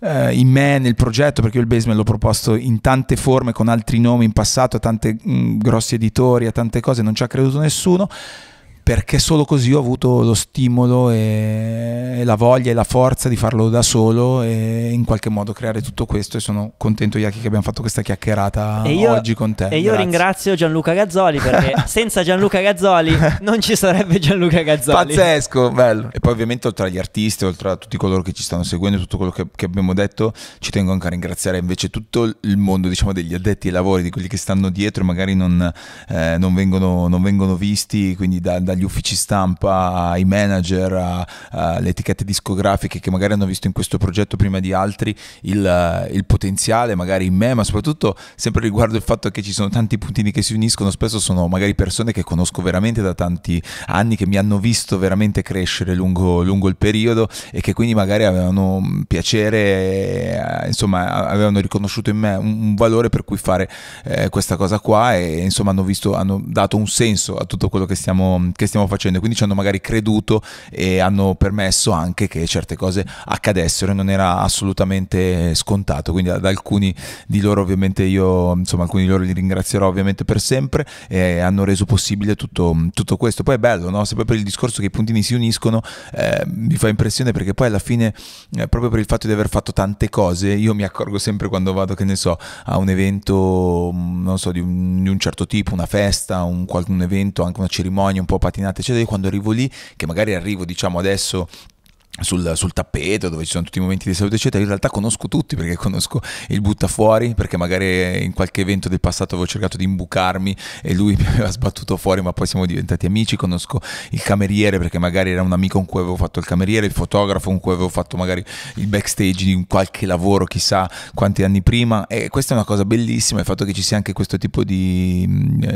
eh, in me, nel progetto, perché io il basement l'ho proposto in tante forme, con altri nomi in passato, a tanti mm, grossi editori, a tante cose, non ci ha creduto nessuno perché solo così ho avuto lo stimolo e, la voglia e la forza di farlo da solo e in qualche modo creare tutto questo e sono contento Iachi che abbiamo fatto questa chiacchierata io, oggi con te. E io ringrazio Gianluca Gazzoli perché [LAUGHS] senza Gianluca Gazzoli non ci sarebbe Gianluca Gazzoli. Pazzesco, bello. E poi ovviamente oltre agli artisti, oltre a tutti coloro che ci stanno seguendo, tutto quello che, che abbiamo detto, ci tengo anche a ringraziare invece tutto il mondo diciamo, degli addetti ai lavori, di quelli che stanno dietro e magari non, eh, non, vengono, non vengono, visti, quindi da, da dagli uffici stampa ai manager, alle etichette discografiche che magari hanno visto in questo progetto prima di altri il, il, potenziale magari in me, ma soprattutto sempre riguardo il fatto che ci sono tanti puntini che si uniscono, spesso sono magari persone che conosco veramente da tanti anni, che mi hanno visto veramente crescere lungo, lungo il periodo e che quindi magari avevano piacere, eh, insomma avevano riconosciuto in me un, un valore per cui fare eh, questa cosa qua e insomma hanno, visto, hanno dato un senso a tutto quello che stiamo, che che stiamo facendo, quindi ci hanno magari creduto e hanno permesso anche che certe cose accadessero e non era assolutamente scontato, quindi ad alcuni di loro ovviamente io, insomma alcuni di loro li ringrazierò ovviamente per sempre e hanno reso possibile tutto, tutto questo. Poi è bello, no? sempre per il discorso che i puntini si uniscono, eh, mi fa impressione perché poi alla fine, eh, proprio per il fatto di aver fatto tante cose, io mi accorgo sempre quando vado, che ne so, a un evento, non so, di un, di un certo tipo, una festa, un, un evento, anche una cerimonia un po' particolare, mattinate, eccetera, cioè io quando arrivo lì, che magari arrivo diciamo adesso sul, sul, tappeto dove ci sono tutti i momenti di salute eccetera in realtà conosco tutti perché conosco il buttafuori perché magari in qualche evento del passato avevo cercato di imbucarmi e lui [LAUGHS] mi aveva sbattuto fuori ma poi siamo diventati amici conosco il cameriere perché magari era un amico con cui avevo fatto il cameriere il fotografo con cui avevo fatto magari il backstage di qualche lavoro chissà quanti anni prima e questa è una cosa bellissima il fatto che ci sia anche questo tipo di,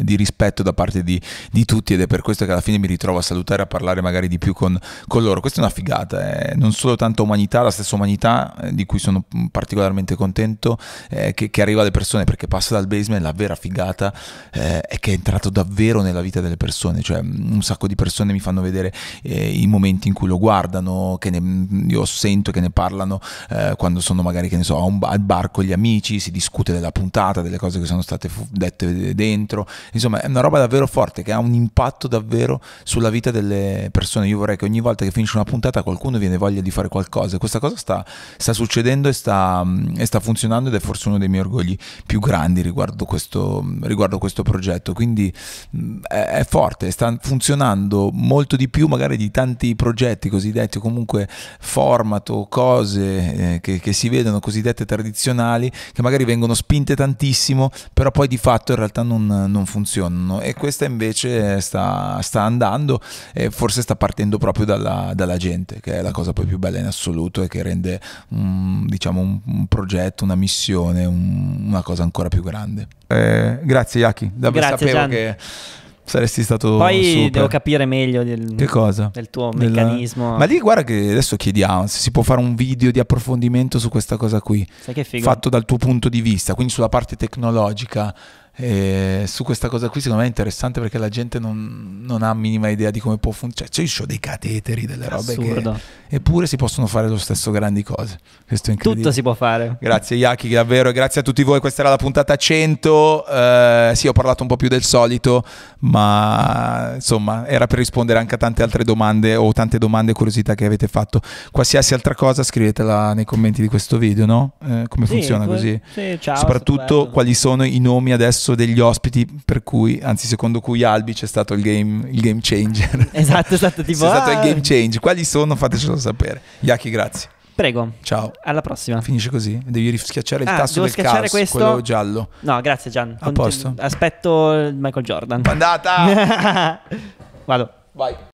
di rispetto da parte di, di, tutti ed è per questo che alla fine mi ritrovo a salutare a parlare magari di più con, con loro questa è una figata eh, non solo tanta umanità, la stessa umanità eh, di cui sono particolarmente contento, eh, che, che, arriva alle persone perché passa dal basement, la vera figata eh, è che è entrato davvero nella vita delle persone, cioè mm, un sacco di persone mi fanno vedere eh, i momenti in cui lo guardano, che ne, mm, io sento che ne parlano eh, quando sono magari, che ne so, a un, al bar con gli amici, si discute della puntata, delle cose che sono state dette dentro, insomma è una roba davvero forte che ha un impatto davvero sulla vita delle persone, io vorrei che ogni volta che finisce una puntata qualcuno qualcuno viene voglia di fare qualcosa. Questa cosa sta, sta succedendo e sta, e sta, funzionando ed è forse uno dei miei orgogli più grandi riguardo questo, riguardo questo progetto. Quindi è, è, forte, sta funzionando molto di più magari di tanti progetti cosiddetti o comunque format o cose eh, che, che si vedono cosiddette tradizionali che magari vengono spinte tantissimo, però poi di fatto in realtà non, non funzionano e questa invece sta, sta andando e forse sta partendo proprio dalla, dalla gente che la cosa poi più bella in assoluto e che rende um, diciamo un, un, progetto, una missione, un, una cosa ancora più grande. Eh, grazie Yaki, davvero grazie, sapevo Gian. che saresti stato poi super. devo capire meglio del, del tuo Della... meccanismo ma lì guarda che adesso chiediamo se si può fare un video di approfondimento su questa cosa qui fatto dal tuo punto di vista quindi sulla parte tecnologica e su questa cosa qui secondo me è interessante perché la gente non, non ha minima idea di come può funzionare. Cioè, io ho dei cateteri, delle robe Assurdo. che... Eppure si possono fare lo stesso grandi cose. Questo è incredibile. Tutto si può fare. Grazie Yaki, davvero, e grazie a tutti voi. Questa era la puntata 100. Eh, sì, ho parlato un po' più del solito, ma insomma, era per rispondere anche a tante altre domande o tante domande e curiosità che avete fatto. Qualsiasi altra cosa scrivetela nei commenti di questo video, no? Eh, come sì, funziona que- così? Sì, ciao, Soprattutto quali sono i nomi adesso discorso degli ospiti per cui, anzi secondo cui Albi c'è stato il game, il game changer. [LAUGHS] Esatto, è stato [LAUGHS] tipo... C'è ah. stato il ah. game changer. Quali sono? Fatecelo sapere. Yaki, grazie. Prego. Ciao. Alla prossima. Finisce così. Devi rischiacciare il ah, tasto del schiacciare caos, questo? quello giallo. No, grazie Gian. A Conti- posto. Aspetto Michael Jordan. Andata! [LAUGHS] Vado. Vai.